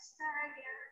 saya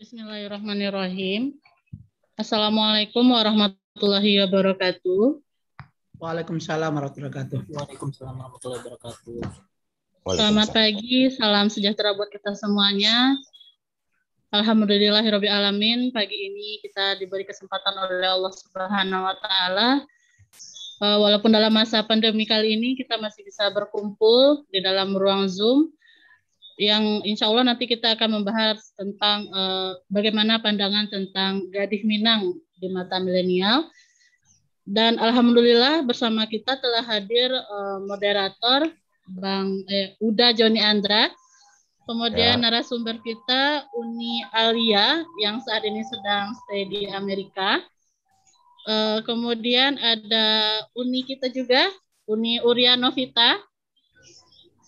Bismillahirrahmanirrahim. Assalamualaikum warahmatullahi wabarakatuh. Waalaikumsalam warahmatullahi wabarakatuh. Waalaikumsalam warahmatullahi wabarakatuh. Selamat pagi, salam sejahtera buat kita semuanya. Alhamdulillahirabbil alamin, pagi ini kita diberi kesempatan oleh Allah Subhanahu wa taala uh, walaupun dalam masa pandemi kali ini kita masih bisa berkumpul di dalam ruang Zoom yang insya Allah nanti kita akan membahas tentang uh, bagaimana pandangan tentang gadis Minang di mata milenial. Dan alhamdulillah bersama kita telah hadir uh, moderator Bang eh, Uda Joni Andra, kemudian ya. narasumber kita Uni Alia yang saat ini sedang stay di Amerika. Uh, kemudian ada Uni kita juga, Uni Uria Novita.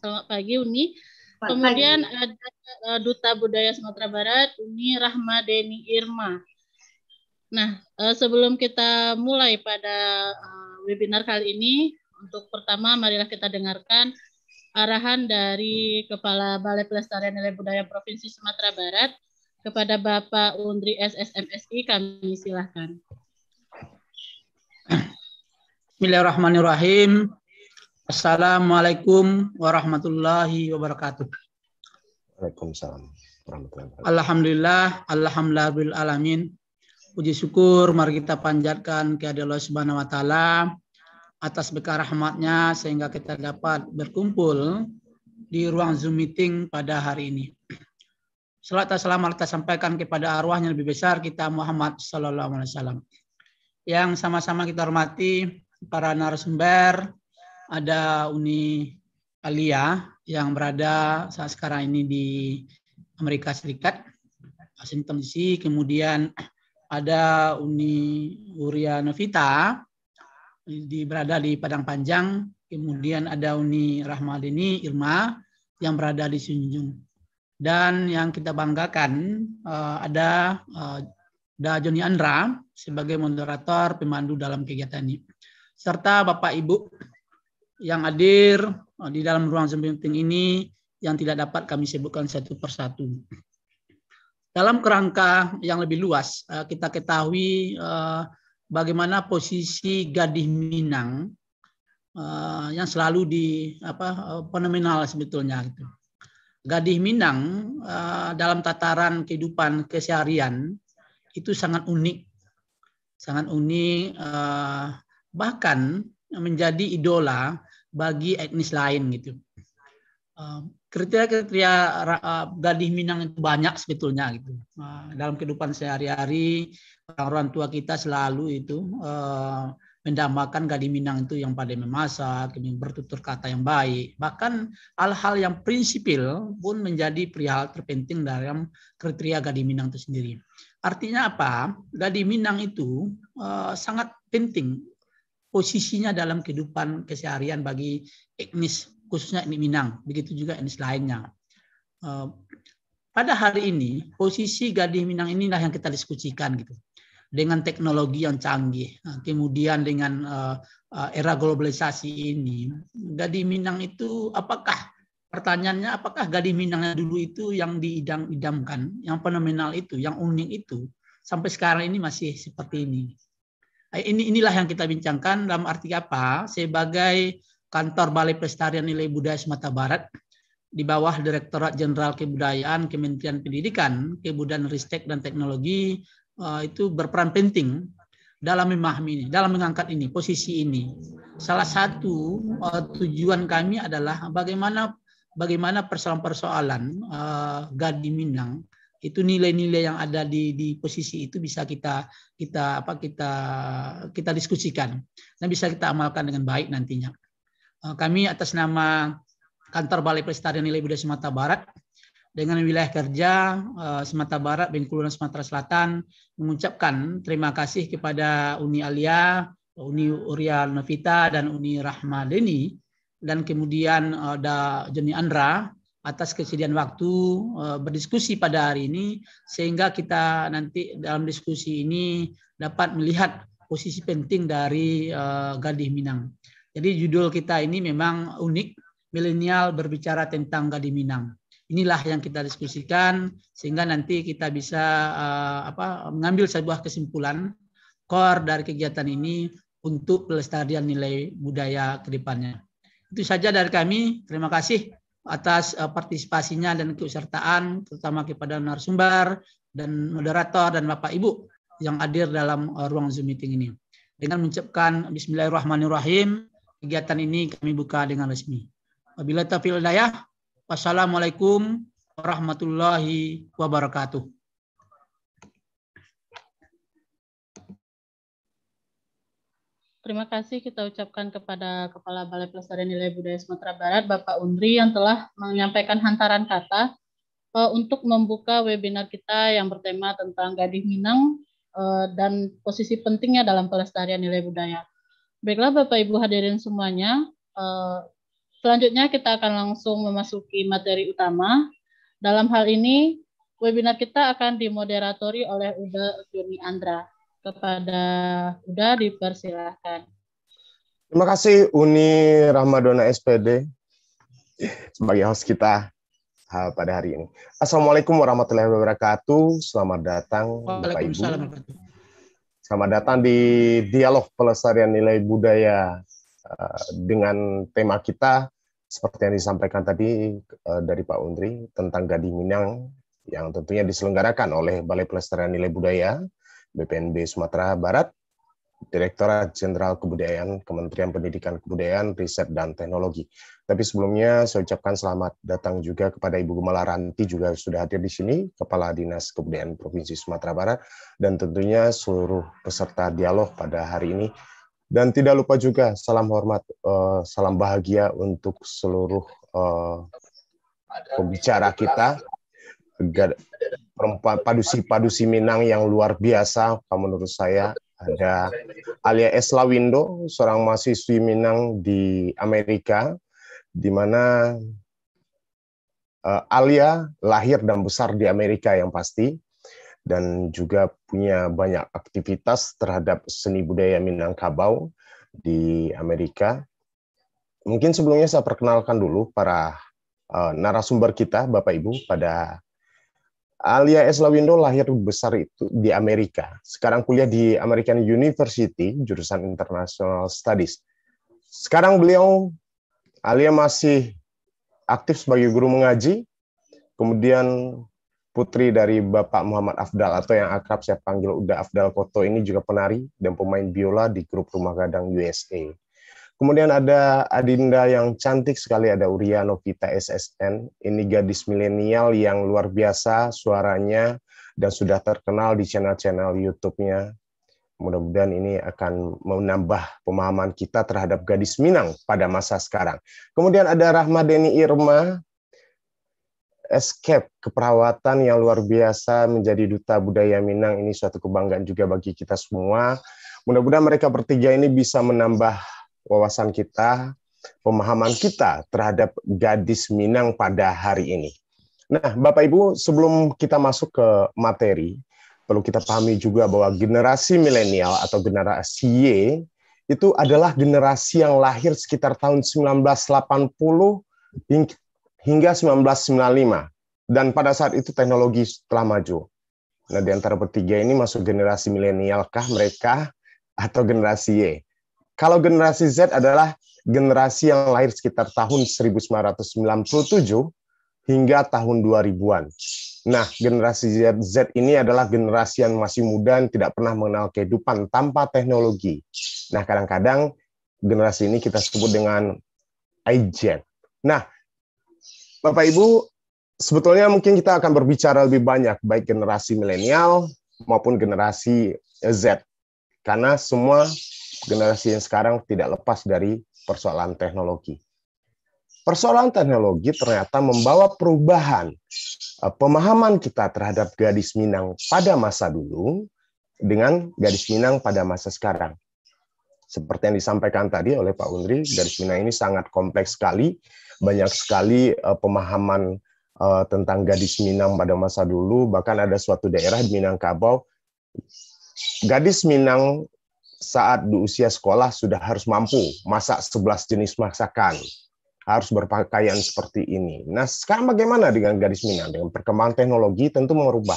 Selamat pagi Uni. Kemudian ada eh, Duta Budaya Sumatera Barat, Uni Rahma Deni Irma. Nah, eh, sebelum kita mulai pada eh, webinar kali ini, untuk pertama marilah kita dengarkan arahan dari Kepala Balai Pelestarian Nilai Budaya Provinsi Sumatera Barat kepada Bapak Undri SSMSI kami silahkan. Bismillahirrahmanirrahim. Assalamualaikum warahmatullahi wabarakatuh. Waalaikumsalam Alhamdulillah, alhamdulillah alamin. Puji syukur mari kita panjatkan kehadirat Allah Subhanahu wa taala atas berkah rahmatnya sehingga kita dapat berkumpul di ruang Zoom meeting pada hari ini. Salat dan salam kita sampaikan kepada arwahnya lebih besar kita Muhammad Sallallahu Alaihi Wasallam. Yang sama-sama kita hormati para narasumber, ada Uni Alia yang berada saat sekarang ini di Amerika Serikat, Washington DC, kemudian ada Uni Uria Novita di berada di Padang Panjang, kemudian ada Uni Rahmadini Irma yang berada di Sunjung. Dan yang kita banggakan eh, ada eh, ada Joni Andra sebagai moderator pemandu dalam kegiatan ini serta Bapak Ibu yang hadir uh, di dalam ruang Zoom ini yang tidak dapat kami sebutkan satu persatu. Dalam kerangka yang lebih luas, uh, kita ketahui uh, bagaimana posisi Gadih Minang yang selalu di apa fenomenal sebetulnya gitu. Gadih Minang dalam tataran kehidupan keseharian itu sangat unik, sangat unik bahkan menjadi idola bagi etnis lain gitu. Ehm, kriteria-kriteria eh, gadis Minang itu banyak sebetulnya gitu. Nah, dalam kehidupan sehari-hari orang-orang tua kita selalu itu eh, mendambakan gadis Minang itu yang pandai memasak, yang bertutur kata yang baik. Bahkan hal-hal yang prinsipil pun menjadi perihal terpenting dalam kriteria gadis Minang itu sendiri. Artinya apa? gadis Minang itu eh, sangat penting posisinya dalam kehidupan keseharian bagi etnis khususnya etnis Minang, begitu juga etnis lainnya. Eh, pada hari ini posisi gadis Minang inilah yang kita diskusikan gitu dengan teknologi yang canggih, nah, kemudian dengan eh, eh, era globalisasi ini, gadis Minang itu apakah pertanyaannya apakah gadis Minang dulu itu yang diidam-idamkan, yang fenomenal itu, yang unik itu sampai sekarang ini masih seperti ini? Eh, ini inilah yang kita bincangkan dalam arti apa sebagai kantor Balai Pelestarian Nilai Budaya Sumatera Barat di bawah Direktorat Jenderal Kebudayaan Kementerian Pendidikan, Kebudayaan Ristek dan Teknologi eh, itu berperan penting dalam memahami ini, dalam mengangkat ini, posisi ini. Salah satu eh, tujuan kami adalah bagaimana bagaimana persoalan-persoalan uh, Gadi Minang itu nilai-nilai yang ada di, di posisi itu bisa kita kita apa kita kita diskusikan dan bisa kita amalkan dengan baik nantinya. Eh, kami atas nama Kantor Balai Pelestarian Nilai Budaya Sumatera Barat dengan wilayah kerja eh, Sumatera Barat, Bengkulu dan Sumatera Selatan mengucapkan terima kasih kepada Uni Alia, Uni Urial Novita dan Uni Rahmadeni dan kemudian ada eh, Joni Andra atas kesediaan waktu eh, berdiskusi pada hari ini sehingga kita nanti dalam diskusi ini dapat melihat posisi penting dari eh, Gadih Minang. Jadi judul kita ini memang unik, milenial berbicara tentang Gadih Minang. Inilah yang kita diskusikan sehingga nanti kita bisa eh, apa, mengambil sebuah kesimpulan core dari kegiatan ini untuk pelestarian nilai budaya kedepannya Itu saja dari kami. Terima kasih atas eh, partisipasinya dan keusertaan terutama kepada narasumber dan moderator dan Bapak Ibu yang hadir dalam eh, ruang Zoom meeting ini. Dengan mengucapkan bismillahirrahmanirrahim, kegiatan ini kami buka dengan resmi. Wabillahi taufiq Wassalamualaikum warahmatullahi wabarakatuh. Terima kasih kita ucapkan kepada Kepala Balai Pelestarian Nilai Budaya Sumatera Barat, Bapak Undri, yang telah menyampaikan hantaran kata uh, untuk membuka webinar kita yang bertema tentang gadis Minang uh, dan posisi pentingnya dalam pelestarian nilai budaya. Baiklah Bapak-Ibu hadirin semuanya, uh, selanjutnya kita akan langsung memasuki materi utama. Dalam hal ini, webinar kita akan dimoderatori oleh Uda Jurni Andra kepada Uda dipersilahkan. Terima kasih Uni Rahmadona SPD sebagai host kita pada hari ini. Assalamualaikum warahmatullahi wabarakatuh. Selamat datang Bapak Ibu. Selamat datang di Dialog Pelestarian Nilai Budaya eh, dengan tema kita seperti yang disampaikan tadi eh, dari Pak Undri tentang Gading Minang yang tentunya diselenggarakan oleh Balai Pelestarian Nilai Budaya BPNB Sumatera Barat, Direktorat Jenderal Kebudayaan Kementerian Pendidikan Kebudayaan, Riset dan Teknologi. Tapi sebelumnya saya ucapkan selamat datang juga kepada Ibu Gemala Ranti juga sudah hadir di sini, Kepala Dinas Kebudayaan Provinsi Sumatera Barat dan tentunya seluruh peserta dialog pada hari ini. Dan tidak lupa juga salam hormat, eh, salam bahagia untuk seluruh eh, pembicara kita perempuan padusi-padusi Minang yang luar biasa menurut saya ada Alia Eslawindo seorang mahasiswi Minang di Amerika di mana uh, Alia lahir dan besar di Amerika yang pasti dan juga punya banyak aktivitas terhadap seni budaya Minangkabau di Amerika. Mungkin sebelumnya saya perkenalkan dulu para uh, narasumber kita Bapak Ibu pada Alia Eslawindo lahir besar itu di Amerika. Sekarang kuliah di American University, jurusan International Studies. Sekarang beliau, Alia masih aktif sebagai guru mengaji, kemudian putri dari Bapak Muhammad Afdal atau yang akrab saya panggil Uda Afdal Koto ini juga penari dan pemain biola di grup Rumah Gadang USA. Kemudian ada Adinda yang cantik sekali, ada Uria Novita SSN. Ini gadis milenial yang luar biasa suaranya dan sudah terkenal di channel-channel YouTube-nya. Mudah-mudahan ini akan menambah pemahaman kita terhadap gadis Minang pada masa sekarang. Kemudian ada Rahmadeni Irma, escape keperawatan yang luar biasa menjadi duta budaya Minang ini suatu kebanggaan juga bagi kita semua. Mudah-mudahan mereka bertiga ini bisa menambah wawasan kita, pemahaman kita terhadap gadis Minang pada hari ini. Nah, Bapak Ibu, sebelum kita masuk ke materi, perlu kita pahami juga bahwa generasi milenial atau generasi Y itu adalah generasi yang lahir sekitar tahun 1980 hingga 1995. Dan pada saat itu teknologi telah maju. Nah, di antara bertiga ini masuk generasi milenial kah mereka atau generasi Y? Kalau generasi Z adalah generasi yang lahir sekitar tahun 1997 hingga tahun 2000-an. Nah, generasi Z, Z ini adalah generasi yang masih muda dan tidak pernah mengenal kehidupan tanpa teknologi. Nah, kadang-kadang generasi ini kita sebut dengan iGen. Nah, Bapak Ibu, sebetulnya mungkin kita akan berbicara lebih banyak baik generasi milenial maupun generasi Z. Karena semua generasi yang sekarang tidak lepas dari persoalan teknologi. Persoalan teknologi ternyata membawa perubahan eh, pemahaman kita terhadap gadis Minang pada masa dulu dengan gadis Minang pada masa sekarang. Seperti yang disampaikan tadi oleh Pak Undri, gadis Minang ini sangat kompleks sekali, banyak sekali eh, pemahaman eh, tentang gadis Minang pada masa dulu, bahkan ada suatu daerah di Minangkabau, gadis Minang saat di usia sekolah sudah harus mampu masak 11 jenis masakan. Harus berpakaian seperti ini. Nah, sekarang bagaimana dengan garis minang? Dengan perkembangan teknologi tentu merubah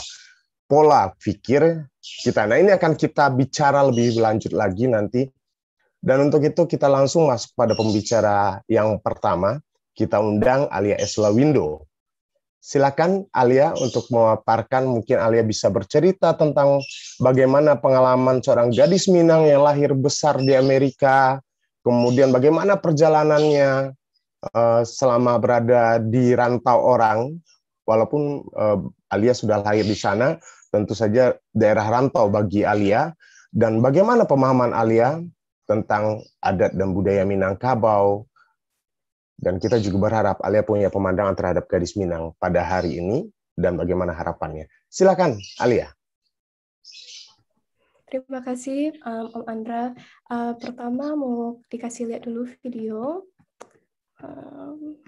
pola pikir kita. Nah, ini akan kita bicara lebih lanjut lagi nanti. Dan untuk itu kita langsung masuk pada pembicara yang pertama. Kita undang Alia Eslawindo. Window silakan Alia untuk memaparkan mungkin Alia bisa bercerita tentang bagaimana pengalaman seorang gadis Minang yang lahir besar di Amerika, kemudian bagaimana perjalanannya uh, selama berada di rantau orang, walaupun uh, Alia sudah lahir di sana, tentu saja daerah rantau bagi Alia, dan bagaimana pemahaman Alia tentang adat dan budaya Minangkabau, dan kita juga berharap Alia punya pemandangan terhadap gadis Minang pada hari ini dan bagaimana harapannya. Silakan Alia. Terima kasih um, Om Andra. Uh, pertama mau dikasih lihat dulu video. Um,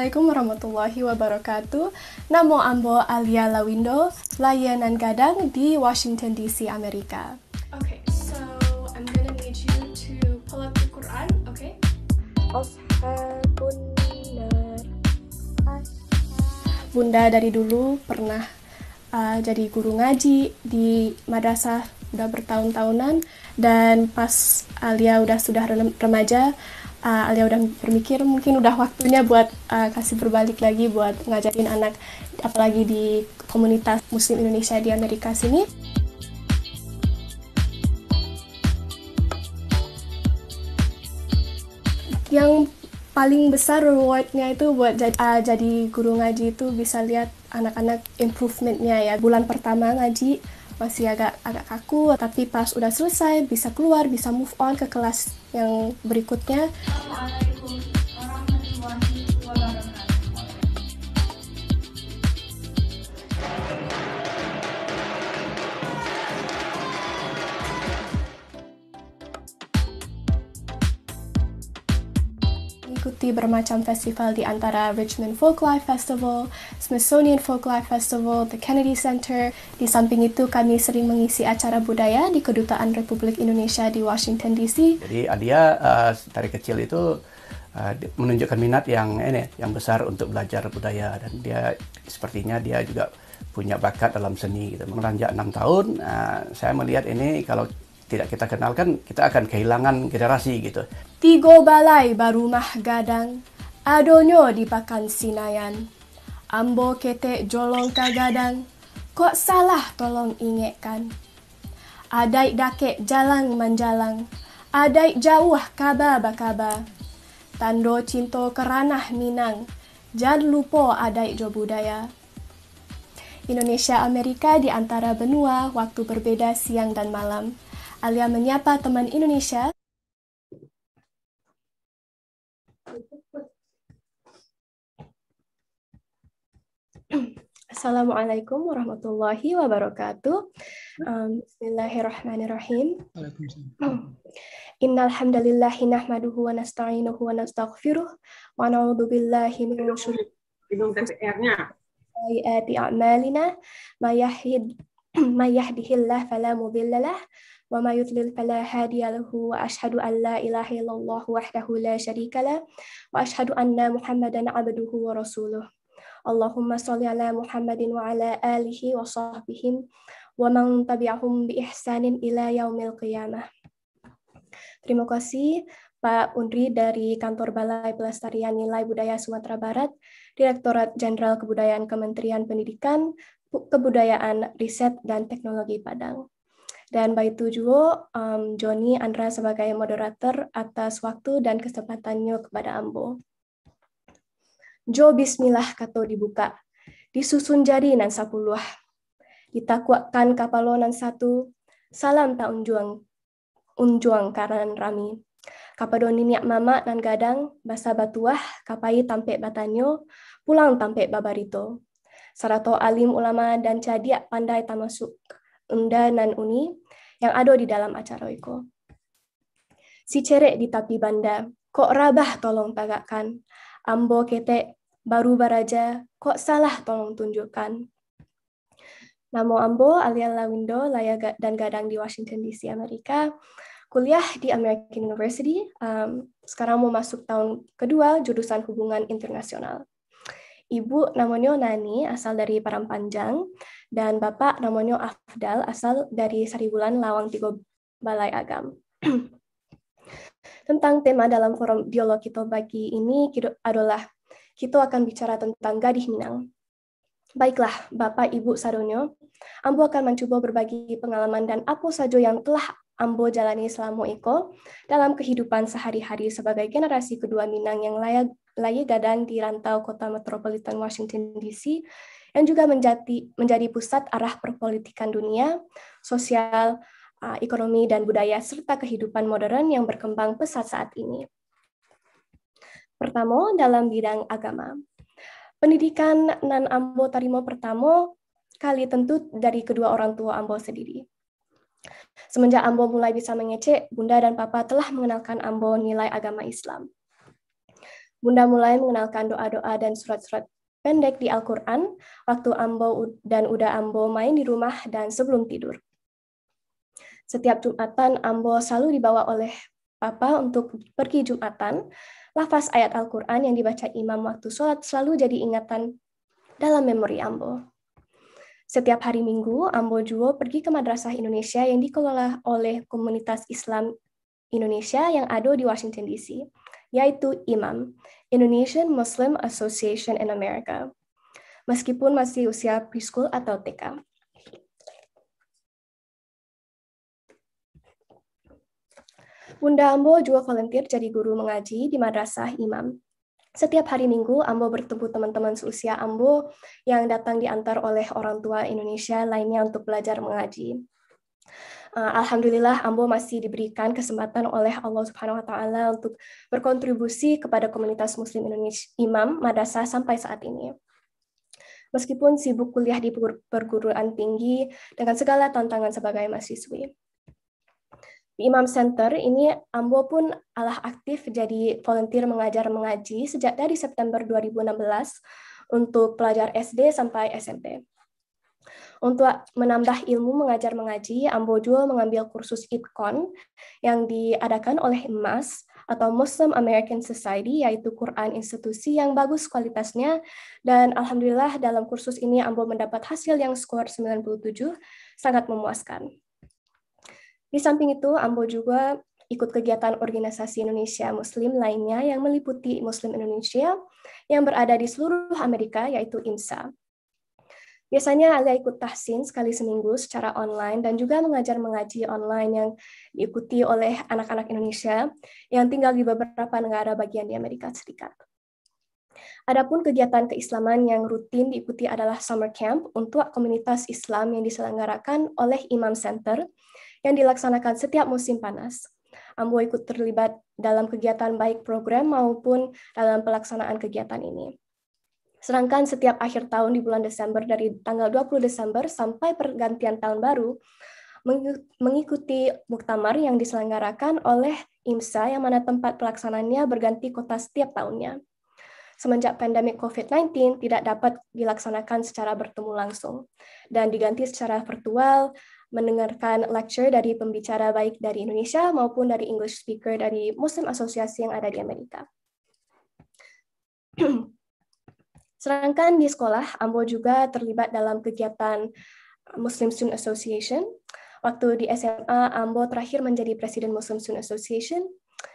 Assalamualaikum warahmatullahi wabarakatuh. Namo Ambo Alia Lawindo, layanan gadang di Washington DC, Amerika. Okay, so I'm gonna need you to pull up the Quran, okay? Bunda dari dulu pernah uh, jadi guru ngaji di madrasah udah bertahun-tahunan dan pas Alia udah sudah remaja uh, Alia udah berpikir mungkin udah waktunya buat uh, kasih berbalik lagi buat ngajarin anak apalagi di komunitas muslim Indonesia di Amerika sini. Yang paling besar rewardnya itu buat jadi, uh, ah, jadi guru ngaji itu bisa lihat anak-anak improvementnya ya bulan pertama ngaji masih agak agak kaku tapi pas udah selesai bisa keluar bisa move on ke kelas yang berikutnya mengikuti bermacam festival di antara Richmond Folklife Festival, Smithsonian Folklife Festival, The Kennedy Center. Di samping itu kami sering mengisi acara budaya di Kedutaan Republik Indonesia di Washington DC. Jadi Adia uh, eh, dari kecil itu uh, menunjukkan minat yang ini, yang besar untuk belajar budaya dan dia sepertinya dia juga punya bakat dalam seni gitu. Menanjak enam tahun, uh, saya melihat ini kalau tidak kita kenalkan, kita akan kehilangan generasi gitu. Tigo balai barumah gadang, adonyo dipakan sinayan. Ambo kete jolong kagadang, kok salah tolong ingatkan. Adai dake jalan menjalang, adai jauh kaba bakaba. Tando cinto keranah Minang, jangan lupa adai jo budaya. Indonesia Amerika di antara benua waktu berbeda siang dan malam. Alia menyapa teman Indonesia. Assalamualaikum warahmatullahi wabarakatuh. Um, Bismillahirrahmanirrahim. Waalaikumsalam. Innal hamdalillahi nahmaduhu wa nasta'inuhu wa nastaghfiruh wa na'udzu billahi min syururi TPR-nya. Sayyiati a'malina may yahdihillahu fala mudhillalah وما يضلل فلا هادي له وأشهد أن لا إله إلا الله وحده لا شريك له وأشهد أن محمدا عبده ورسوله اللهم صل على محمد وعلى آله وصحبهم ومن تبعهم بإحسان إلى يوم القيامة Terima kasih Pak Undri dari Kantor Balai Pelestarian Nilai Budaya Sumatera Barat, Direktorat Jenderal Kebudayaan Kementerian Pendidikan, Kebudayaan, Riset, dan Teknologi Padang. Dan Baitu tujuo, um, Joni Andra sebagai moderator atas waktu dan kesempatannya kepada Ambo. Jo bismillah kato dibuka, disusun jadi nan ditakwakan kapalo kapalonan satu, salam tak unjuang, unjuang karan rami. Kapadoni niak mama nan gadang, basa batuah, kapai tampek batanyo, pulang tampek babarito. Sarato alim ulama dan cadiak pandai tamasuk, unda nan uni, yang ada di dalam acara itu, Si cerek di tapi banda, kok rabah tolong tagakkan. Ambo ketek, baru baraja, kok salah tolong tunjukkan. Namo Ambo, Alian Lawindo, Laya dan Gadang di Washington DC, Amerika. Kuliah di American University, um, sekarang mau masuk tahun kedua jurusan hubungan internasional. Ibu namanya Nani asal dari Panjang dan Bapak namanya Afdal asal dari Saribulan Lawang Tigo Balai Agam. Tentang tema dalam forum dialog kita bagi ini adalah kita akan bicara tentang Gadis Minang. Baiklah, Bapak Ibu Sarunyo, Ambo akan mencoba berbagi pengalaman dan apa saja yang telah Ambo jalani selama Eko dalam kehidupan sehari-hari sebagai generasi kedua Minang yang layak lagi keadaan di rantau kota metropolitan Washington DC yang juga menjadi menjadi pusat arah perpolitikan dunia, sosial, ekonomi dan budaya serta kehidupan modern yang berkembang pesat saat ini. Pertama, dalam bidang agama. Pendidikan nan Ambo Tarimo pertama kali tentu dari kedua orang tua Ambo sendiri. Semenjak Ambo mulai bisa mengecek, Bunda dan Papa telah mengenalkan Ambo nilai agama Islam. Bunda mulai mengenalkan doa-doa dan surat-surat pendek di Al-Quran waktu Ambo dan Uda Ambo main di rumah dan sebelum tidur. Setiap Jumatan, Ambo selalu dibawa oleh Papa untuk pergi Jumatan. Lafaz ayat Al-Quran yang dibaca imam waktu sholat selalu jadi ingatan dalam memori Ambo. Setiap hari Minggu, Ambo juo pergi ke Madrasah Indonesia yang dikelola oleh Komunitas Islam Indonesia yang ada di Washington DC yaitu IMAM, Indonesian Muslim Association in America, meskipun masih usia preschool atau TK. Bunda Ambo juga volunteer jadi guru mengaji di Madrasah Imam. Setiap hari Minggu, Ambo bertemu teman-teman seusia Ambo yang datang diantar oleh orang tua Indonesia lainnya untuk belajar mengaji uh, alhamdulillah Ambo masih diberikan kesempatan oleh Allah Subhanahu wa taala untuk berkontribusi kepada komunitas muslim Indonesia Imam Madrasah sampai saat ini. Meskipun sibuk kuliah di perguruan tinggi dengan segala tantangan sebagai mahasiswi. Di Imam Center ini Ambo pun alah aktif jadi volunteer mengajar mengaji sejak dari September 2016 untuk pelajar SD sampai SMP. Untuk menambah ilmu mengajar mengaji, Ambo juga mengambil kursus ITKON yang diadakan oleh MAS atau Muslim American Society, yaitu Quran institusi yang bagus kualitasnya. Dan Alhamdulillah dalam kursus ini Ambo mendapat hasil yang skor 97, sangat memuaskan. Di samping itu, Ambo juga ikut kegiatan organisasi Indonesia Muslim lainnya yang meliputi Muslim Indonesia yang berada di seluruh Amerika, yaitu IMSA. Biasanya Alia ikut tahsin sekali seminggu secara online dan juga mengajar mengaji online yang diikuti oleh anak-anak Indonesia yang tinggal di beberapa negara bagian di Amerika Serikat. Adapun kegiatan keislaman yang rutin diikuti adalah summer camp untuk komunitas Islam yang diselenggarakan oleh Imam Center yang dilaksanakan setiap musim panas. Ambo ikut terlibat dalam kegiatan baik program maupun dalam pelaksanaan kegiatan ini. Sedangkan setiap akhir tahun di bulan Desember dari tanggal 20 Desember sampai pergantian tahun baru mengikuti muktamar yang diselenggarakan oleh IMSA yang mana tempat pelaksanaannya berganti kota setiap tahunnya. Semenjak pandemi COVID-19 tidak dapat dilaksanakan secara bertemu langsung dan diganti secara virtual mendengarkan lecture dari pembicara baik dari Indonesia maupun dari English speaker dari Muslim Association yang ada di Amerika Sedangkan di sekolah, Ambo juga terlibat dalam kegiatan Muslim Student Association. Waktu di SMA, Ambo terakhir menjadi Presiden Muslim Student Association,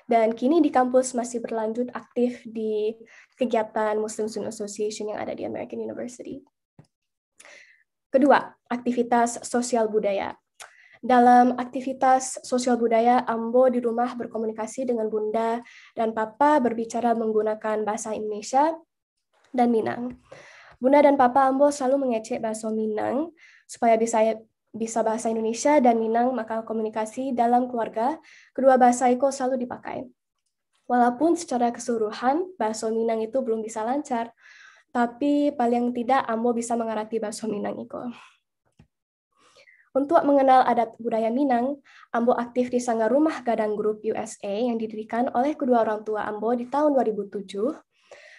dan kini di kampus masih berlanjut aktif di kegiatan Muslim Student Association yang ada di American University. Kedua, aktivitas sosial budaya. Dalam aktivitas sosial budaya, Ambo di rumah berkomunikasi dengan Bunda dan Papa berbicara menggunakan bahasa Indonesia dan Minang. Bunda dan Papa Ambo selalu mengecek bahasa Minang supaya bisa bisa bahasa Indonesia dan Minang, maka komunikasi dalam keluarga, kedua bahasa Eko selalu dipakai. Walaupun secara keseluruhan, bahasa Minang itu belum bisa lancar, tapi paling tidak Ambo bisa mengerti bahasa Minang Eko. Untuk mengenal adat budaya Minang, Ambo aktif di Sanggar Rumah Gadang Group USA yang didirikan oleh kedua orang tua Ambo di tahun 2007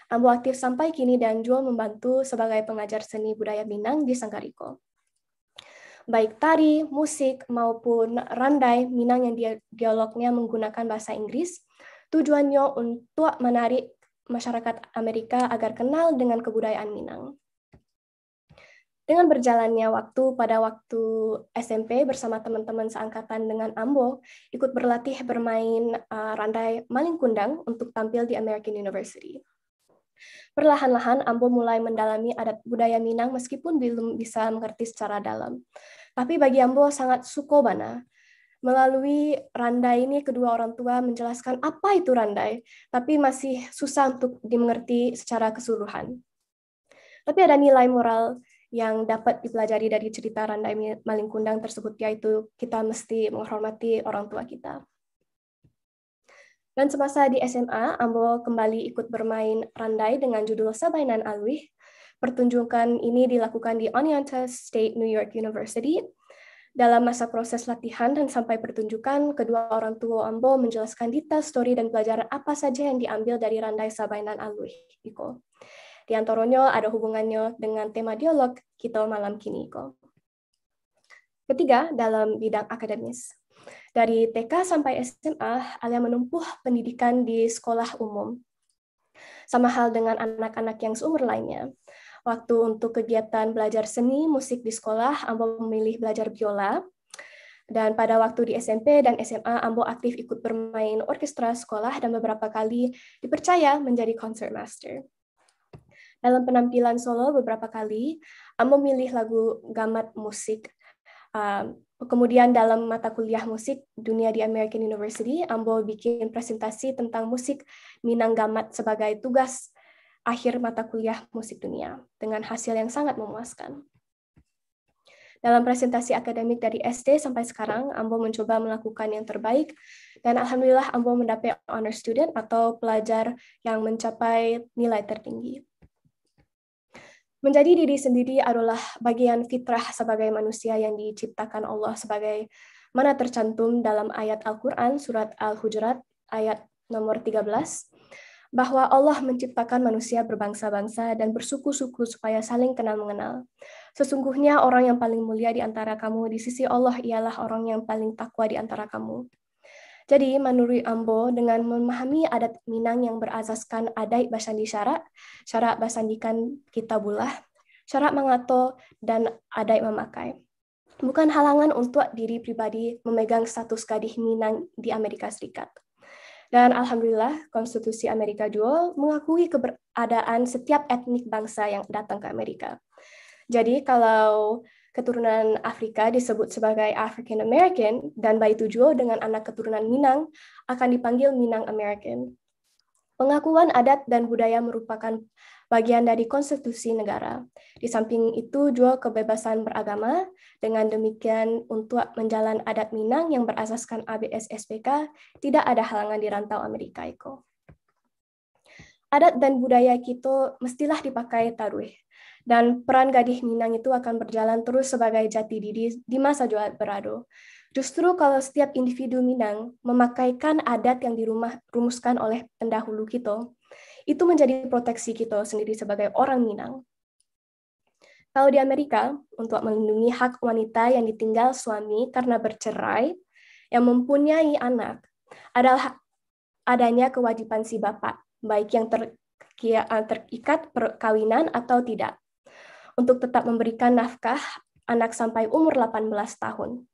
Ambo aktif sampai kini dan Jual membantu sebagai pengajar seni budaya Minang di Sangkariko. Baik tari, musik, maupun randai Minang yang dialognya menggunakan bahasa Inggris, tujuannya untuk menarik masyarakat Amerika agar kenal dengan kebudayaan Minang. Dengan berjalannya waktu pada waktu SMP bersama teman-teman seangkatan dengan Ambo, ikut berlatih bermain uh, randai maling kundang untuk tampil di American University. Perlahan-lahan Ambo mulai mendalami adat budaya Minang meskipun belum bisa mengerti secara dalam. Tapi bagi Ambo sangat suko banget Melalui randai ini kedua orang tua menjelaskan apa itu randai, tapi masih susah untuk dimengerti secara keseluruhan. Tapi ada nilai moral yang dapat dipelajari dari cerita Randai maling kundang tersebut, yaitu kita mesti menghormati orang tua kita. Dan semasa di SMA, Ambo kembali ikut bermain randai dengan judul Sabainan Alwih. Pertunjukan ini dilakukan di Oneonta State New York University. Dalam masa proses latihan dan sampai pertunjukan, kedua orang tua Ambo menjelaskan detail story dan pelajaran apa saja yang diambil dari randai Sabainan Alwih. Iko. Di antaranya ada hubungannya dengan tema dialog kita malam kini. Iko. Ketiga, dalam bidang akademis. Dari TK sampai SMA, Alia menempuh pendidikan di sekolah umum. Sama hal dengan anak-anak yang seumur lainnya. Waktu untuk kegiatan belajar seni, musik di sekolah, Ambo memilih belajar biola. Dan pada waktu di SMP dan SMA, Ambo aktif ikut bermain orkestra sekolah dan beberapa kali dipercaya menjadi concertmaster. Dalam penampilan solo beberapa kali, Ambo memilih lagu gamat musik ehm, Kemudian dalam mata kuliah musik dunia di American University, Ambo bikin presentasi tentang musik Gamat sebagai tugas akhir mata kuliah musik dunia dengan hasil yang sangat memuaskan. Dalam presentasi akademik dari SD sampai sekarang, Ambo mencoba melakukan yang terbaik dan alhamdulillah Ambo mendapat honor student atau pelajar yang mencapai nilai tertinggi. Menjadi diri sendiri adalah bagian fitrah sebagai manusia yang diciptakan Allah sebagai mana tercantum dalam ayat Al-Quran surat Al-Hujurat ayat nomor 13 bahwa Allah menciptakan manusia berbangsa-bangsa dan bersuku-suku supaya saling kenal mengenal. Sesungguhnya orang yang paling mulia di antara kamu di sisi Allah ialah orang yang paling takwa di antara kamu. Jadi menurut Ambo dengan memahami adat Minang yang berasaskan adai basandi syarak, syarak basandikan kita bulah, syarak mengato dan adai memakai. Bukan halangan untuk diri pribadi memegang status gadih Minang di Amerika Serikat. Dan alhamdulillah, Konstitusi Amerika Jual mengakui keberadaan setiap etnik bangsa yang datang ke Amerika. Jadi kalau keturunan Afrika disebut sebagai African American dan bayi tujuh dengan anak keturunan Minang akan dipanggil Minang American. Pengakuan adat dan budaya merupakan bagian dari konstitusi negara. Di samping itu, juga kebebasan beragama. Dengan demikian, untuk menjalan adat Minang yang berasaskan ABS SPK, tidak ada halangan di rantau Amerika Eko. Adat dan budaya kita mestilah dipakai taruh dan peran gadis Minang itu akan berjalan terus sebagai jati diri di masa Joat Berado. Justru kalau setiap individu Minang memakaikan adat yang rumuskan oleh pendahulu kita, itu menjadi proteksi kita sendiri sebagai orang Minang. Kalau di Amerika, untuk melindungi hak wanita yang ditinggal suami karena bercerai, yang mempunyai anak, adalah adanya kewajiban si bapak, baik yang ter, terikat perkawinan atau tidak untuk tetap memberikan nafkah anak sampai umur 18 tahun.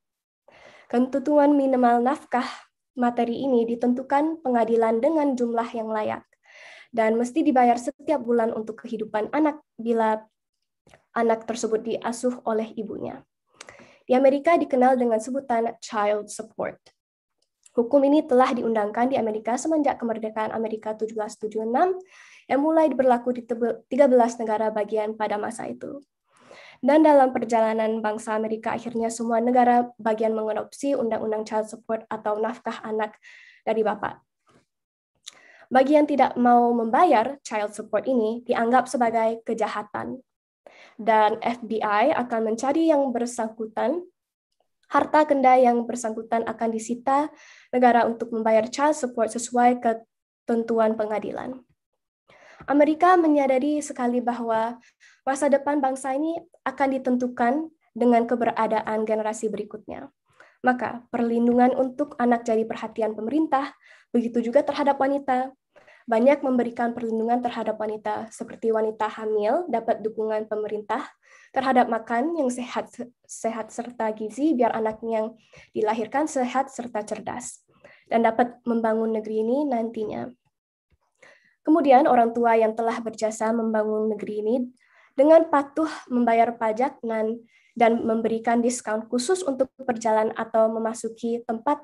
Ketentuan minimal nafkah materi ini ditentukan pengadilan dengan jumlah yang layak dan mesti dibayar setiap bulan untuk kehidupan anak bila anak tersebut diasuh oleh ibunya. Di Amerika dikenal dengan sebutan child support. Hukum ini telah diundangkan di Amerika semenjak kemerdekaan Amerika 1776 yang mulai berlaku di 13 negara bagian pada masa itu. Dan dalam perjalanan bangsa Amerika, akhirnya semua negara bagian mengadopsi Undang-Undang Child Support atau nafkah anak dari bapak. Bagi yang tidak mau membayar child support ini dianggap sebagai kejahatan. Dan FBI akan mencari yang bersangkutan. Harta kenda yang bersangkutan akan disita negara untuk membayar child support sesuai ketentuan pengadilan. Amerika menyadari sekali bahwa masa depan bangsa ini akan ditentukan dengan keberadaan generasi berikutnya. Maka, perlindungan untuk anak jadi perhatian pemerintah, begitu juga terhadap wanita, banyak memberikan perlindungan terhadap wanita, seperti wanita hamil dapat dukungan pemerintah terhadap makan yang sehat, sehat serta gizi biar anaknya yang dilahirkan sehat serta cerdas dan dapat membangun negeri ini nantinya. Kemudian orang tua yang telah berjasa membangun negeri ini dengan patuh membayar pajak dan, dan memberikan diskon khusus untuk perjalanan atau memasuki tempat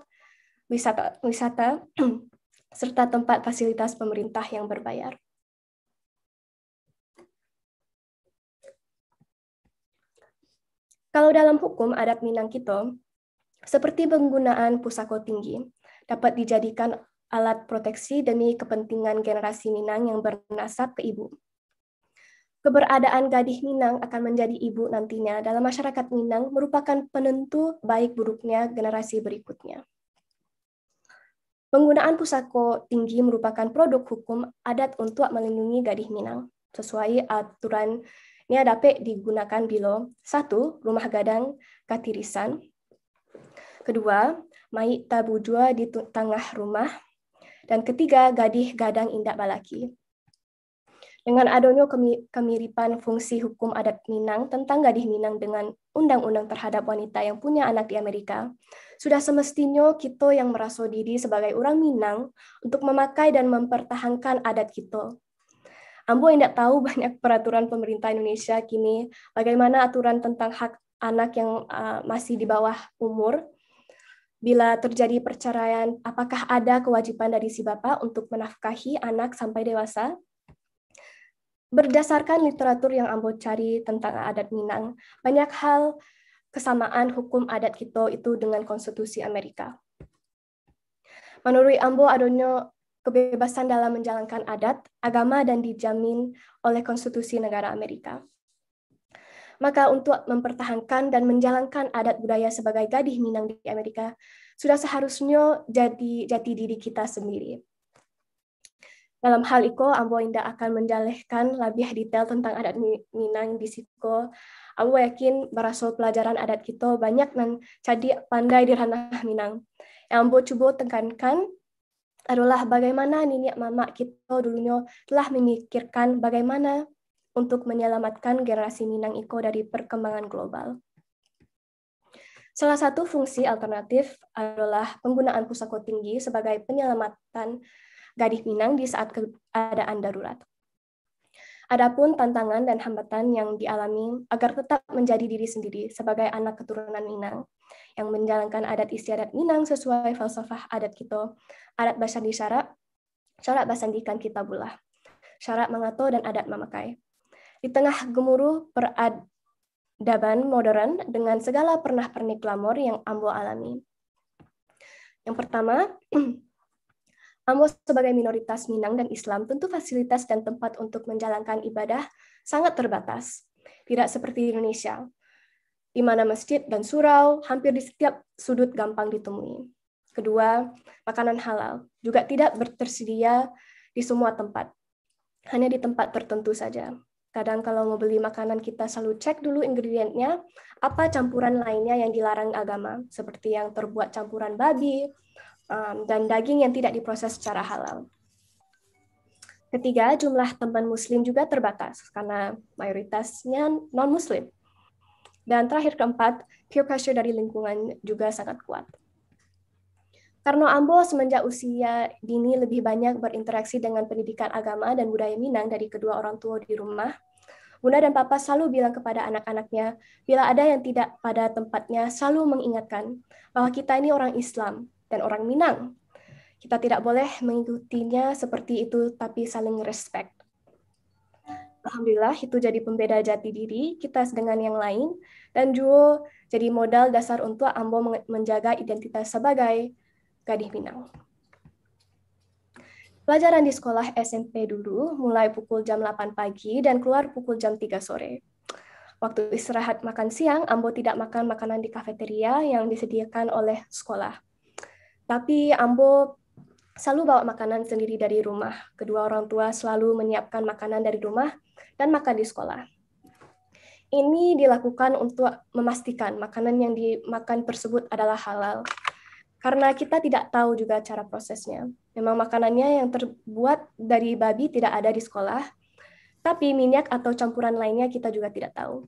wisata, wisata serta tempat fasilitas pemerintah yang berbayar. Kalau dalam hukum adat Minangkabau, seperti penggunaan pusako tinggi, dapat dijadikan alat proteksi demi kepentingan generasi Minang yang bernasab ke ibu. Keberadaan gadis Minang akan menjadi ibu nantinya dalam masyarakat Minang merupakan penentu baik buruknya generasi berikutnya. Penggunaan pusako tinggi merupakan produk hukum adat untuk melindungi gadis Minang. Sesuai aturan ini dapat digunakan bilo satu rumah gadang katirisan, kedua mai tabujua di tengah rumah, dan ketiga Gadih Gadang Indak Balaki. Dengan adanya kemiripan fungsi hukum adat Minang tentang Gadih Minang dengan undang-undang terhadap wanita yang punya anak di Amerika, sudah semestinya kita yang merasa diri sebagai orang Minang untuk memakai dan mempertahankan adat kita, Ambo tidak tahu banyak peraturan pemerintah Indonesia kini, bagaimana aturan tentang hak anak yang ah, masih di bawah umur, Bila terjadi perceraian, apakah ada kewajiban dari si bapak untuk menafkahi anak sampai dewasa? Berdasarkan literatur yang Ambo cari tentang adat Minang, banyak hal kesamaan hukum adat kita itu dengan konstitusi Amerika. Menurut Ambo, adanya kebebasan dalam menjalankan adat, agama, dan dijamin oleh konstitusi negara Amerika. Maka untuk mempertahankan dan menjalankan adat budaya sebagai gadis Minang di Amerika sudah seharusnya jadi jati diri kita sendiri. Dalam hal itu, Ambo Indah akan menjalehkan lebih detail tentang adat Minang di Siko. Ambo yakin berasal pelajaran adat kita banyak dan jadi pandai di ranah Minang. Yang Ambo coba tekankan adalah bagaimana nenek mama kita dulunya telah memikirkan bagaimana untuk menyelamatkan generasi Minang Iko dari perkembangan global. Salah satu fungsi alternatif adalah penggunaan pusako tinggi sebagai penyelamatan gadis Minang di saat keadaan darurat. Adapun tantangan dan hambatan yang dialami agar tetap menjadi diri sendiri sebagai anak keturunan Minang yang menjalankan adat istiadat Minang sesuai falsafah adat kita, adat bahasa di syarat, syarat basan kita bulah, syarat mengato dan adat memakai. Di tengah gemuruh peradaban modern dengan segala pernah-pernik glamor yang Ambo alami. Yang pertama, Ambo sebagai minoritas Minang dan Islam tentu fasilitas dan tempat untuk menjalankan ibadah sangat terbatas. Tidak seperti Indonesia, di mana masjid dan surau hampir di setiap sudut gampang ditemui. Kedua, makanan halal juga tidak tersedia di semua tempat, hanya di tempat tertentu saja. Kadang kalau mau beli makanan kita selalu cek dulu ingredientnya, apa campuran lainnya yang dilarang agama, seperti yang terbuat campuran babi, dan daging yang tidak diproses secara halal. Ketiga, jumlah teman muslim juga terbatas karena mayoritasnya non-muslim. Dan terakhir keempat, peer pressure dari lingkungan juga sangat kuat. Karno Ambo semenjak usia dini lebih banyak berinteraksi dengan pendidikan agama dan budaya Minang dari kedua orang tua di rumah. Bunda dan Papa selalu bilang kepada anak-anaknya, bila ada yang tidak pada tempatnya, selalu mengingatkan bahwa kita ini orang Islam dan orang Minang. Kita tidak boleh mengikutinya seperti itu, tapi saling respect. Alhamdulillah itu jadi pembeda jati diri kita dengan yang lain, dan Juo jadi modal dasar untuk Ambo menjaga identitas sebagai Gadih Pinang. Pelajaran di sekolah SMP dulu mulai pukul jam 8 pagi dan keluar pukul jam 3 sore. Waktu istirahat makan siang, Ambo tidak makan makanan di kafeteria yang disediakan oleh sekolah. Tapi Ambo selalu bawa makanan sendiri dari rumah. Kedua orang tua selalu menyiapkan makanan dari rumah dan makan di sekolah. Ini dilakukan untuk memastikan makanan yang dimakan tersebut adalah halal karena kita tidak tahu juga cara prosesnya. Memang makanannya yang terbuat dari babi tidak ada di sekolah, tapi minyak atau campuran lainnya kita juga tidak tahu.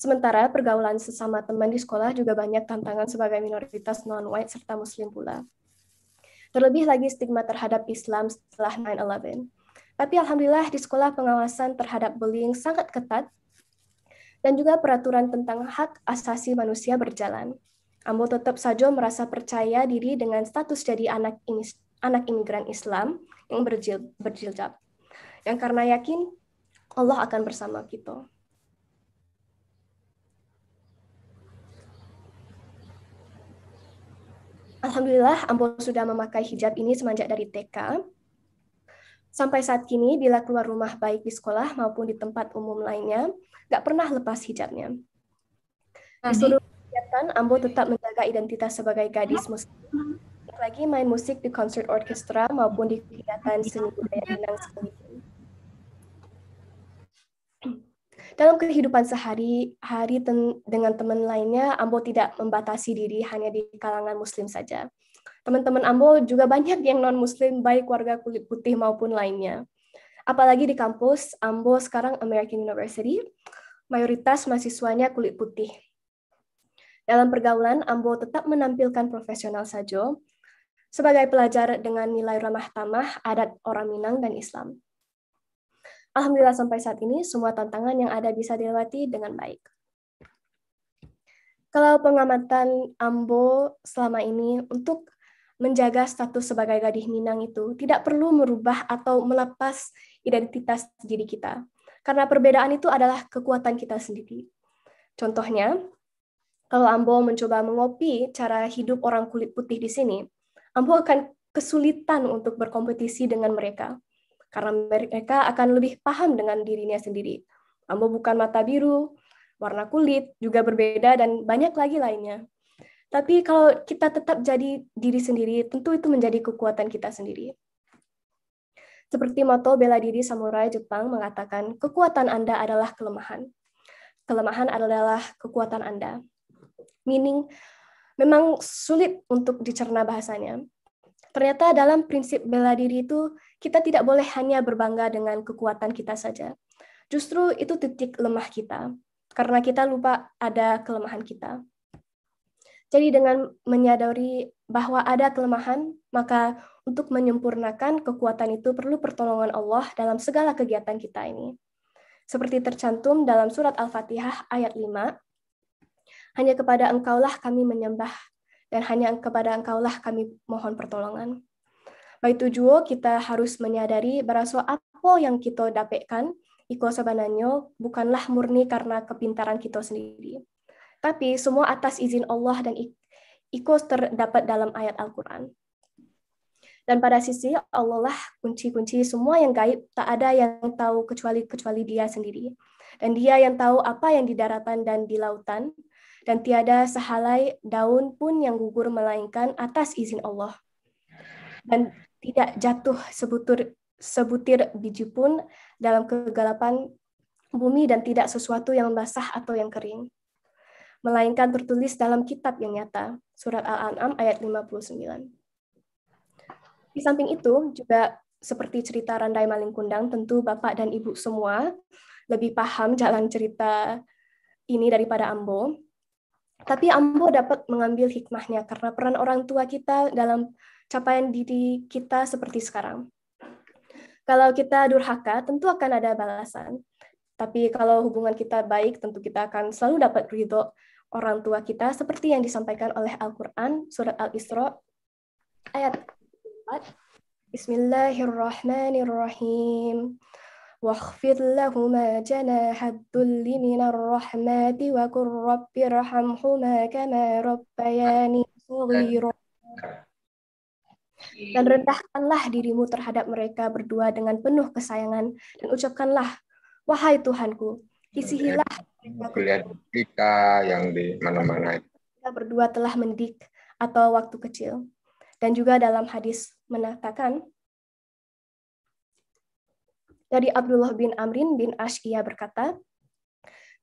Sementara pergaulan sesama teman di sekolah juga banyak tantangan sebagai minoritas non-white serta muslim pula. Terlebih lagi stigma terhadap Islam setelah 9-11. Tapi alhamdulillah di sekolah pengawasan terhadap bullying sangat ketat dan juga peraturan tentang hak asasi manusia berjalan. Ambo tetap saja merasa percaya diri dengan status jadi anak anak imigran Islam yang berjil, berjilbab. Yang karena yakin Allah akan bersama kita. Alhamdulillah, Ambo sudah memakai hijab ini semenjak dari TK. Sampai saat kini, bila keluar rumah baik di sekolah maupun di tempat umum lainnya, nggak pernah lepas hijabnya kegiatan, Ambo tetap menjaga identitas sebagai gadis muslim. Lagi main musik di konser orkestra maupun di kegiatan seni budaya Minang sendiri. Dalam kehidupan sehari-hari dengan teman lainnya, Ambo tidak membatasi diri hanya di kalangan muslim saja. Teman-teman Ambo juga banyak yang non-muslim, baik warga kulit putih maupun lainnya. Apalagi di kampus Ambo sekarang American University, mayoritas mahasiswanya kulit putih. Dalam pergaulan, Ambo tetap menampilkan profesional saja sebagai pelajar dengan nilai ramah tamah, adat orang Minang, dan Islam. Alhamdulillah sampai saat ini semua tantangan yang ada bisa dilewati dengan baik. Kalau pengamatan Ambo selama ini untuk menjaga status sebagai gadis Minang itu tidak perlu merubah atau melepas identitas diri kita. Karena perbedaan itu adalah kekuatan kita sendiri. Contohnya, kalau Ambo mencoba mengopi cara hidup orang kulit putih di sini, Ambo akan kesulitan untuk berkompetisi dengan mereka karena mereka akan lebih paham dengan dirinya sendiri. Ambo bukan mata biru, warna kulit juga berbeda dan banyak lagi lainnya. Tapi kalau kita tetap jadi diri sendiri, tentu itu menjadi kekuatan kita sendiri. Seperti moto bela diri samurai Jepang mengatakan, kekuatan Anda adalah kelemahan. Kelemahan adalah kekuatan Anda meaning memang sulit untuk dicerna bahasanya. Ternyata dalam prinsip bela diri itu kita tidak boleh hanya berbangga dengan kekuatan kita saja. Justru itu titik lemah kita karena kita lupa ada kelemahan kita. Jadi dengan menyadari bahwa ada kelemahan, maka untuk menyempurnakan kekuatan itu perlu pertolongan Allah dalam segala kegiatan kita ini. Seperti tercantum dalam surat Al-Fatihah ayat 5, hanya kepada engkaulah kami menyembah, dan hanya kepada engkaulah kami mohon pertolongan. Baik tujuo, kita harus menyadari berasa apa yang kita dapatkan, iko sabananyo, bukanlah murni karena kepintaran kita sendiri. Tapi semua atas izin Allah dan iko terdapat dalam ayat Al-Quran. Dan pada sisi Allah lah kunci-kunci semua yang gaib, tak ada yang tahu kecuali kecuali dia sendiri. Dan dia yang tahu apa yang di daratan dan di lautan, dan tiada sehalai daun pun yang gugur melainkan atas izin Allah. Dan tidak jatuh sebutir, sebutir biji pun dalam kegelapan bumi dan tidak sesuatu yang basah atau yang kering. Melainkan tertulis dalam kitab yang nyata, surat Al-An'am ayat 59. Di samping itu, juga seperti cerita Randai Maling Kundang, tentu Bapak dan Ibu semua lebih paham jalan cerita ini daripada Ambo. Tapi Ambo dapat mengambil hikmahnya karena peran orang tua kita dalam capaian diri kita seperti sekarang. Kalau kita durhaka, tentu akan ada balasan. Tapi kalau hubungan kita baik, tentu kita akan selalu dapat ridho orang tua kita seperti yang disampaikan oleh Al-Quran, Surat Al-Isra, ayat 4. Bismillahirrahmanirrahim. واخفض لهما جناح الذل من الرحمة وقل رب ارحمهما كما ربياني صغيرا dan rendahkanlah dirimu terhadap mereka berdua dengan penuh kesayangan dan ucapkanlah wahai Tuhanku kisihilah kuliah kita yang di mana-mana kita berdua telah mendik atau waktu kecil dan juga dalam hadis mengatakan dari Abdullah bin Amrin bin Ash ia berkata,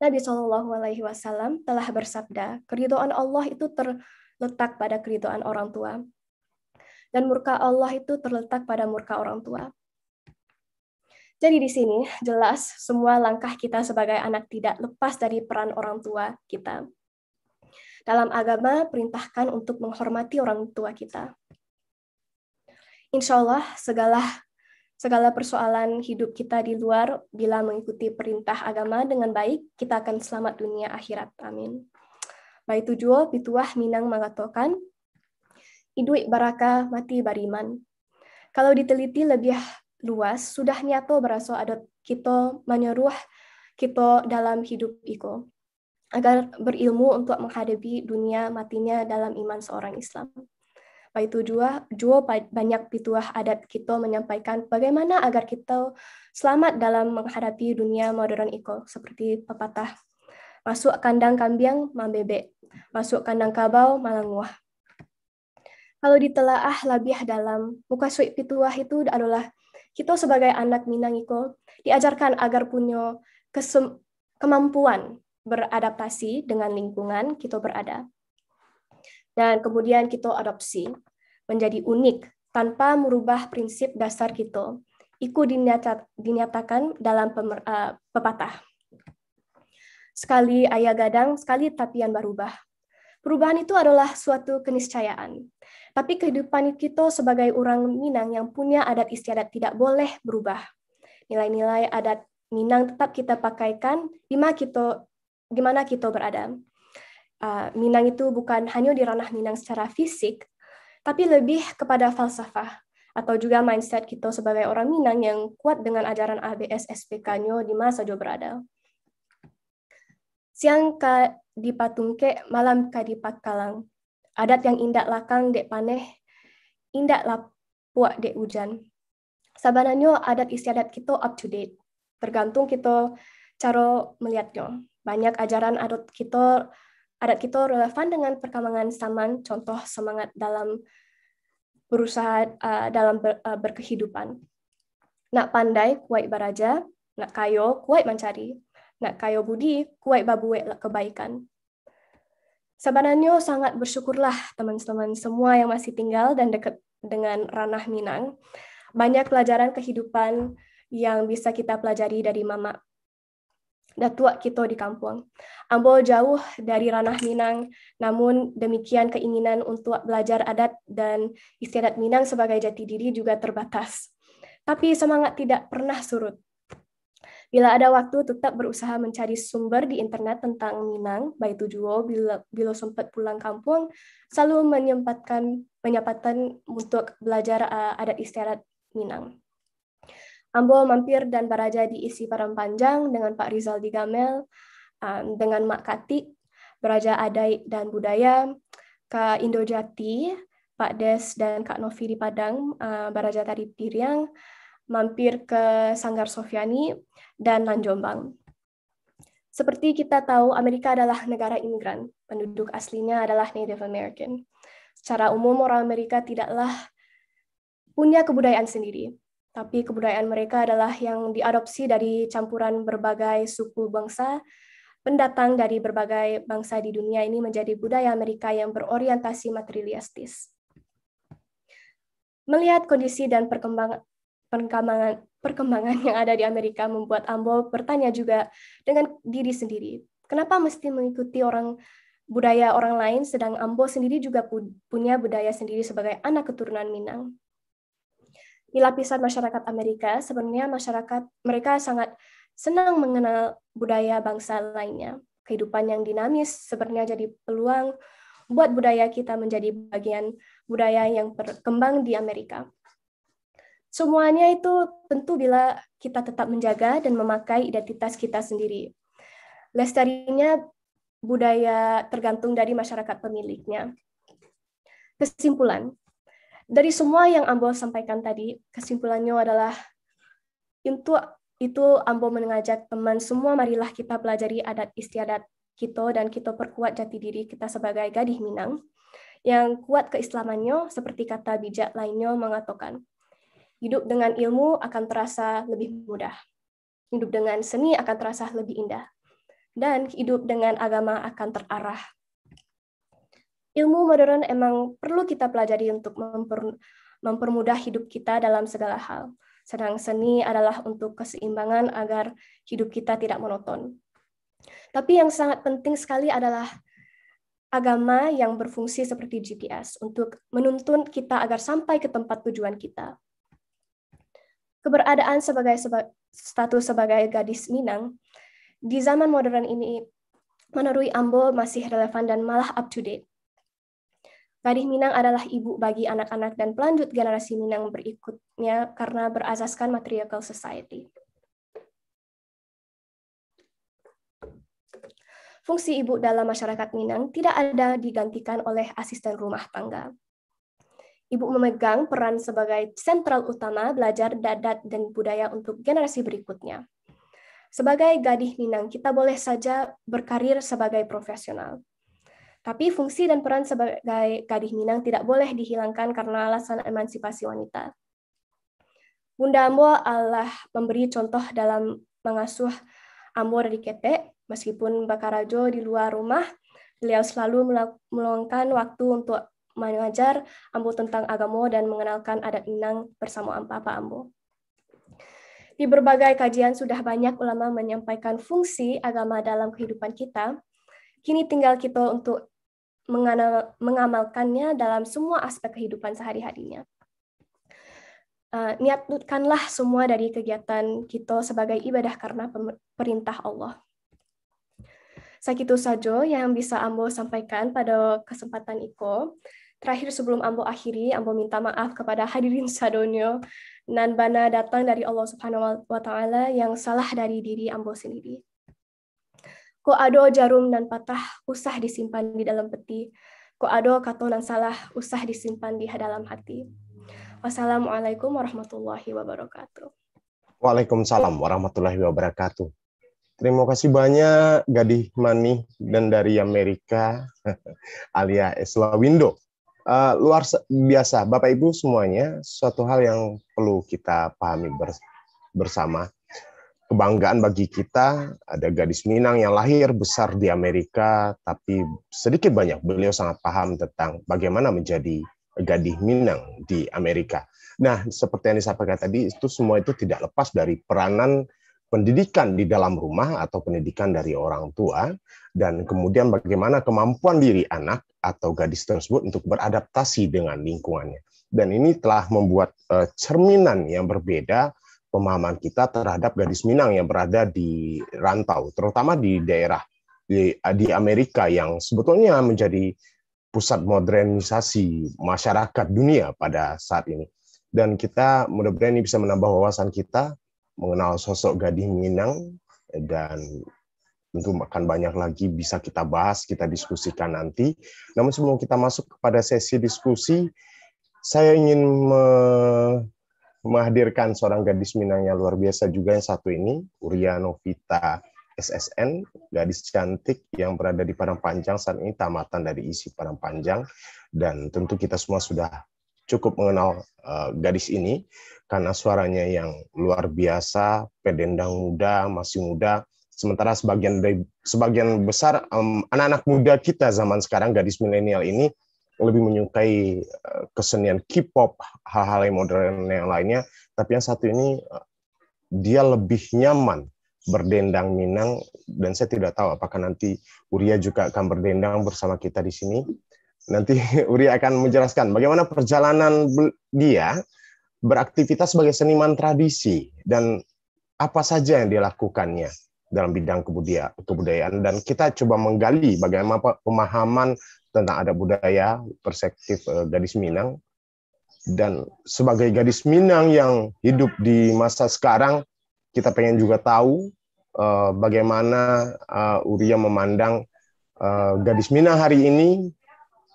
Nabi Shallallahu Alaihi Wasallam telah bersabda, keridoan Allah itu terletak pada keridoan orang tua, dan murka Allah itu terletak pada murka orang tua. Jadi di sini jelas semua langkah kita sebagai anak tidak lepas dari peran orang tua kita. Dalam agama perintahkan untuk menghormati orang tua kita. Insya Allah segala segala persoalan hidup kita di luar, bila mengikuti perintah agama dengan baik, kita akan selamat dunia akhirat. Amin. baik tujuh pituah minang mengatakan, iduik baraka mati bariman. Kalau diteliti lebih luas, sudah niato beraso adat kita menyeruh kita dalam hidup iko agar berilmu untuk menghadapi dunia matinya dalam iman seorang Islam itu juga, Juo banyak pituah adat kita menyampaikan bagaimana agar kita selamat dalam menghadapi dunia modern eko seperti pepatah masuk kandang kambing mambebe masuk kandang kabau malanguah kalau ditelaah lebih dalam muka suik pituah itu adalah kita sebagai anak Minang iko diajarkan agar punya kesem- kemampuan beradaptasi dengan lingkungan kita berada dan kemudian kita adopsi menjadi unik tanpa merubah prinsip dasar kita. Iku dinyatakan dalam pemer, uh, pepatah. Sekali ayah gadang, sekali tapian berubah. Perubahan itu adalah suatu keniscayaan. Tapi kehidupan kita sebagai orang Minang yang punya adat istiadat tidak boleh berubah. Nilai-nilai adat Minang tetap kita pakaikan di mana kita, di mana kita berada. Eh, Minang itu bukan hanya di ranah Minang secara fisik, tapi lebih kepada falsafah atau juga mindset kita sebagai orang Minang yang kuat dengan ajaran ABS SPK-nyo di masa jo berada. Siang ke di patungke, malam ke di pakalang. Adat yang indak lakang dek paneh, indak lapuak dek hujan. Sabananya adat istiadat kita up to date. Tergantung kita cara melihatnya. Banyak ajaran adat kita adat kita relevan dengan perkembangan zaman, contoh semangat dalam berusaha uh, dalam ber, uh, berkehidupan. Nak pandai, kuat baraja. Nak kayo, kuat mencari. Nak kayo budi, kuat babuwe kebaikan. Sebenarnya sangat bersyukurlah teman-teman semua yang masih tinggal dan dekat dengan ranah Minang. Banyak pelajaran kehidupan yang bisa kita pelajari dari Mama datua kita di kampung. Ambo jauh dari ranah Minang, namun demikian keinginan untuk belajar adat dan istiadat Minang sebagai jati diri juga terbatas. Tapi semangat tidak pernah surut. Bila ada waktu, tetap berusaha mencari sumber di internet tentang Minang, baik itu bila, bila sempat pulang kampung, selalu menyempatkan penyempatan untuk belajar uh, adat istiadat Minang. Ambo mampir dan Baraja diisi parang Panjang dengan Pak Rizal di Gamel, um, dengan Mak Kati, beraja Adai dan Budaya, Kak Indojati, Pak Des dan Kak Novi di Padang, uh, Baraja tadi di mampir ke Sanggar Sofiani dan Lanjombang. Seperti kita tahu, Amerika adalah negara imigran. Penduduk aslinya adalah Native American. Secara umum, orang Amerika tidaklah punya kebudayaan sendiri tapi kebudayaan mereka adalah yang diadopsi dari campuran berbagai suku bangsa. Pendatang dari berbagai bangsa di dunia ini menjadi budaya Amerika yang berorientasi materialistis. Melihat kondisi dan perkembangan, perkembangan, perkembangan yang ada di Amerika membuat Ambo bertanya juga dengan diri sendiri, kenapa mesti mengikuti orang budaya orang lain sedang Ambo sendiri juga punya budaya sendiri sebagai anak keturunan Minang? di lapisan masyarakat Amerika sebenarnya masyarakat mereka sangat senang mengenal budaya bangsa lainnya. Kehidupan yang dinamis sebenarnya jadi peluang buat budaya kita menjadi bagian budaya yang berkembang di Amerika. Semuanya itu tentu bila kita tetap menjaga dan memakai identitas kita sendiri. Lestarinya budaya tergantung dari masyarakat pemiliknya. Kesimpulan, dari semua yang Ambo sampaikan tadi, kesimpulannya adalah itu itu Ambo mengajak teman semua marilah kita pelajari adat istiadat kita dan kita perkuat jati diri kita sebagai gadis Minang yang kuat keislamannya seperti kata bijak lainnya mengatakan hidup dengan ilmu akan terasa lebih mudah hidup dengan seni akan terasa lebih indah dan hidup dengan agama akan terarah ilmu modern emang perlu kita pelajari untuk memper, mempermudah hidup kita dalam segala hal. Sedang seni adalah untuk keseimbangan agar hidup kita tidak monoton. Tapi yang sangat penting sekali adalah agama yang berfungsi seperti GPS untuk menuntun kita agar sampai ke tempat tujuan kita. Keberadaan sebagai seba, status sebagai gadis Minang di zaman modern ini menurut Ambo masih relevan dan malah up to date. Kadih Minang adalah ibu bagi anak-anak dan pelanjut generasi Minang berikutnya karena berasaskan matriarchal society. Fungsi ibu dalam masyarakat Minang tidak ada digantikan oleh asisten rumah tangga. Ibu memegang peran sebagai sentral utama belajar dadat dan budaya untuk generasi berikutnya. Sebagai gadis Minang, kita boleh saja berkarir sebagai profesional tapi fungsi dan peran sebagai gadis Minang tidak boleh dihilangkan karena alasan emansipasi wanita. Bunda Ambo Allah memberi contoh dalam mengasuh Ambo dari ketek, meskipun Bakarajo di luar rumah, beliau selalu meluangkan waktu untuk mengajar Ambo tentang agama dan mengenalkan adat Minang bersama Papa Ambo. Di berbagai kajian sudah banyak ulama menyampaikan fungsi agama dalam kehidupan kita, Kini tinggal kita untuk mengamalkannya dalam semua aspek kehidupan sehari-harinya. Uh, niatkanlah semua dari kegiatan kita sebagai ibadah karena perintah Allah. Sakitu saja yang bisa Ambo sampaikan pada kesempatan Iko. Terakhir sebelum Ambo akhiri, Ambo minta maaf kepada hadirin sadonyo nan bana datang dari Allah Subhanahu wa taala yang salah dari diri Ambo sendiri. Ko ado jarum nan patah usah disimpan di dalam peti. Ko ado dan salah usah disimpan di dalam hati. Wassalamualaikum warahmatullahi wabarakatuh. Waalaikumsalam warahmatullahi wabarakatuh. Terima kasih banyak Gadih Mani dan dari Amerika Alia Windo. Uh, luar biasa, Bapak Ibu semuanya, suatu hal yang perlu kita pahami bersama kebanggaan bagi kita ada gadis Minang yang lahir besar di Amerika tapi sedikit banyak beliau sangat paham tentang bagaimana menjadi gadis Minang di Amerika. Nah, seperti yang disampaikan tadi itu semua itu tidak lepas dari peranan pendidikan di dalam rumah atau pendidikan dari orang tua dan kemudian bagaimana kemampuan diri anak atau gadis tersebut untuk beradaptasi dengan lingkungannya. Dan ini telah membuat eh, cerminan yang berbeda pemahaman kita terhadap gadis Minang yang berada di rantau, terutama di daerah di, di Amerika yang sebetulnya menjadi pusat modernisasi masyarakat dunia pada saat ini. Dan kita mudah-mudahan ini bisa menambah wawasan kita mengenal sosok gadis Minang dan tentu akan banyak lagi bisa kita bahas, kita diskusikan nanti. Namun sebelum kita masuk kepada sesi diskusi, saya ingin menghadirkan seorang gadis Minang yang luar biasa juga yang satu ini, Uria Novita SSN, gadis cantik yang berada di Padang Panjang saat ini tamatan dari isi Padang Panjang dan tentu kita semua sudah cukup mengenal uh, gadis ini karena suaranya yang luar biasa, pedendang muda, masih muda. Sementara sebagian dari sebagian besar anak-anak um, anak -anak muda kita zaman sekarang gadis milenial ini lebih menyukai eh, kesenian K-pop, hal-hal yang modern yang lainnya, tapi yang satu ini eh, dia lebih nyaman berdendang Minang dan saya tidak tahu apakah nanti Uria juga akan berdendang bersama kita di sini. Nanti Uria akan menjelaskan bagaimana perjalanan dia beraktivitas sebagai seniman tradisi dan apa saja yang dia lakukannya dalam bidang kebudayaan dan kita coba menggali bagaimana pemahaman tentang adat budaya perspektif uh, gadis Minang dan sebagai gadis Minang yang hidup di masa sekarang kita pengen juga tahu uh, bagaimana uh, Uria memandang uh, gadis Minang hari ini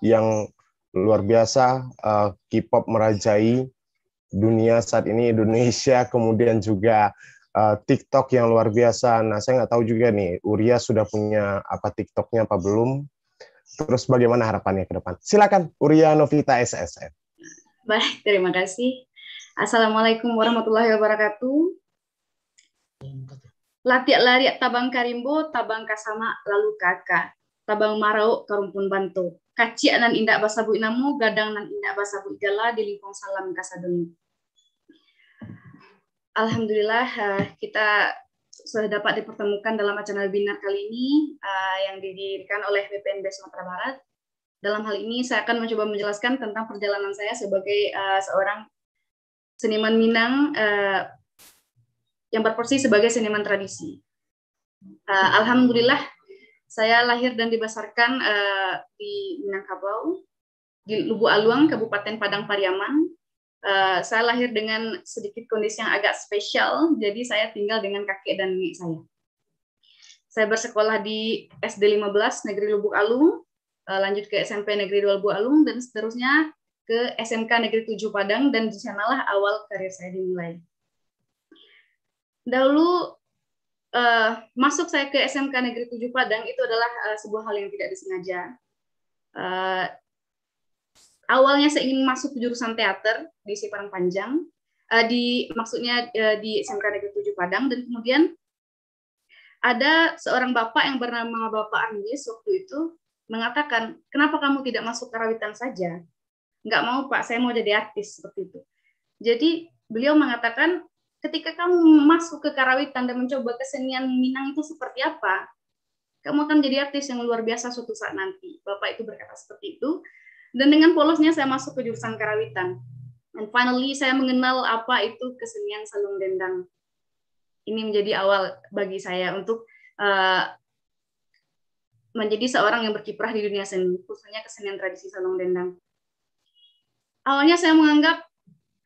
yang luar biasa uh, K-pop merajai dunia saat ini Indonesia kemudian juga uh, TikTok yang luar biasa. Nah, saya nggak tahu juga nih, Uria sudah punya apa TikToknya apa belum? Terus bagaimana harapannya ke depan? Silakan Uria Novita SSN. Baik, terima kasih. Assalamualaikum warahmatullahi wabarakatuh. Latiak lariak tabang karimbo, tabang kasama lalu kakak. Tabang marau karumpun bantu. Kacianan nan indak basabu namu, gadang nan indak basabu jala di lingkung salam kasadun. Alhamdulillah eh, kita sudah dapat dipertemukan dalam acara webinar kali ini uh, yang didirikan oleh BPNB Sumatera Barat. Dalam hal ini saya akan mencoba menjelaskan tentang perjalanan saya sebagai uh, seorang seniman Minang uh, yang berporsi sebagai seniman tradisi. Uh, Alhamdulillah saya lahir dan dibesarkan uh, di Minangkabau di Lubu Aluang, Kabupaten Padang Pariaman. Eh, saya lahir dengan sedikit kondisi yang agak spesial, jadi saya tinggal dengan kakek dan nenek saya. Saya bersekolah di SD 15 Negeri Lubuk Alung, eh, lanjut ke SMP Negeri Lubuk Alung, dan seterusnya ke SMK Negeri 7 Padang, dan di sanalah awal karir saya dimulai. Dahulu eh, masuk saya ke SMK Negeri 7 Padang itu adalah sebuah hal yang tidak disengaja awalnya saya ingin masuk ke jurusan teater di Separang Panjang, uh, di maksudnya uh, di SMK Negeri 7 Padang dan kemudian ada seorang bapak yang bernama Bapak Andes waktu itu mengatakan, "Kenapa kamu tidak masuk karawitan saja?" Nggak mau, Pak, saya mau jadi artis." seperti itu. Jadi, beliau mengatakan, "Ketika kamu masuk ke karawitan dan mencoba kesenian Minang itu seperti apa, kamu akan jadi artis yang luar biasa suatu saat nanti." Bapak itu berkata seperti itu dan dengan polosnya saya masuk ke jurusan karawitan. And finally saya mengenal apa itu kesenian salung dendang. Ini menjadi awal bagi saya untuk uh, menjadi seorang yang berkiprah di dunia seni, khususnya kesenian tradisi salung dendang. Awalnya saya menganggap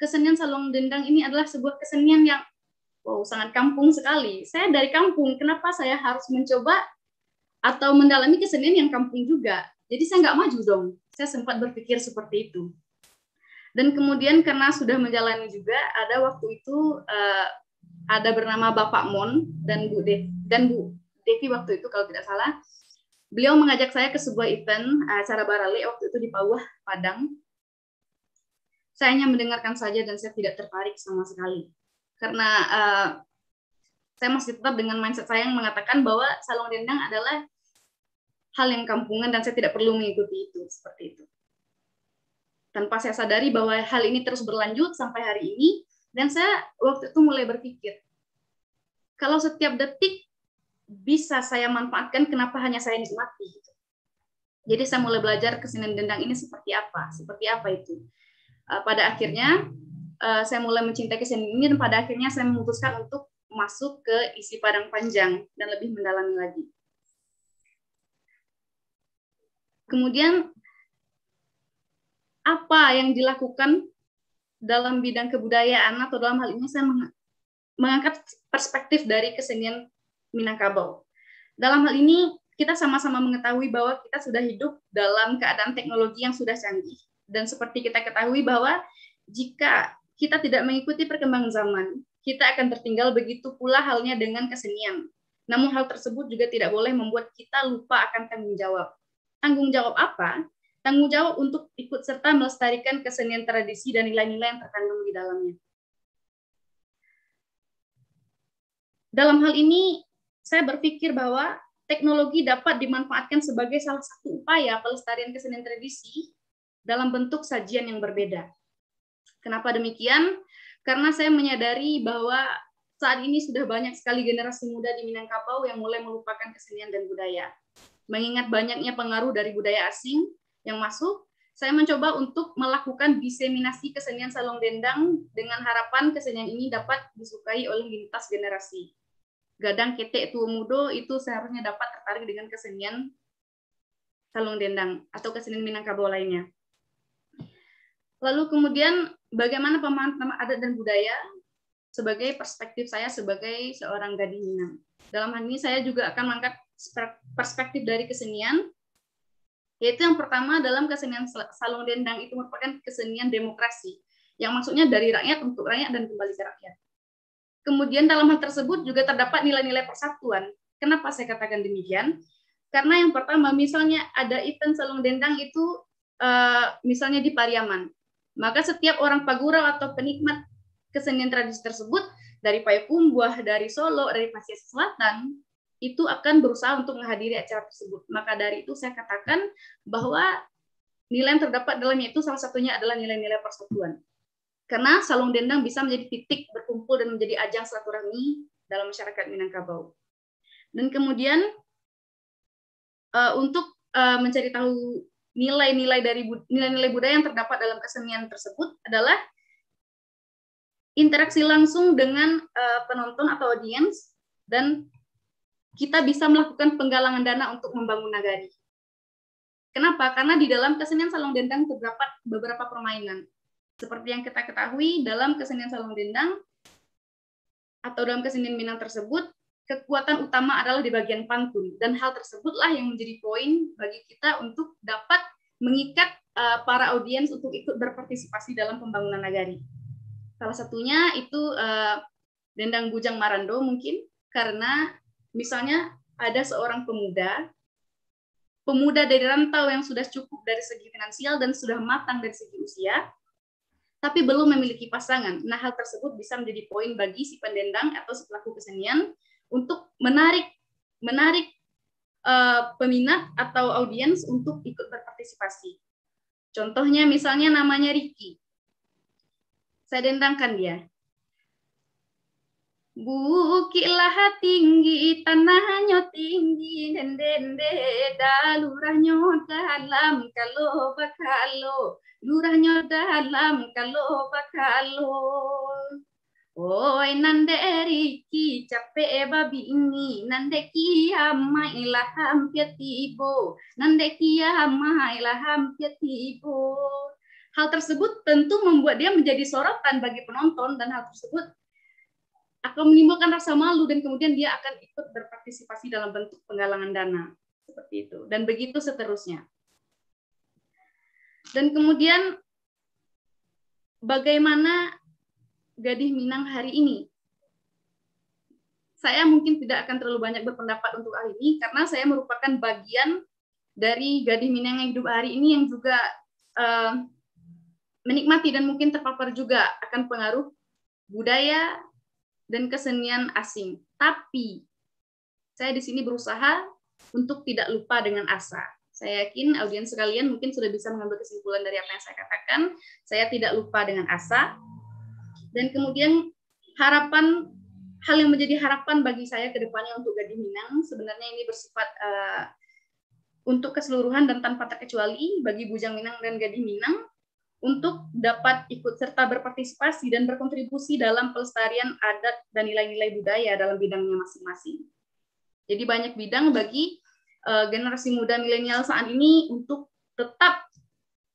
kesenian salung dendang ini adalah sebuah kesenian yang wow, sangat kampung sekali. Saya dari kampung, kenapa saya harus mencoba atau mendalami kesenian yang kampung juga? Jadi saya nggak maju dong. Saya sempat berpikir seperti itu. Dan kemudian karena sudah menjalani juga, ada waktu itu uh, ada bernama Bapak Mon dan Bu Devi, dan Bu Devi waktu itu kalau tidak salah. Beliau mengajak saya ke sebuah event eh, acara barale waktu itu di Pawah Padang. Saya hanya mendengarkan saja dan saya tidak tertarik sama sekali. Karena uh, saya masih tetap dengan mindset saya yang mengatakan bahwa salon dendang adalah hal yang kampungan dan saya tidak perlu mengikuti itu seperti itu. Tanpa saya sadari bahwa hal ini terus berlanjut sampai hari ini dan saya waktu itu mulai berpikir kalau setiap detik bisa saya manfaatkan kenapa hanya saya nikmati gitu. Jadi saya mulai belajar kesenian dendang ini seperti apa, seperti apa itu. Eh, pada akhirnya eh, saya mulai mencintai kesenian ini dan pada akhirnya saya memutuskan untuk masuk ke isi padang panjang dan lebih mendalami lagi. Kemudian apa yang dilakukan dalam bidang kebudayaan atau dalam hal ini saya mengangkat perspektif dari kesenian Minangkabau. Dalam hal ini kita sama-sama mengetahui bahwa kita sudah hidup dalam keadaan teknologi yang sudah canggih dan seperti kita ketahui bahwa jika kita tidak mengikuti perkembangan zaman, kita akan tertinggal begitu pula halnya dengan kesenian. Namun hal tersebut juga tidak boleh membuat kita lupa akan tanggung jawab tanggung jawab apa? Tanggung jawab untuk ikut serta melestarikan kesenian tradisi dan nilai-nilai yang terkandung di dalamnya. Dalam hal ini, saya berpikir bahwa teknologi dapat dimanfaatkan sebagai salah satu upaya pelestarian kesenian tradisi dalam bentuk sajian yang berbeda. Kenapa demikian? Karena saya menyadari bahwa saat ini sudah banyak sekali generasi muda di Minangkabau yang mulai melupakan kesenian dan budaya. Mengingat banyaknya pengaruh dari budaya asing yang masuk, saya mencoba untuk melakukan diseminasi kesenian Salong Dendang dengan harapan kesenian ini dapat disukai oleh lintas generasi. Gadang Ketek Tua Mudo itu seharusnya dapat tertarik dengan kesenian Salong Dendang atau kesenian Minangkabau lainnya. Lalu kemudian bagaimana pemahaman adat dan budaya sebagai perspektif saya sebagai seorang gadis Minang. Dalam hal ini saya juga akan mengangkat perspektif dari kesenian, yaitu yang pertama dalam kesenian Salung Dendang itu merupakan kesenian demokrasi, yang maksudnya dari rakyat untuk rakyat dan kembali ke rakyat. Kemudian dalam hal tersebut juga terdapat nilai-nilai persatuan. Kenapa saya katakan demikian? Karena yang pertama, misalnya ada event Salung Dendang itu eh, misalnya di Pariaman, maka setiap orang pagura atau penikmat kesenian tradisi tersebut dari Payakumbuh, dari Solo, dari Pasir Selatan, itu akan berusaha untuk menghadiri acara tersebut. Maka dari itu saya katakan bahwa nilai yang terdapat dalamnya itu salah satunya adalah nilai-nilai persatuan. Karena Salung Dendang bisa menjadi titik berkumpul dan menjadi ajang silaturahmi dalam masyarakat Minangkabau. Dan kemudian eh, untuk eh, mencari tahu nilai-nilai dari nilai-nilai budaya yang terdapat dalam kesenian tersebut adalah interaksi langsung dengan eh, penonton atau audiens dan kita bisa melakukan penggalangan dana untuk membangun nagari. Kenapa? Karena di dalam kesenian salong dendang terdapat beberapa permainan. Seperti yang kita ketahui, dalam kesenian salong dendang atau dalam kesenian Minang tersebut, kekuatan utama adalah di bagian pantun. Dan hal tersebutlah yang menjadi poin bagi kita untuk dapat mengikat eh, para audiens untuk ikut berpartisipasi dalam pembangunan nagari. Salah satunya itu eh, dendang bujang marando mungkin, karena Misalnya ada seorang pemuda, pemuda dari rantau yang sudah cukup dari segi finansial dan sudah matang dari segi usia, tapi belum memiliki pasangan. Nah, hal tersebut bisa menjadi poin bagi si pendendang atau si pelaku kesenian untuk menarik menarik uh, peminat atau audiens untuk ikut berpartisipasi. Contohnya misalnya namanya Riki. Saya dendangkan dia. Bukitlah tinggi, tanahnya tinggi, dendende dalurahnya dalam, kalau bakalo, lurahnya dalam, kalau bakalo. Oi nande eriki capek babi ini nande kia mai lah hampir tibo nande kia mai lah hampir tibo Hal tersebut tentu membuat dia menjadi sorotan bagi penonton dan hal tersebut akan menimbulkan rasa malu dan kemudian dia akan ikut berpartisipasi dalam bentuk penggalangan dana seperti itu dan begitu seterusnya. Dan kemudian bagaimana gadis Minang hari ini? Saya mungkin tidak akan terlalu banyak berpendapat untuk hal ini karena saya merupakan bagian dari gadis Minang yang hidup hari ini yang juga uh, menikmati dan mungkin terpapar juga akan pengaruh budaya, dan kesenian asing. Tapi saya di sini berusaha untuk tidak lupa dengan asa. Saya yakin audiens sekalian mungkin sudah bisa mengambil kesimpulan dari apa yang saya katakan. Saya tidak lupa dengan asa. Dan kemudian harapan hal yang menjadi harapan bagi saya ke depannya untuk Gading Minang sebenarnya ini bersifat uh, untuk keseluruhan dan tanpa terkecuali bagi Bujang Minang dan Gading Minang untuk dapat ikut serta berpartisipasi dan berkontribusi dalam pelestarian adat dan nilai-nilai budaya dalam bidangnya masing-masing. Jadi banyak bidang bagi uh, generasi muda milenial saat ini untuk tetap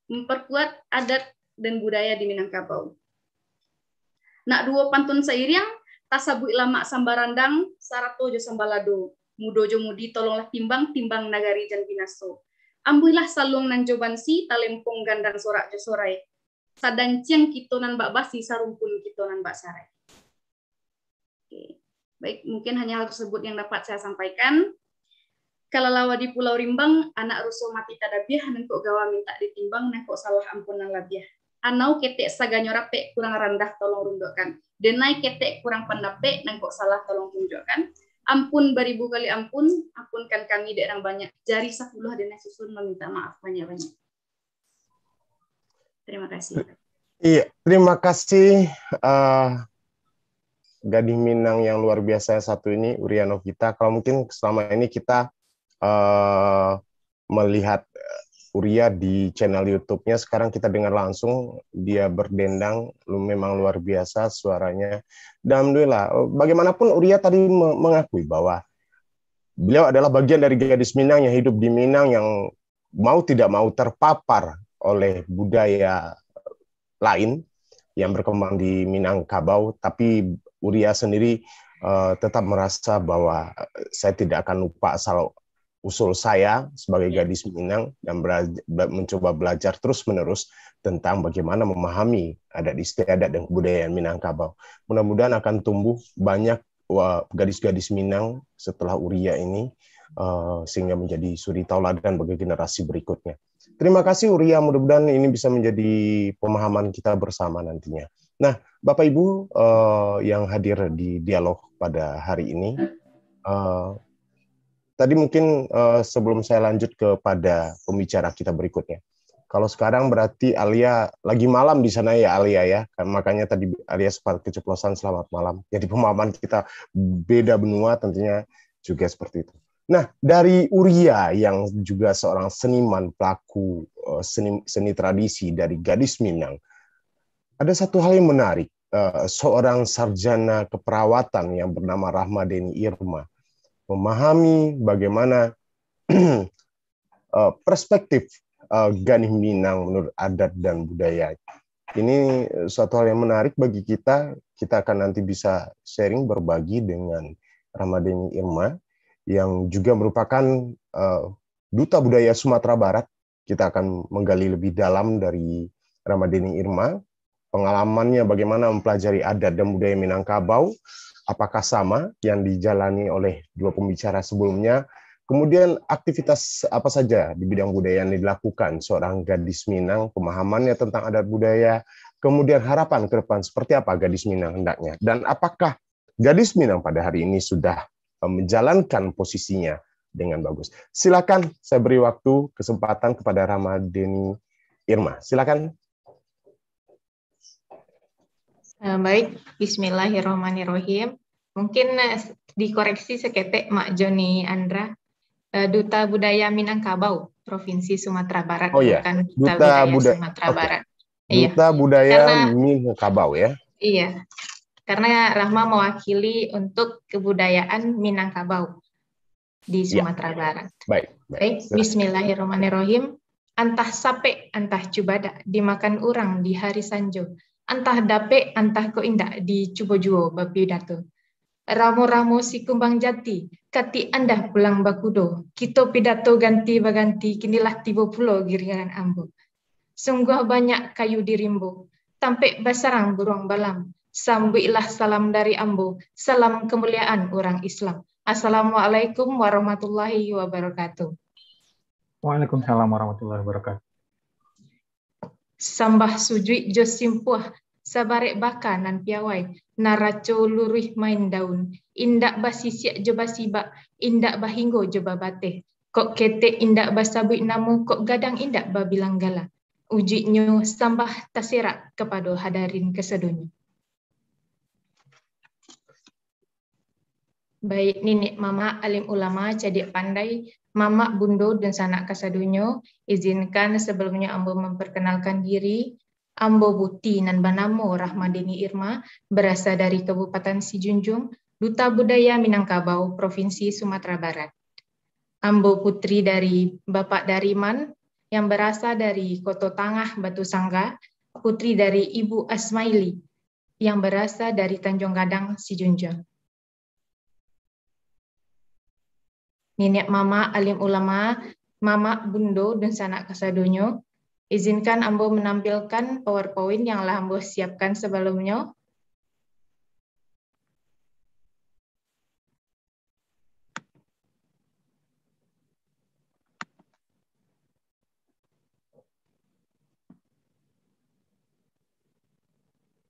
memperkuat adat dan budaya di Minangkabau. Nak dua pantun seiring, tasabu ilama sambarandang, sarato jo sambalado, mudojo mudi tolonglah timbang, timbang nagari jan binaso Ambillah salung nan jobansi talempong gandang sorak je sorai sadang ciang kito nan bak basi sarumpun kito nan bak sarai Oke. baik mungkin hanya hal tersebut yang dapat saya sampaikan Kalau lawa di Pulau Rimbang anak rusuh mati tadabiah nan kok gawa minta ditimbang nan kok salah ampun nan labiah anau ketek saganya rapek kurang rendah tolong rundukkan denai ketek kurang pendape nan kok salah tolong tunjukkan Ampun beribu kali ampun, ampunkan kami daerah banyak. Jari sepuluh dan susun meminta maaf banyak-banyak. Terima kasih. Iya, terima kasih uh, Gading Minang yang luar biasa satu ini, Uriano kita. Kalau mungkin selama ini kita uh, melihat Uria di channel YouTube-nya. Sekarang kita dengar langsung dia berdendang, lu memang luar biasa suaranya. Dan alhamdulillah, bagaimanapun Uria tadi mengakui bahwa beliau adalah bagian dari gadis Minang yang hidup di Minang yang mau tidak mau terpapar oleh budaya lain yang berkembang di Minangkabau, tapi Uria sendiri uh, tetap merasa bahwa eh, saya tidak akan lupa asal usul saya sebagai iya. gadis Minang dan belajar, mencoba belajar terus-menerus tentang bagaimana memahami adat istiadat dan kebudayaan Minangkabau. Mudah-mudahan akan tumbuh banyak gadis-gadis Minang setelah Uria ini eh, sehingga menjadi suri tauladan bagi generasi berikutnya. Terima kasih Uria, mudah-mudahan ini bisa menjadi pemahaman kita bersama nantinya. Nah, Bapak Ibu uh, yang hadir di dialog pada hari ini, uh, tadi mungkin uh, sebelum saya lanjut kepada pembicara kita berikutnya. Kalau sekarang berarti Alia lagi malam di sana ya Alia ya. Makanya tadi Alia sempat keceplosan selamat malam. Jadi ya, pemahaman kita beda benua tentunya juga seperti itu. Nah, dari Uria yang juga seorang seniman pelaku eh, seni, seni tradisi dari Gadis Minang, ada satu hal yang menarik. Eh, seorang sarjana keperawatan yang bernama Rahma Deni Irma memahami bagaimana eh, perspektif eh, Ganih Minang menurut adat dan budaya. Ini eh, suatu hal yang menarik bagi kita. Kita akan nanti bisa sharing berbagi dengan Ramadhani Irma yang juga merupakan duta budaya Sumatera Barat. Kita akan menggali lebih dalam dari Ramadhani Irma pengalamannya bagaimana mempelajari adat dan budaya Minangkabau apakah sama yang dijalani oleh dua pembicara sebelumnya? Kemudian aktivitas apa saja di bidang budaya yang dilakukan seorang gadis Minang, pemahamannya tentang adat budaya, kemudian harapan ke depan seperti apa gadis Minang hendaknya, dan apakah gadis Minang pada hari ini sudah eh, menjalankan posisinya dengan bagus. Silakan saya beri waktu kesempatan kepada Ramadhani Irma. Silakan Eh, baik, bismillahirrahmanirrahim. Mungkin eh, dikoreksi seketek Mak Joni Andra, eh, Duta Budaya Minangkabau, Provinsi Sumatera Barat, oh, iya. bukan Duta, Duta Budaya Buda Sumatera okay. Barat. Iya. Duta Budaya Karena, Minangkabau ya? Iya, karena Rahma mewakili untuk kebudayaan Minangkabau di iya. Sumatera ya. Barat. Baik, baik. baik. Bismillahirrahmanirrahim. Antah sape, antah cubada, dimakan orang di hari sanjo antah dape antah ko indak di cubo juo babi dato. Ramo-ramo si kumbang jati, kati andah pulang bakudo, kito pidato ganti baganti, kinilah tibo pulau giringan ambo. Sungguh banyak kayu dirimbo, tampe basarang burung balam, sambuilah salam dari ambo, salam kemuliaan orang Islam. Assalamualaikum warahmatullahi wabarakatuh. Waalaikumsalam warahmatullahi wabarakatuh sambah sujui jo simpuah sabarek baka nan piawai naraco lurih main daun indak basisia jo basiba indak bahinggo jo babate kok kete indak basabui namu kok gadang indak babilang gala nyu sambah tasirak kepada hadarin kesedunya baik nenek mama alim ulama jadi pandai Mama Bundo dan Sanak Kasadunyo, izinkan sebelumnya Ambo memperkenalkan diri. Ambo Buti Nanbanamo Rahmadeni Irma berasal dari Kabupaten Sijunjung, Duta Budaya Minangkabau, Provinsi Sumatera Barat. Ambo putri dari Bapak Dariman yang berasal dari Koto Tangah, Batu Sangga, putri dari Ibu Asmaili yang berasal dari Tanjung Gadang, Sijunjung. nenek mama alim ulama, mama bundo dan sanak kasadonyo. Izinkan ambo menampilkan PowerPoint yang lah ambo siapkan sebelumnya.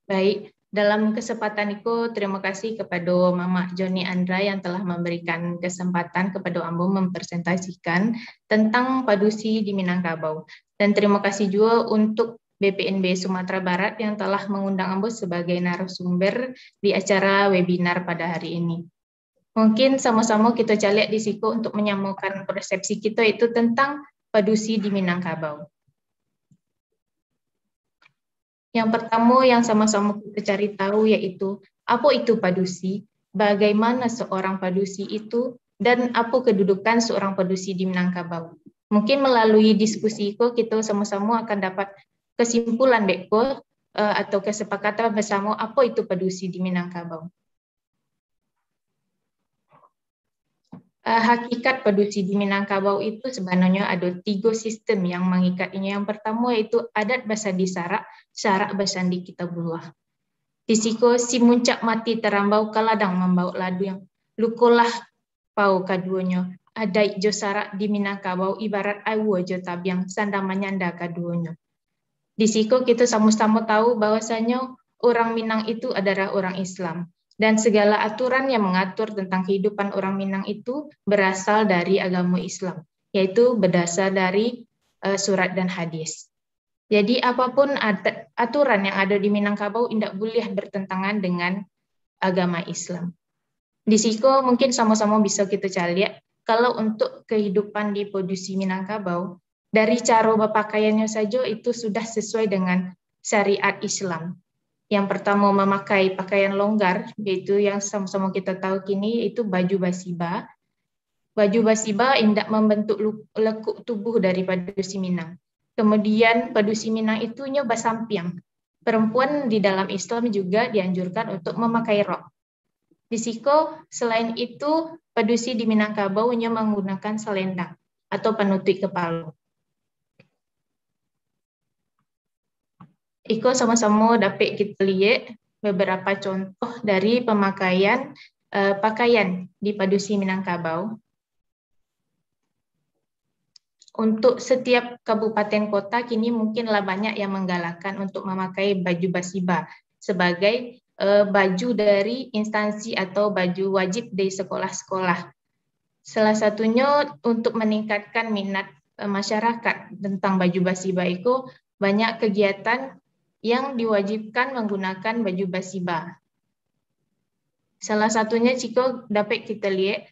Baik, dalam kesempatan itu, terima kasih kepada Mama Joni Andra yang telah memberikan kesempatan kepada Ambo mempresentasikan tentang padusi di Minangkabau. Dan terima kasih juga untuk BPNB Sumatera Barat yang telah mengundang Ambo sebagai narasumber di acara webinar pada hari ini. Mungkin sama-sama kita calek di siku untuk menyamakan persepsi kita itu tentang padusi di Minangkabau. Yang pertama yang sama-sama kita cari tahu yaitu apa itu padusi, bagaimana seorang padusi itu, dan apa kedudukan seorang padusi di Minangkabau. Mungkin melalui diskusi itu kita sama-sama akan dapat kesimpulan Beko eh, atau kesepakatan bersama apa itu padusi di Minangkabau. Eh, hakikat pedusi di Minangkabau itu sebenarnya ada tiga sistem yang mengikatnya. Yang pertama yaitu adat bahasa di Sarak Sarak bahasa di kita buluah. si muncak mati terambau kaladang membawa ladu yang lukulah pau kaduonyo. Adai jo sarak di Minangkabau ibarat aiwo jo tabiang sandamanya menyanda kaduonyo. Di kita sama-sama tahu bahwasanya orang Minang itu adalah orang Islam dan segala aturan yang mengatur tentang kehidupan orang Minang itu berasal dari agama Islam, yaitu berdasar dari eh, surat dan hadis. Jadi apapun aturan yang ada di Minangkabau tidak boleh bertentangan dengan agama Islam. Di Siko mungkin sama-sama bisa kita cari kalau untuk kehidupan di produksi Minangkabau, dari cara berpakaiannya saja itu sudah sesuai dengan syariat Islam yang pertama memakai pakaian longgar, yaitu yang sama-sama kita tahu kini, itu baju basiba. Baju basiba tidak membentuk lekuk tubuh daripada si Minang. Kemudian Padusi Minang itunya basampiang. Perempuan di dalam Islam juga dianjurkan untuk memakai rok. Di Siko, selain itu, Padusi di Minangkabau hanya menggunakan selendang atau penutup kepala. Iko sama-sama dapat kita lihat beberapa contoh dari pemakaian uh, pakaian di Padusi Minangkabau. Untuk setiap kabupaten kota kini mungkinlah banyak yang menggalakkan untuk memakai baju basiba sebagai uh, baju dari instansi atau baju wajib di sekolah-sekolah. Salah satunya untuk meningkatkan minat uh, masyarakat tentang baju basiba itu banyak kegiatan yang diwajibkan menggunakan baju basiba. Salah satunya Ciko dapat kita lihat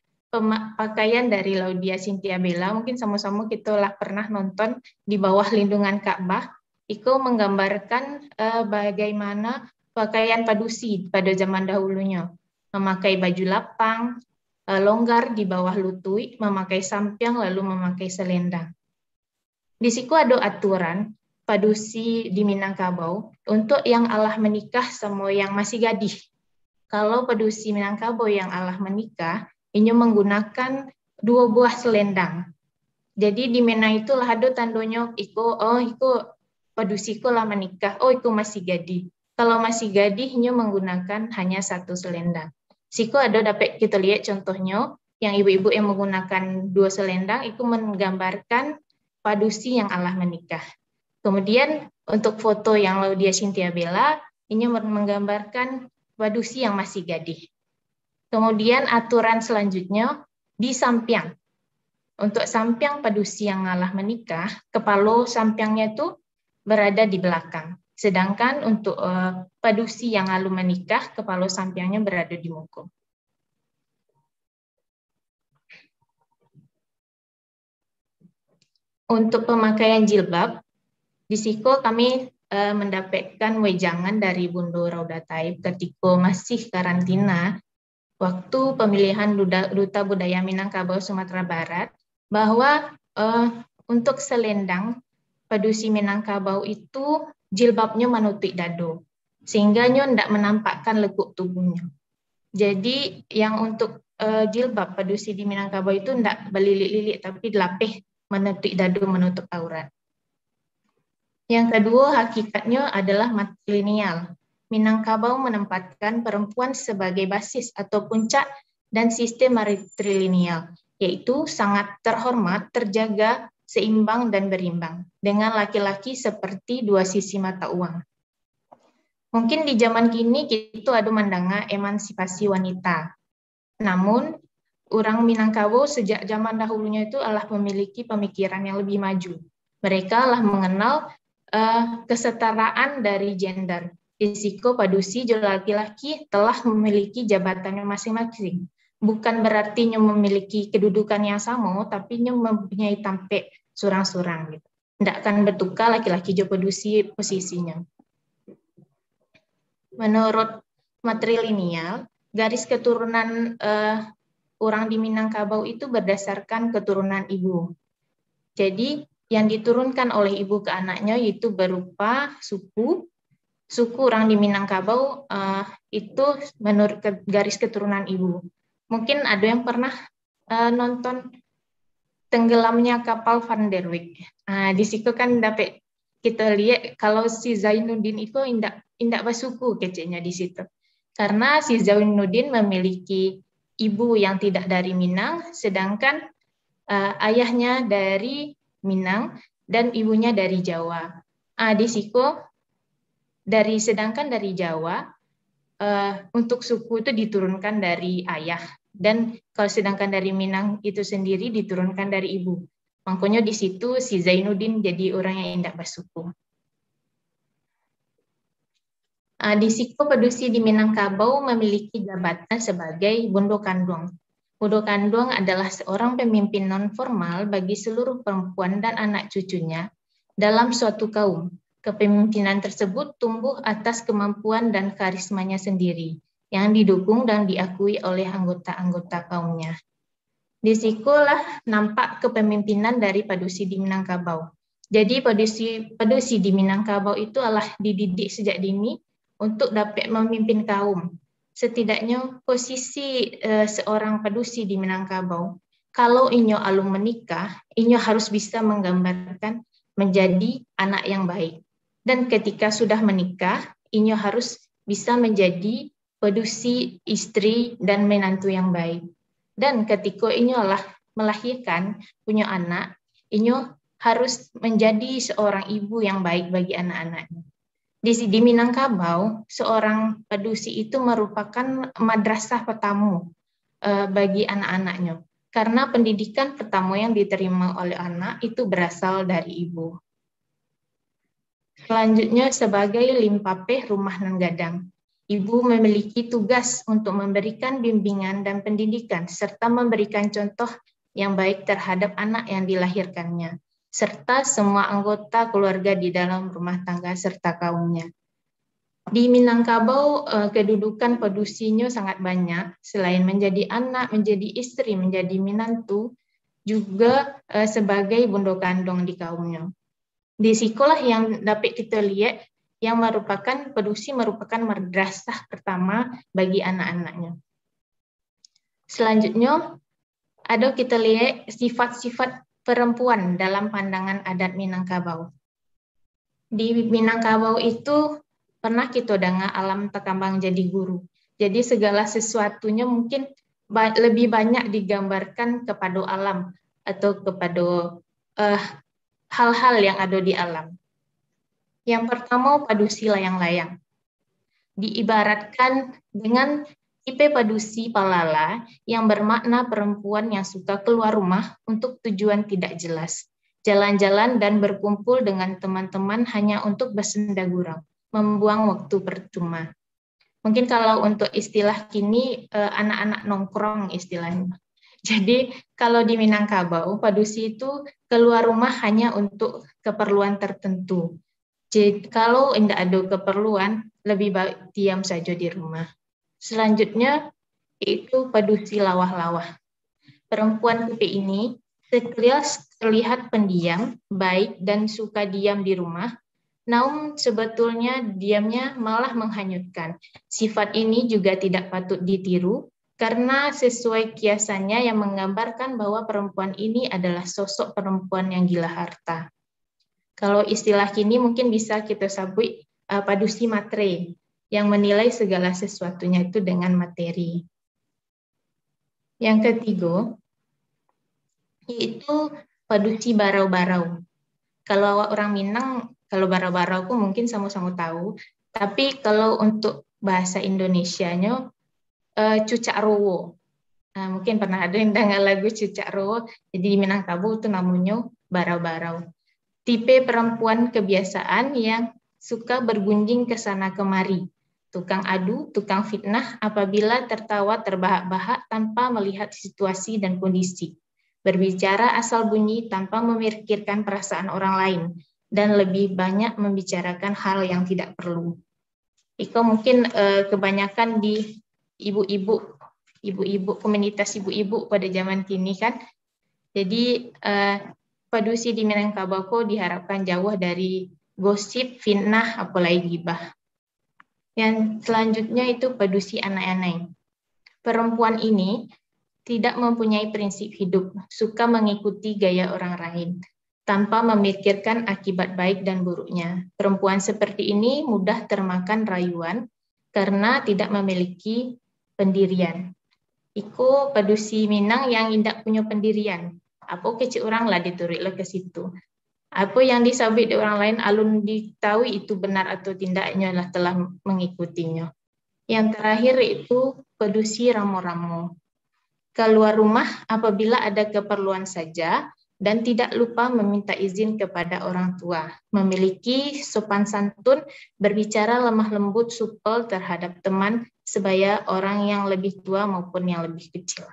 pakaian dari Laudia Cynthia Bella, mungkin sama-sama kita lah pernah nonton di bawah lindungan Ka'bah, Iko menggambarkan eh, bagaimana pakaian padusi pada zaman dahulunya, memakai baju lapang, eh, longgar di bawah lutui, memakai sampiang, lalu memakai selendang. Di siku ada aturan padusi di Minangkabau untuk yang Allah menikah semua yang masih gadih. Kalau padusi Minangkabau yang Allah menikah, ini menggunakan dua buah selendang. Jadi di Mena itu lahado tandonyo iko oh iko padusiku lah menikah, oh iko masih gadih. Kalau masih gadih, ini menggunakan hanya satu selendang. Siko ada dapat kita lihat contohnya, yang ibu-ibu yang menggunakan dua selendang, itu menggambarkan padusi yang Allah menikah. Kemudian untuk foto yang Laudia Cynthia Bella, ini menggambarkan Wadusi yang masih gadih. Kemudian aturan selanjutnya di Sampiang. Untuk Sampiang Padusi yang ngalah menikah, kepala Sampiangnya itu berada di belakang. Sedangkan untuk uh, Padusi yang lalu menikah, kepala Sampiangnya berada di muka. Untuk pemakaian jilbab, di Siko kami uh, mendapatkan wejangan dari Bundo Raudataib ketika masih karantina waktu pemilihan Duda, Duta Budaya Minangkabau Sumatera Barat bahwa uh, untuk selendang pedusi Minangkabau itu jilbabnya menutik dado sehingga nyo tidak menampakkan lekuk tubuhnya. Jadi yang untuk uh, jilbab pedusi di Minangkabau itu tidak berlilit-lilit tapi dilapih menutik dadu menutup aurat. Yang kedua, hakikatnya adalah matrilineal. Minangkabau menempatkan perempuan sebagai basis atau puncak dan sistem matrilineal, yaitu sangat terhormat, terjaga, seimbang, dan berimbang dengan laki-laki seperti dua sisi mata uang. Mungkin di zaman kini kita ada mandanga emansipasi wanita. Namun, orang Minangkabau sejak zaman dahulunya itu adalah memiliki pemikiran yang lebih maju. Mereka lah mengenal uh, kesetaraan dari gender. Risiko padusi laki-laki telah memiliki jabatannya masing-masing. Bukan berarti nyum memiliki kedudukan yang sama, tapi nyum mempunyai tampe surang-surang. Gitu. Tidak akan bertukar laki-laki jual padusi posisinya. Menurut materi garis keturunan uh, orang di Minangkabau itu berdasarkan keturunan ibu. Jadi yang diturunkan oleh ibu ke anaknya itu berupa suku. Suku orang di Minangkabau uh, itu menurut ke, garis keturunan ibu. Mungkin ada yang pernah uh, nonton tenggelamnya kapal Van der Wijk. Nah, di situ kan dapat kita lihat kalau si Zainuddin itu indak indak basuku kecilnya di situ. Karena si Zainuddin memiliki ibu yang tidak dari Minang, sedangkan uh, ayahnya dari Minang dan ibunya dari Jawa. Adisiko ah, dari sedangkan dari Jawa uh, untuk suku itu diturunkan dari ayah dan kalau sedangkan dari Minang itu sendiri diturunkan dari ibu. Makanya di situ si Zainuddin jadi orang yang tidak bersuku. Adisiko ah, Pedusi di Minangkabau memiliki jabatan sebagai Bondokan Kandung Udo Kandung adalah seorang pemimpin nonformal bagi seluruh perempuan dan anak cucunya dalam suatu kaum. Kepemimpinan tersebut tumbuh atas kemampuan dan karismanya sendiri, yang didukung dan diakui oleh anggota-anggota kaumnya. Disikulah nampak kepemimpinan dari Padusi di Minangkabau. Jadi Padusi, Padusi di Minangkabau itu adalah dididik sejak dini untuk dapat memimpin kaum, setidaknya posisi uh, seorang pedusi di Minangkabau. Kalau Inyo alum menikah, Inyo harus bisa menggambarkan menjadi anak yang baik. Dan ketika sudah menikah, Inyo harus bisa menjadi pedusi istri dan menantu yang baik. Dan ketika Inyo lah melahirkan punya anak, Inyo harus menjadi seorang ibu yang baik bagi anak-anaknya di, di Minangkabau, seorang pedusi itu merupakan madrasah petamu eh, bagi anak-anaknya. Karena pendidikan pertama yang diterima oleh anak itu berasal dari ibu. Selanjutnya sebagai limpapeh rumah nanggadang, Ibu memiliki tugas untuk memberikan bimbingan dan pendidikan serta memberikan contoh yang baik terhadap anak yang dilahirkannya serta semua anggota keluarga di dalam rumah tangga serta kaumnya. Di Minangkabau, eh, kedudukan produksinya sangat banyak. Selain menjadi anak, menjadi istri, menjadi minantu, juga eh, sebagai bundo kandung di kaumnya. Di sekolah yang dapat kita lihat, yang merupakan pedusi merupakan madrasah pertama bagi anak-anaknya. Selanjutnya, ada kita lihat sifat-sifat perempuan dalam pandangan adat Minangkabau. Di Minangkabau itu pernah kita dengar alam tetambang jadi guru. Jadi segala sesuatunya mungkin ba lebih banyak digambarkan kepada alam atau kepada eh, hal-hal uh, yang ada di alam. Yang pertama, padu sila yang layang. Diibaratkan dengan IP Padusi Palala yang bermakna perempuan yang suka keluar rumah untuk tujuan tidak jelas, jalan-jalan dan berkumpul dengan teman-teman hanya untuk bersenda gurau, membuang waktu percuma. Mungkin kalau untuk istilah kini eh, anak-anak nongkrong istilahnya. Jadi kalau di Minangkabau, Padusi itu keluar rumah hanya untuk keperluan tertentu. Jadi kalau tidak ada keperluan, lebih baik diam saja di rumah. Selanjutnya, yaitu padusi lawah-lawah. Perempuan tipe ini sekilas terlihat pendiam, baik dan suka diam di rumah, namun sebetulnya diamnya malah menghanyutkan. Sifat ini juga tidak patut ditiru, karena sesuai kiasannya yang menggambarkan bahwa perempuan ini adalah sosok perempuan yang gila harta. Kalau istilah kini mungkin bisa kita sabui uh, eh, padusi matre yang menilai segala sesuatunya itu dengan materi. Yang ketiga, yaitu paduci barau-barau. Kalau orang Minang, kalau barau-barau aku mungkin sama-sama tahu, tapi kalau untuk bahasa Indonesianya, uh, cucak rowo. Nah, mungkin pernah ada yang dengar lagu cucak rowo, jadi di Minangkabau itu namanya barau-barau. Tipe perempuan kebiasaan yang suka bergunjing ke sana kemari tukang adu, tukang fitnah apabila tertawa terbahak-bahak tanpa melihat situasi dan kondisi, berbicara asal bunyi tanpa memikirkan perasaan orang lain, dan lebih banyak membicarakan hal yang tidak perlu. Iko mungkin eh, kebanyakan di ibu-ibu, ibu-ibu komunitas ibu-ibu pada zaman kini kan. Jadi eh, padusi di Minangkabau diharapkan jauh dari gosip, fitnah, apalagi gibah yang selanjutnya itu pedusi anak-anak. Perempuan ini tidak mempunyai prinsip hidup, suka mengikuti gaya orang lain, tanpa memikirkan akibat baik dan buruknya. Perempuan seperti ini mudah termakan rayuan karena tidak memiliki pendirian. Iku pedusi Minang yang tidak punya pendirian. Apa kecil orang lah diturik ke situ apa yang disabit di orang lain alun diketahui itu benar atau tidaknya lah telah mengikutinya. Yang terakhir itu pedusi ramo-ramo. Keluar rumah apabila ada keperluan saja dan tidak lupa meminta izin kepada orang tua. Memiliki sopan santun, berbicara lemah lembut supel terhadap teman sebaya orang yang lebih tua maupun yang lebih kecil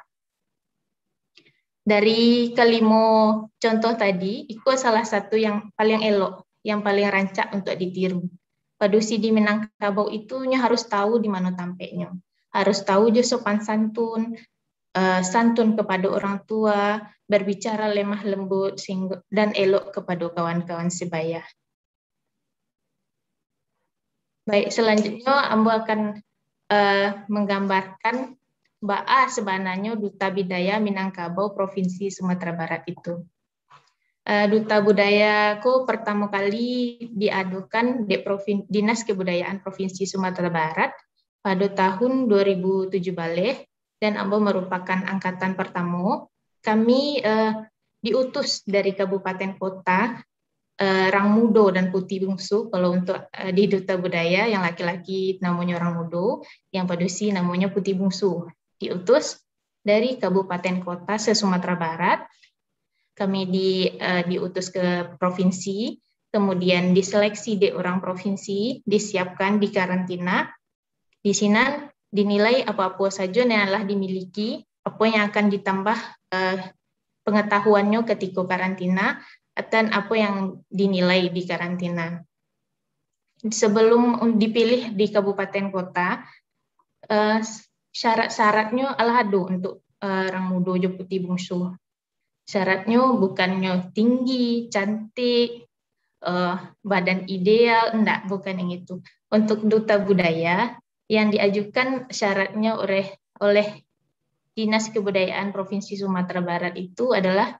dari kelima contoh tadi, ikut salah satu yang paling elok, yang paling rancak untuk ditiru. Padusi di Minangkabau itu harus tahu di mana tampeknya. Harus tahu dia sopan santun, eh, santun kepada orang tua, berbicara lemah lembut dan elok kepada kawan-kawan sebaya. Baik, selanjutnya Ambo akan eh, menggambarkan Mbak A sebenarnya Duta budaya Minangkabau Provinsi Sumatera Barat itu. Eh, Duta budaya budayaku pertama kali diadukan di Provin Dinas Kebudayaan Provinsi Sumatera Barat pada tahun 2007 balik dan Ambo merupakan angkatan pertama. Kami eh, diutus dari kabupaten kota eh, Rangmudo dan Putih Bungsu kalau untuk eh, di Duta Budaya yang laki-laki namanya Rangmudo, yang padusi namanya Putih Bungsu diutus dari kabupaten kota se Sumatera Barat. Kami di, uh, diutus ke provinsi, kemudian diseleksi di orang provinsi, disiapkan di karantina. Di sini dinilai apa-apa saja yang telah dimiliki, apa yang akan ditambah uh, pengetahuannya ketika karantina, dan apa yang dinilai di karantina. Sebelum dipilih di kabupaten kota, eh, syarat-syaratnya do untuk eh, orang muda je putih bungsu. Syaratnya bukannya tinggi, cantik, uh, badan ideal, enggak, bukan yang itu. Untuk duta budaya yang diajukan syaratnya oleh oleh Dinas Kebudayaan Provinsi Sumatera Barat itu adalah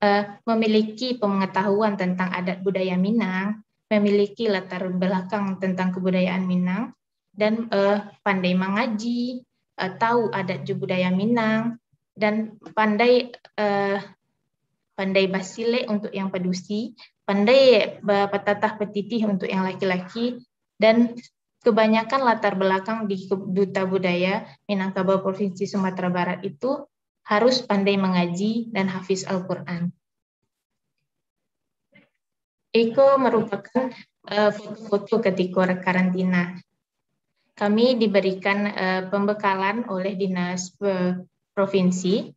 uh, memiliki pengetahuan tentang adat budaya Minang, memiliki latar belakang tentang kebudayaan Minang, dan uh, pandai mengaji, uh, tahu adat budaya Minang dan pandai uh, pandai basile untuk yang pedusi, pandai eh, petatah petitih untuk yang laki-laki dan kebanyakan latar belakang di duta budaya Minangkabau Provinsi Sumatera Barat itu harus pandai mengaji dan hafiz Al-Qur'an. Eko merupakan foto-foto ketika karantina kami diberikan uh, pembekalan oleh dinas provinsi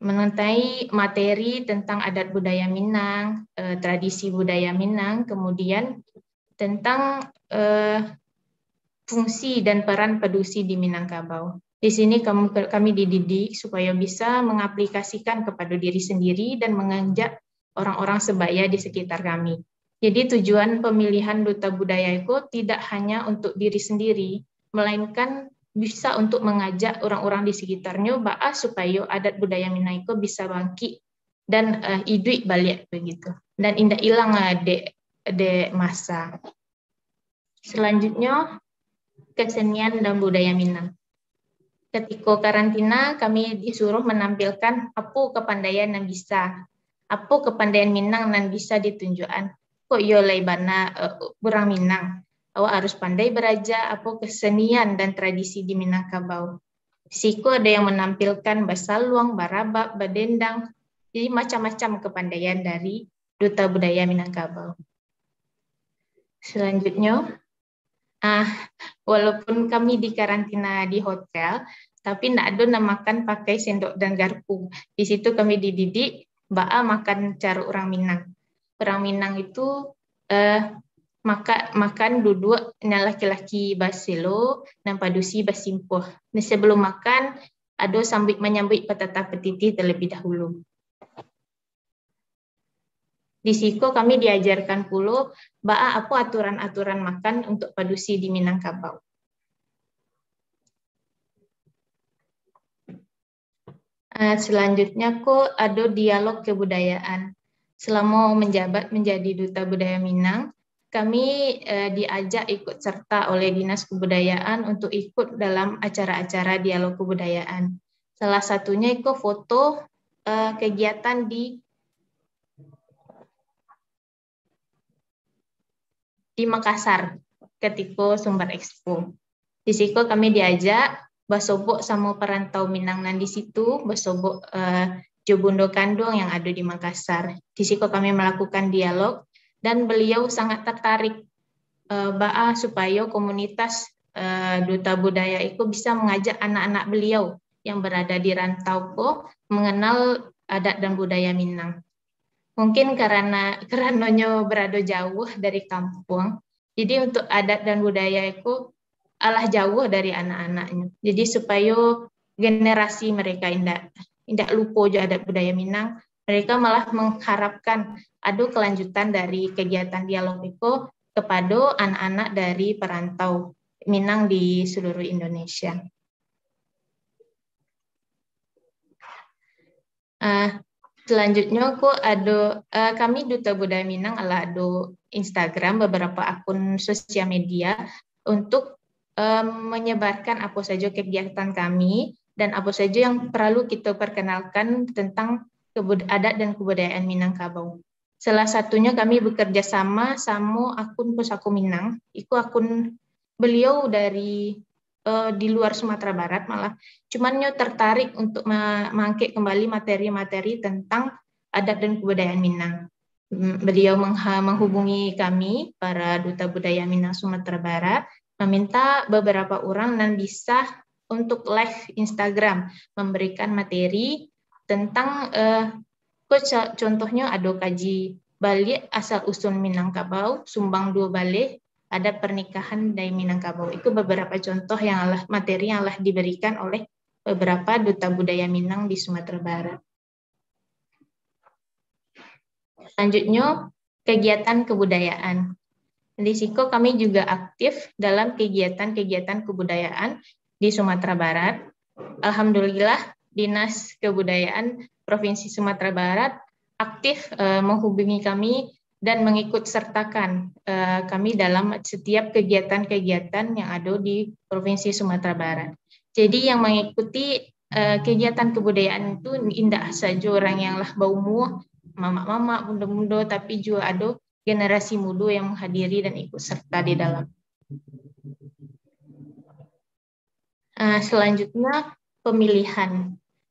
mengenai materi tentang adat budaya Minang, uh, tradisi budaya Minang, kemudian tentang uh, fungsi dan peran pedusi di Minangkabau. Di sini kami, kami dididik supaya bisa mengaplikasikan kepada diri sendiri dan mengajak orang-orang sebaya di sekitar kami. Jadi tujuan pemilihan duta budaya itu tidak hanya untuk diri sendiri, melainkan bisa untuk mengajak orang-orang di sekitarnya bahwa supaya adat budaya Minaiko bisa bangkit dan uh, eh, iduik balik begitu dan indah hilang uh, eh, de de masa. Selanjutnya kesenian dan budaya Minang. Ketika karantina kami disuruh menampilkan apa kepandaian yang bisa, apa kepandaian Minang yang bisa ditunjukkan kok yo kurang e, orang Minang. Awak harus pandai beraja apa kesenian dan tradisi di Minangkabau. Siko ada yang menampilkan bahasa luang, barabak, badendang, jadi macam-macam kepandaian dari duta budaya Minangkabau. Selanjutnya, ah, walaupun kami di karantina di hotel, tapi nak ada makan pakai sendok dan garpu. Di situ kami dididik, bakal makan cara orang Minang orang Minang itu eh, maka makan duduk laki-laki basilo dan padusi basimpoh. Dan nah, sebelum makan, ada sambit menyambit petata petiti terlebih dahulu. Di Siko kami diajarkan pula baa apa aturan-aturan makan untuk padusi di Minangkabau. Eh, selanjutnya kok ada dialog kebudayaan selama menjabat menjadi duta budaya Minang, kami eh, diajak ikut serta oleh Dinas Kebudayaan untuk ikut dalam acara-acara dialog kebudayaan. Salah satunya ikut foto eh, kegiatan di di Makassar ketika Sumber Expo. Di situ kami diajak bersobok sama perantau Minang nan di situ, bersobok eh, Jobundo Kandung yang ada di Makassar. Di situ kami melakukan dialog dan beliau sangat tertarik uh, Ba'a supaya komunitas uh, duta budaya itu bisa mengajak anak-anak beliau yang berada di rantau Po mengenal adat dan budaya Minang. Mungkin karena karenanya berada jauh dari kampung, jadi untuk adat dan budaya itu alah jauh dari anak-anaknya. Jadi supaya generasi mereka indah tidak lupa ada budaya Minang, mereka malah mengharapkan adu kelanjutan dari kegiatan dialog itu kepada anak-anak dari perantau Minang di seluruh Indonesia. Uh, selanjutnya aku ada uh, eh, kami duta budaya Minang ala ada Instagram beberapa akun sosial media untuk um, menyebarkan apa saja kegiatan kami dan apa saja yang perlu kita perkenalkan tentang adat dan kebudayaan Minangkabau. Salah satunya kami bekerja sama sama akun Pusako Minang, itu akun beliau dari uh, di luar Sumatera Barat malah. Cuman nyo tertarik untuk mangkek kembali materi-materi tentang adat dan kebudayaan Minang mm, beliau menghubungi kami para duta budaya Minang Sumatera Barat meminta beberapa orang dan bisa untuk live Instagram memberikan materi tentang eh, contohnya ada kaji Bali asal usul Minangkabau, Sumbang dua Bali, ada pernikahan dari Minangkabau. Itu beberapa contoh yang Allah, materi yang diberikan oleh beberapa duta budaya Minang di Sumatera Barat. Selanjutnya, kegiatan kebudayaan. Di Siko kami juga aktif dalam kegiatan-kegiatan kebudayaan di Sumatera Barat. Alhamdulillah, Dinas Kebudayaan Provinsi Sumatera Barat aktif eh, menghubungi kami dan mengikut sertakan eh, kami dalam setiap kegiatan-kegiatan yang ada di Provinsi Sumatera Barat. Jadi yang mengikuti eh, kegiatan kebudayaan itu tidak saja orang yang lah bau mama-mama, bunda-bunda, tapi juga ada generasi muda yang menghadiri dan ikut serta di dalam. Eh, selanjutnya pemilihan.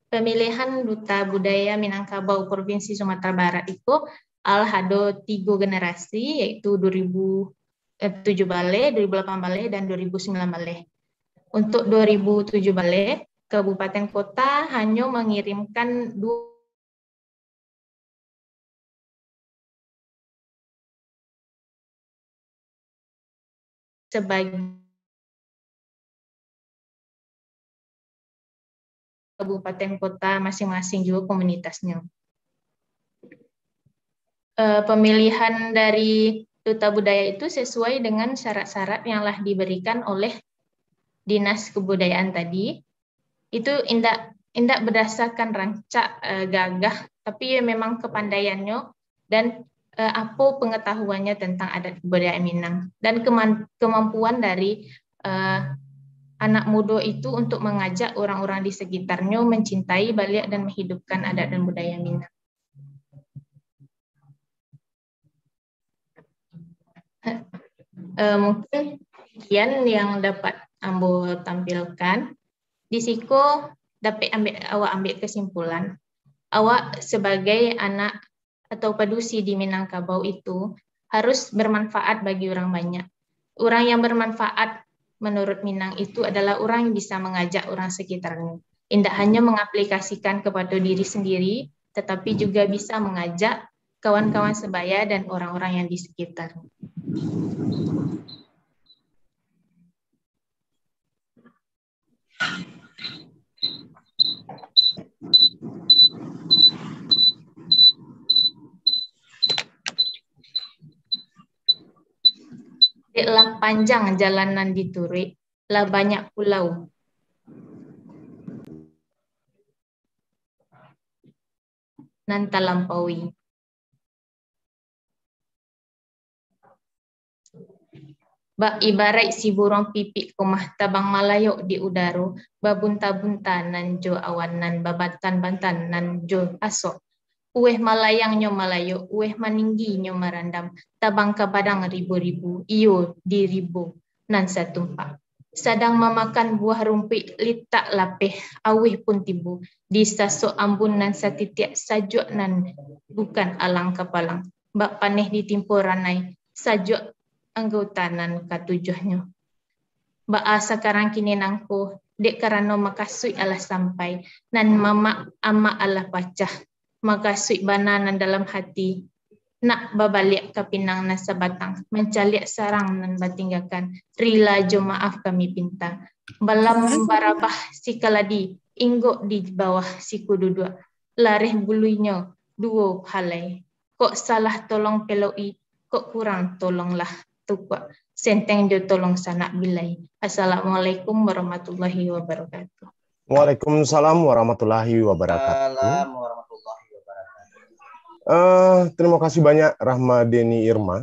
Pemilihan Duta Budaya Minangkabau Provinsi Sumatera Barat itu al tiga generasi yaitu 2007 Balai, 2008 Balai, dan 2009 Balai. Untuk 2007 Balai, Kabupaten Kota hanya mengirimkan dua sebagai kabupaten kota masing-masing juga komunitasnya. E, pemilihan dari duta budaya itu sesuai dengan syarat-syarat yang telah diberikan oleh dinas kebudayaan tadi. Itu indak indak berdasarkan rancak e, gagah, tapi ya memang kepandaiannya dan e, apa pengetahuannya tentang adat kebudayaan Minang dan kemampuan dari e, anak muda itu untuk mengajak orang-orang di sekitarnya mencintai Baliak dan menghidupkan adat dan budaya Minang. Eh, eh, mungkin kian yang dapat ambo tampilkan di siko dapat ambil awak ambil kesimpulan awak sebagai anak atau pedusi di Minangkabau itu harus bermanfaat bagi orang banyak. Orang yang bermanfaat menurut Minang itu adalah orang yang bisa mengajak orang sekitarnya. Tidak hanya mengaplikasikan kepada diri sendiri, tetapi juga bisa mengajak kawan-kawan sebaya dan orang-orang yang di sekitar. Thank you. lah panjang jalanan di Turi, lah banyak pulau. nan talampaui. Bak ibarat si burung pipik kumah tabang malayok di udara, babunta-bunta jo awan nan babatan bantan nan jo asok. Uweh malayang nyo malayo, uweh maninggi nyo marandam, tabang kabadang ribu-ribu, iyo di ribu, nan satumpa. Sadang memakan buah rumpi, litak lapeh, awih pun tibu, di saso ambun nan satitiak sajuk nan bukan alang kapalang. Bak paneh ditimpo ranai, sajuk anggotanan katujuhnya. Ba'a sekarang kini nangku, dek karano makasui ala sampai, nan mama ama ala pacah sweet banana dalam hati. Nak babalik ke pinang nasa batang, mencalik sarang nan batinggakan, rila jo maaf kami pinta. Balam barabah si kaladi, inggok di bawah siku duduk, larih bulunya duo halai. Kok salah tolong peloi, kok kurang tolonglah tukwa. Senteng jo tolong sanak bilai. Assalamualaikum warahmatullahi wabarakatuh. Waalaikumsalam warahmatullahi wabarakatuh. Uh, terima kasih banyak Rahma Deni Irma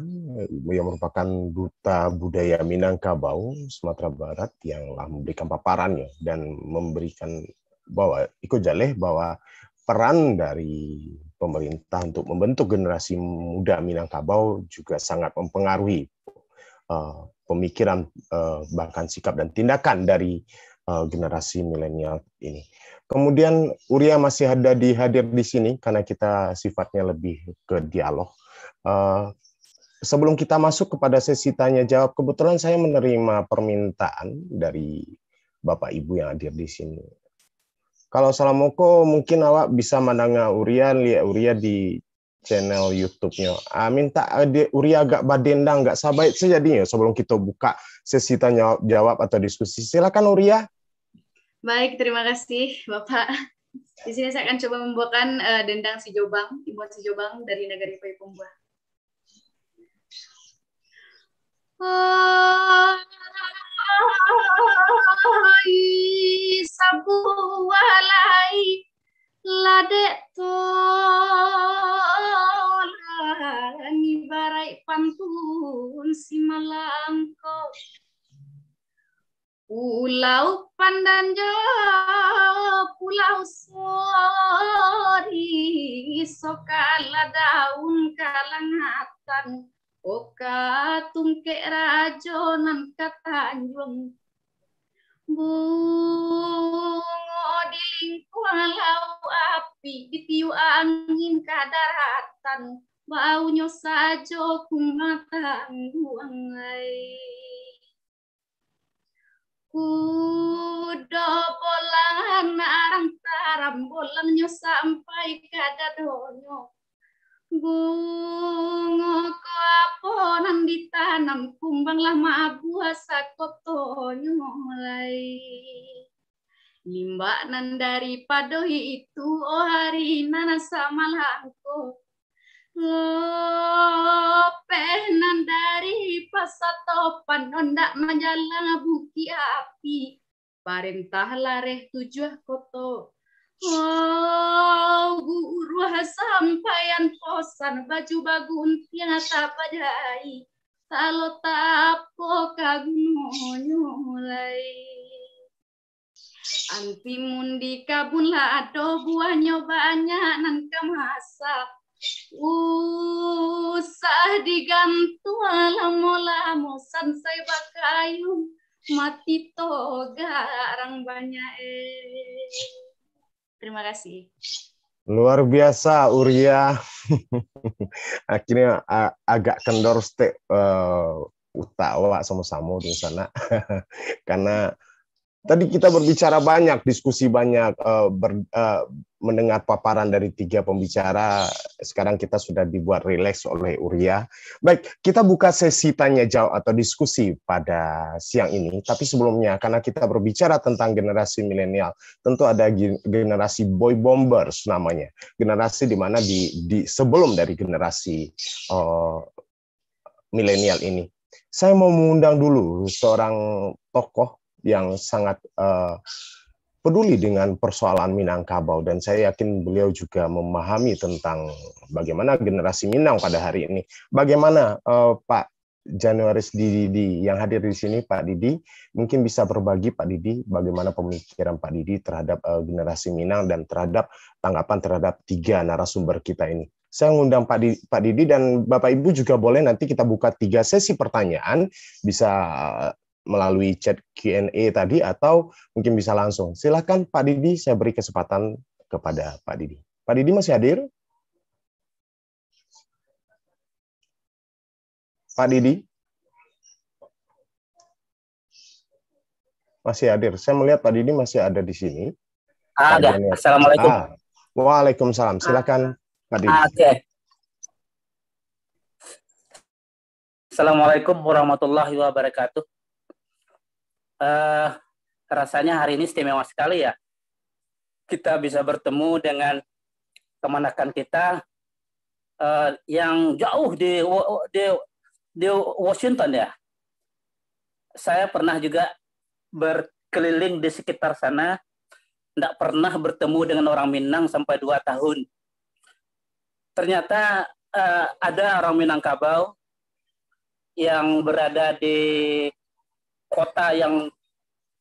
yang merupakan duta budaya Minangkabau Sumatera Barat yang telah memberikan paparannya dan memberikan bahwa ikut jaleh bahwa peran dari pemerintah untuk membentuk generasi muda Minangkabau juga sangat mempengaruhi uh, pemikiran uh, bahkan sikap dan tindakan dari uh, generasi milenial ini. Kemudian Uria masih ada di hadir di sini karena kita sifatnya lebih ke dialog. Uh, sebelum kita masuk kepada sesi tanya jawab, kebetulan saya menerima permintaan dari Bapak Ibu yang hadir di sini. Kalau Salamoko mungkin awak bisa mandanga Uria, lihat Uria di channel YouTube-nya. Tak ah, minta eh, Uria agak badendang, nggak sabai sejadinya sebelum kita buka sesi tanya jawab atau diskusi. Silakan Uria, Baik, terima kasih Bapak. Di sini saya akan coba membuatkan uh, dendang si Jobang, ibuan si Jobang dari negeri Payakumbuh. Oi, sabuh walai ladek tolan barai pantun si malangko. Pulau Pandanjo, Pulau Sori, Sokala daun kalangatan, Oka tungke rajo nan katanjung. Bungo di lau api, ditiu angin kadaratan, Baunya sajo buangai kudo bolang arang tarang bolang nyo sampai kada donyo bungo ko nan ditanam kumbang lama buah nyu mulai limbak nan daripada itu oh hari nana sama langkota Penan nandari pasatopan nondak menjalang buki api parentah lareh tujuh koto Oh, guru sampayan posan baju bagun tiang tak pajai tak tapo kagunonyo mulai anti mundi kabun lado buahnya banyak nan kemasak usah digantung lamo-lamo sansai bakayu mati toga orang banyak eh. Terima kasih. Luar biasa Uria. Akhirnya agak kendor stek uh, eh, utawa sama-sama di sana karena tadi kita berbicara banyak, diskusi banyak, uh, ber, uh, mendengar paparan dari tiga pembicara. Sekarang kita sudah dibuat rileks oleh Uria. Baik, kita buka sesi tanya jawab atau diskusi pada siang ini. Tapi sebelumnya, karena kita berbicara tentang generasi milenial, tentu ada generasi boy bombers namanya, generasi di mana di, di sebelum dari generasi uh, milenial ini. Saya mau mengundang dulu seorang tokoh yang sangat uh, peduli dengan persoalan Minangkabau dan saya yakin beliau juga memahami tentang bagaimana generasi Minang pada hari ini. Bagaimana uh, Pak Januaris Didi yang hadir di sini Pak Didi mungkin bisa berbagi Pak Didi bagaimana pemikiran Pak Didi terhadap uh, generasi Minang dan terhadap tanggapan terhadap tiga narasumber kita ini. Saya mengundang Pak Pak Didi dan Bapak Ibu juga boleh nanti kita buka tiga sesi pertanyaan bisa melalui chat Q&A tadi atau mungkin bisa langsung. Silahkan Pak Didi, saya beri kesempatan kepada Pak Didi. Pak Didi masih hadir? Pak Didi? Masih hadir. Saya melihat Pak Didi masih ada di sini. Ah, ada. Assalamualaikum. Ah, Waalaikumsalam. Silakan Pak Didi. Ah, oke. Okay. Assalamualaikum warahmatullahi wabarakatuh eh, rasanya hari ini istimewa sekali ya. Kita bisa bertemu dengan kemanakan kita eh, yang jauh di, di di Washington ya. Saya pernah juga berkeliling di sekitar sana, tidak pernah bertemu dengan orang Minang sampai dua tahun. Ternyata eh, ada orang Minangkabau yang berada di kota yang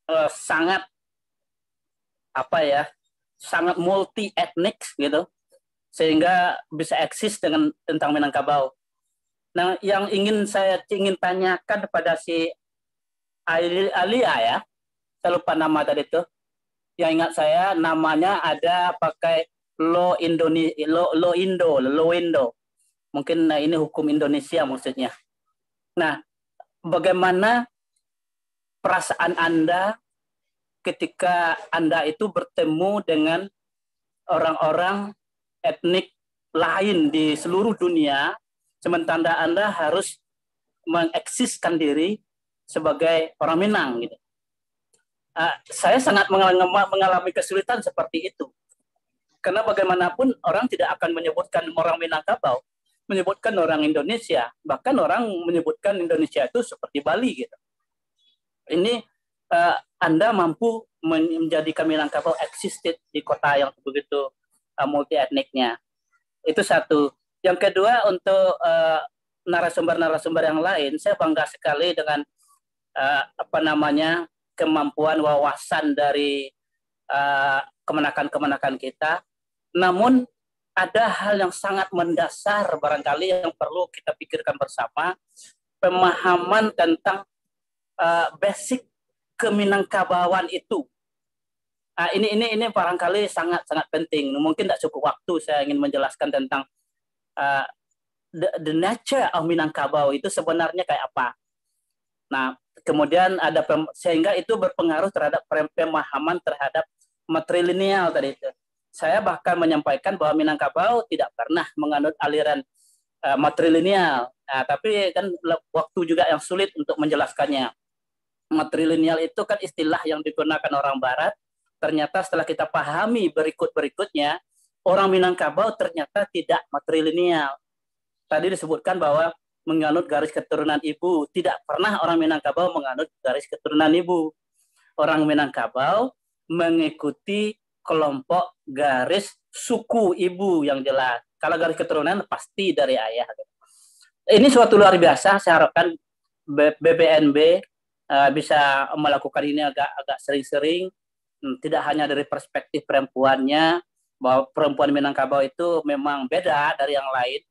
uh, sangat apa ya sangat multi etnik gitu sehingga bisa eksis dengan tentang Minangkabau. Nah, yang ingin saya ingin tanyakan kepada si Alia ya, saya lupa nama tadi itu. Yang ingat saya namanya ada pakai Lo Indonesia, Lo, Lo Indo Lo Indo. Mungkin nah, ini hukum Indonesia maksudnya. Nah, bagaimana perasaan Anda ketika Anda itu bertemu dengan orang-orang etnik lain di seluruh dunia, sementara Anda harus mengeksiskan diri sebagai orang Minang. Gitu. Uh, saya sangat mengalami kesulitan seperti itu. Karena bagaimanapun orang tidak akan menyebutkan orang Minangkabau, menyebutkan orang Indonesia, bahkan orang menyebutkan Indonesia itu seperti Bali gitu ini uh, Anda mampu menjadikan Minangkabau existed di kota yang begitu uh, eh, multi etniknya. Itu satu. Yang kedua untuk uh, narasumber-narasumber yang lain, saya bangga sekali dengan uh, apa namanya kemampuan wawasan dari uh, kemenakan-kemenakan kita. Namun ada hal yang sangat mendasar barangkali yang perlu kita pikirkan bersama, pemahaman tentang uh, basic keminangkabauan itu. Uh, ini ini ini barangkali sangat sangat penting. Mungkin tidak cukup waktu saya ingin menjelaskan tentang uh, the, the nature of Minangkabau itu sebenarnya kayak apa. Nah, kemudian ada pem, sehingga itu berpengaruh terhadap pemahaman terhadap matrilineal tadi itu. Saya bahkan menyampaikan bahwa Minangkabau tidak pernah menganut aliran uh, matrilineal. Nah, tapi kan waktu juga yang sulit untuk menjelaskannya matrilineal itu kan istilah yang digunakan orang barat. Ternyata setelah kita pahami berikut-berikutnya, orang Minangkabau ternyata tidak matrilineal. Tadi disebutkan bahwa menganut garis keturunan ibu. Tidak pernah orang Minangkabau menganut garis keturunan ibu. Orang Minangkabau mengikuti kelompok garis suku ibu yang jelas. Kalau garis keturunan pasti dari ayah. Ini suatu luar biasa. Saya harapkan BPNB Eh, bisa melakukan ini agak agak sering-sering hmm, tidak hanya dari perspektif perempuannya bahwa perempuan Minangkabau itu memang beda dari yang lain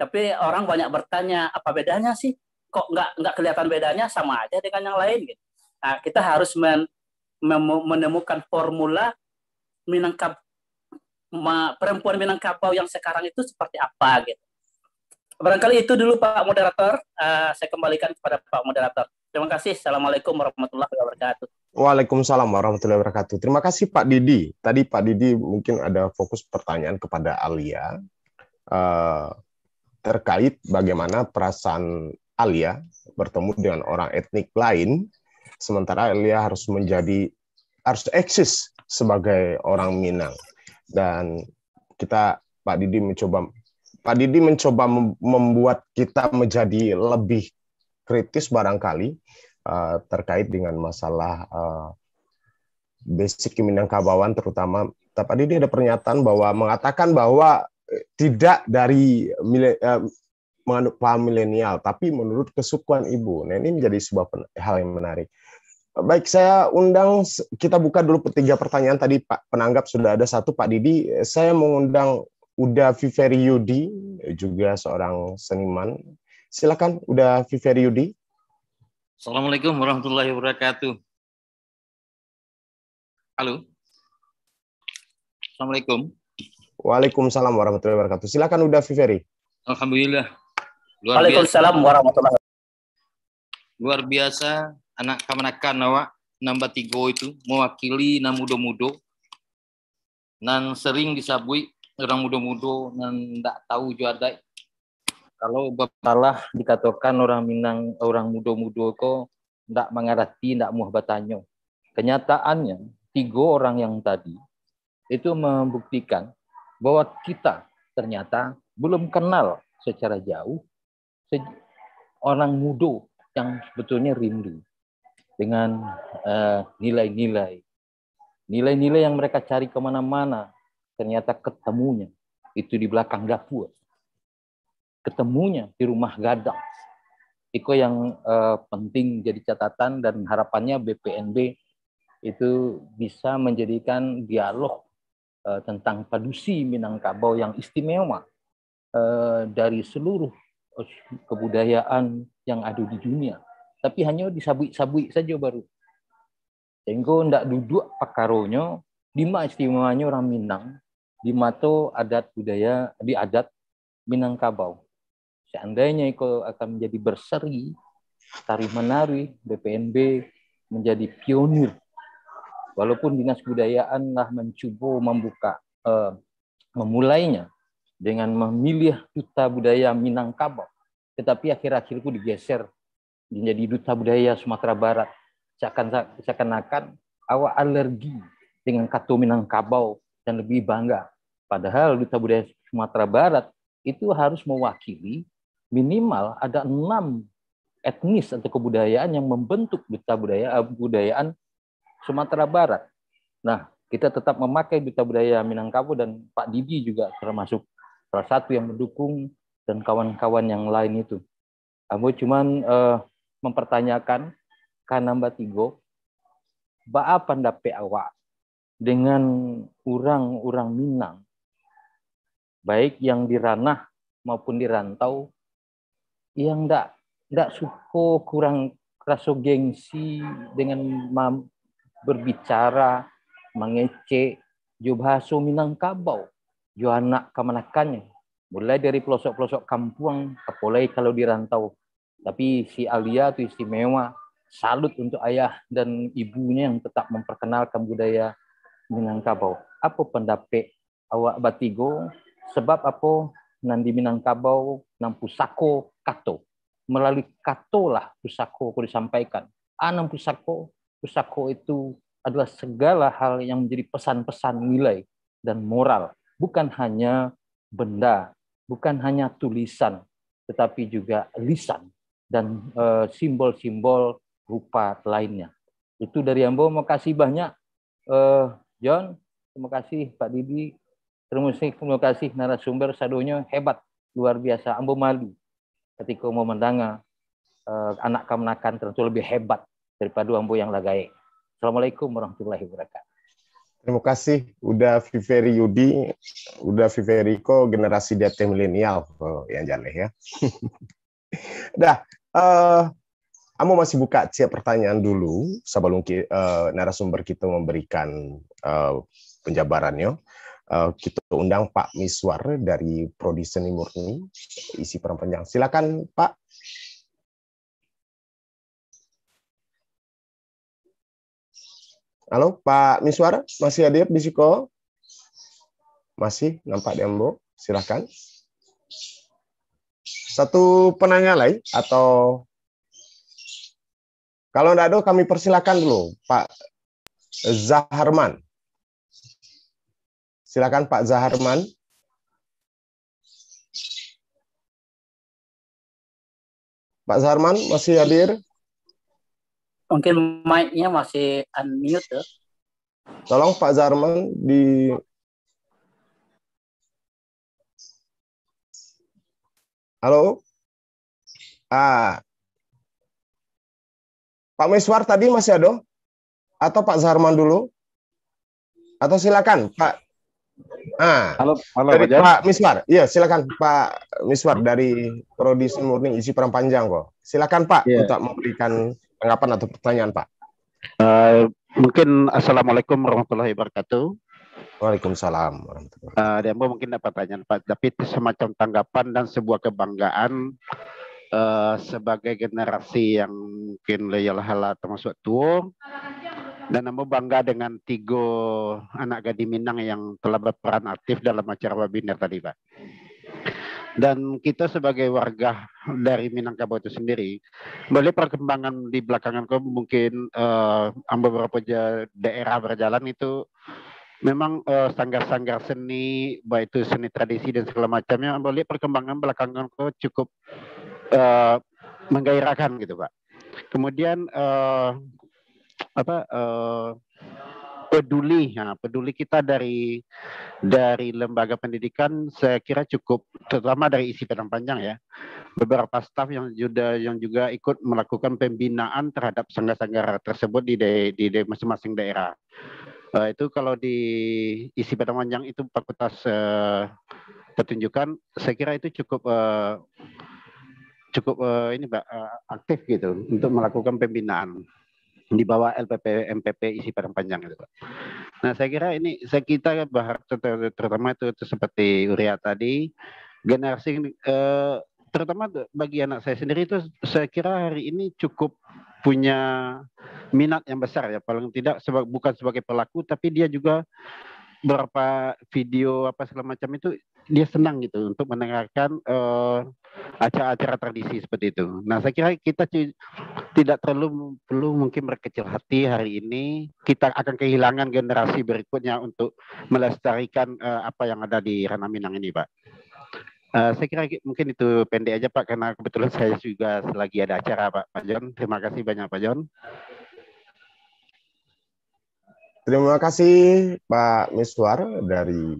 tapi orang banyak bertanya apa bedanya sih kok nggak nggak kelihatan bedanya sama aja dengan yang lain gitu nah, kita harus men, menemukan formula Minangkab perempuan Minangkabau yang sekarang itu seperti apa gitu Barangkali itu dulu Pak Moderator. Uh, saya kembalikan kepada Pak Moderator. Terima kasih. Assalamualaikum warahmatullahi wabarakatuh. Waalaikumsalam warahmatullahi wabarakatuh. Terima kasih Pak Didi. Tadi Pak Didi mungkin ada fokus pertanyaan kepada Alia uh, terkait bagaimana perasaan Alia bertemu dengan orang etnik lain, sementara Alia harus menjadi harus eksis sebagai orang Minang. Dan kita Pak Didi mencoba Pak Didi mencoba membuat kita menjadi lebih kritis barangkali uh, terkait dengan masalah uh, basic Minangkabauan terutama nah, Pak Didi ada pernyataan bahwa mengatakan bahwa tidak dari uh, paham milenial tapi menurut kesukuan ibu. Nah ini menjadi sebuah hal yang menarik. Baik, saya undang kita buka dulu tiga pertanyaan tadi Pak penanggap sudah ada satu Pak Didi. Saya mengundang Uda Viveri Yudi, juga seorang seniman. Silakan Uda Viveri Yudi. Assalamualaikum warahmatullahi wabarakatuh. Halo. Assalamualaikum. Waalaikumsalam warahmatullahi wabarakatuh. Silakan Uda Viveri. Alhamdulillah. Luar Waalaikumsalam biasa. warahmatullahi wabarakatuh. Luar biasa anak kamanakan nawa nambah tiga itu mewakili namudo-mudo nan sering disabui orang muda-muda yang tidak tahu juga kalau salah dikatakan orang Minang orang muda-muda kok tidak mengerti tidak bertanya. kenyataannya tiga orang yang tadi itu membuktikan bahwa kita ternyata belum kenal secara jauh se orang muda yang sebetulnya rindu dengan eh, nilai-nilai uh, nilai-nilai yang mereka cari kemana-mana ternyata ketemunya itu di belakang dapur. Ketemunya di rumah gadang. Itu yang uh, penting jadi catatan dan harapannya BPNB itu bisa menjadikan dialog uh, tentang padusi Minangkabau yang istimewa uh, dari seluruh kebudayaan yang ada di dunia. Tapi hanya disabui-sabui saja baru. Sehingga ndak duduk pakaronya, di istimewanya orang Minang, di Mato adat budaya di adat Minangkabau. Seandainya itu akan menjadi berseri, tari menari, BPNB menjadi pionir. Walaupun dinas budayaan lah mencoba membuka eh, memulainya dengan memilih duta budaya Minangkabau, tetapi akhir-akhirku digeser menjadi duta budaya Sumatera Barat. Seakan-akan awak alergi dengan kata Minangkabau dan lebih bangga. Padahal duta budaya Sumatera Barat itu harus mewakili minimal ada enam etnis atau kebudayaan yang membentuk duta budaya eh, budayaan Sumatera Barat. Nah, kita tetap memakai duta budaya Minangkabau dan Pak Didi juga termasuk salah satu yang mendukung dan kawan-kawan yang lain itu. Aku cuman uh, mempertanyakan karena Mbak Tigo, apa pendapat awak dengan orang-orang Minang, baik yang di ranah maupun di rantau, yang tidak tidak suka kurang rasa gengsi dengan berbicara, mengecek, jo bahasa Minangkabau, jo anak kemanakannya. Mulai dari pelosok-pelosok kampung, kepolai kalau di rantau. Tapi si Alia itu istimewa, salut untuk ayah dan ibunya yang tetap memperkenalkan budaya Minangkabau. apa pendapat awak batigo sebab apa nan di Minangkabau nan pusako kato. Melalui kato lah pusako aku disampaikan. Anam ah, pusako, pusako itu adalah segala hal yang menjadi pesan-pesan nilai dan moral. Bukan hanya benda, bukan hanya tulisan, tetapi juga lisan dan eh, simbol-simbol rupa lainnya. Itu dari Ambo, makasih banyak. Uh, John, terima kasih Pak Didi, terima kasih narasumber sadonya hebat, luar biasa, ambo mali. Ketika mau mendanga eh, anak kamnakan tentu lebih hebat daripada ambo yang lagai. Assalamualaikum warahmatullahi wabarakatuh. Terima kasih udah Viveri Yudi, udah Viveri Ko, generasi DT milenial oh, yang jaleh ya. Dah, uh, Amo masih buka siap pertanyaan dulu sebelum uh, narasumber kita memberikan uh, penjabarannya. Uh, kita undang Pak Miswar dari Prodi Seni Murni isi perempuan Silakan Pak. Halo Pak Miswar, masih hadir di Siko? Masih nampak di Ambo? Silakan. Satu penanya lain atau kalau tidak ada, kami persilakan dulu Pak Zaharman. Silakan Pak Zaharman. Pak Zaharman masih hadir? Mungkin mic-nya masih unmute. Ya? Tolong Pak Zaharman di Halo? Ah, Pak Miswar tadi masih ada? Atau Pak Zaharman dulu? Atau silakan Pak Ah, halo, halo dari Pak, Pak Miswar. Iya, silakan Pak Miswar dari Prodi Murni Isi Perang Panjang kok. Silakan Pak yeah. untuk memberikan tanggapan atau pertanyaan Pak. Uh, mungkin Assalamualaikum warahmatullahi wabarakatuh. Waalaikumsalam warahmatullahi wabarakatuh. Eh, uh, mungkin dapat pertanyaan Pak, tapi semacam tanggapan dan sebuah kebanggaan uh, sebagai generasi yang mungkin loyal halal termasuk tua dan nama bangga dengan tiga anak gadis Minang yang telah berperan aktif dalam acara webinar tadi Pak. Dan kita sebagai warga dari Minangkabau itu sendiri, boleh perkembangan di belakangan kau mungkin uh, beberapa daerah berjalan itu memang sanggar eh, sanggar-sanggar seni, baik itu seni tradisi dan segala macamnya, boleh perkembangan belakangan kau cukup Eh, menggairahkan gitu pak kemudian uh, apa uh, peduli ya peduli kita dari dari lembaga pendidikan saya kira cukup terutama dari isi pedang panjang ya beberapa staf yang juga yang juga ikut melakukan pembinaan terhadap sanggar-sanggar tersebut di de, di masing-masing daerah uh, itu kalau di isi pedang panjang itu fakultas uh, pertunjukan saya kira itu cukup uh, cukup uh, ini Mbak uh, aktif gitu untuk melakukan pembinaan di bawah LPP MPP isi padang panjang itu Pak. Nah, saya kira ini saya kita berharap terutama itu, itu seperti Uria tadi generasi uh, terutama bagi anak saya sendiri itu saya kira hari ini cukup punya minat yang besar ya paling tidak seba bukan sebagai pelaku tapi dia juga beberapa video apa segala macam itu dia senang gitu untuk mendengarkan uh, acara-acara tradisi seperti itu. Nah, saya kira kita tidak terlalu perlu mungkin berkecil hati hari ini. Kita akan kehilangan generasi berikutnya untuk melestarikan uh, apa yang ada di Ranah Minang ini, Pak. Uh, saya kira mungkin itu pendek aja Pak, karena kebetulan saya juga selagi ada acara Pak. Pak John, terima kasih banyak Pak John. Terima kasih Pak Miswar dari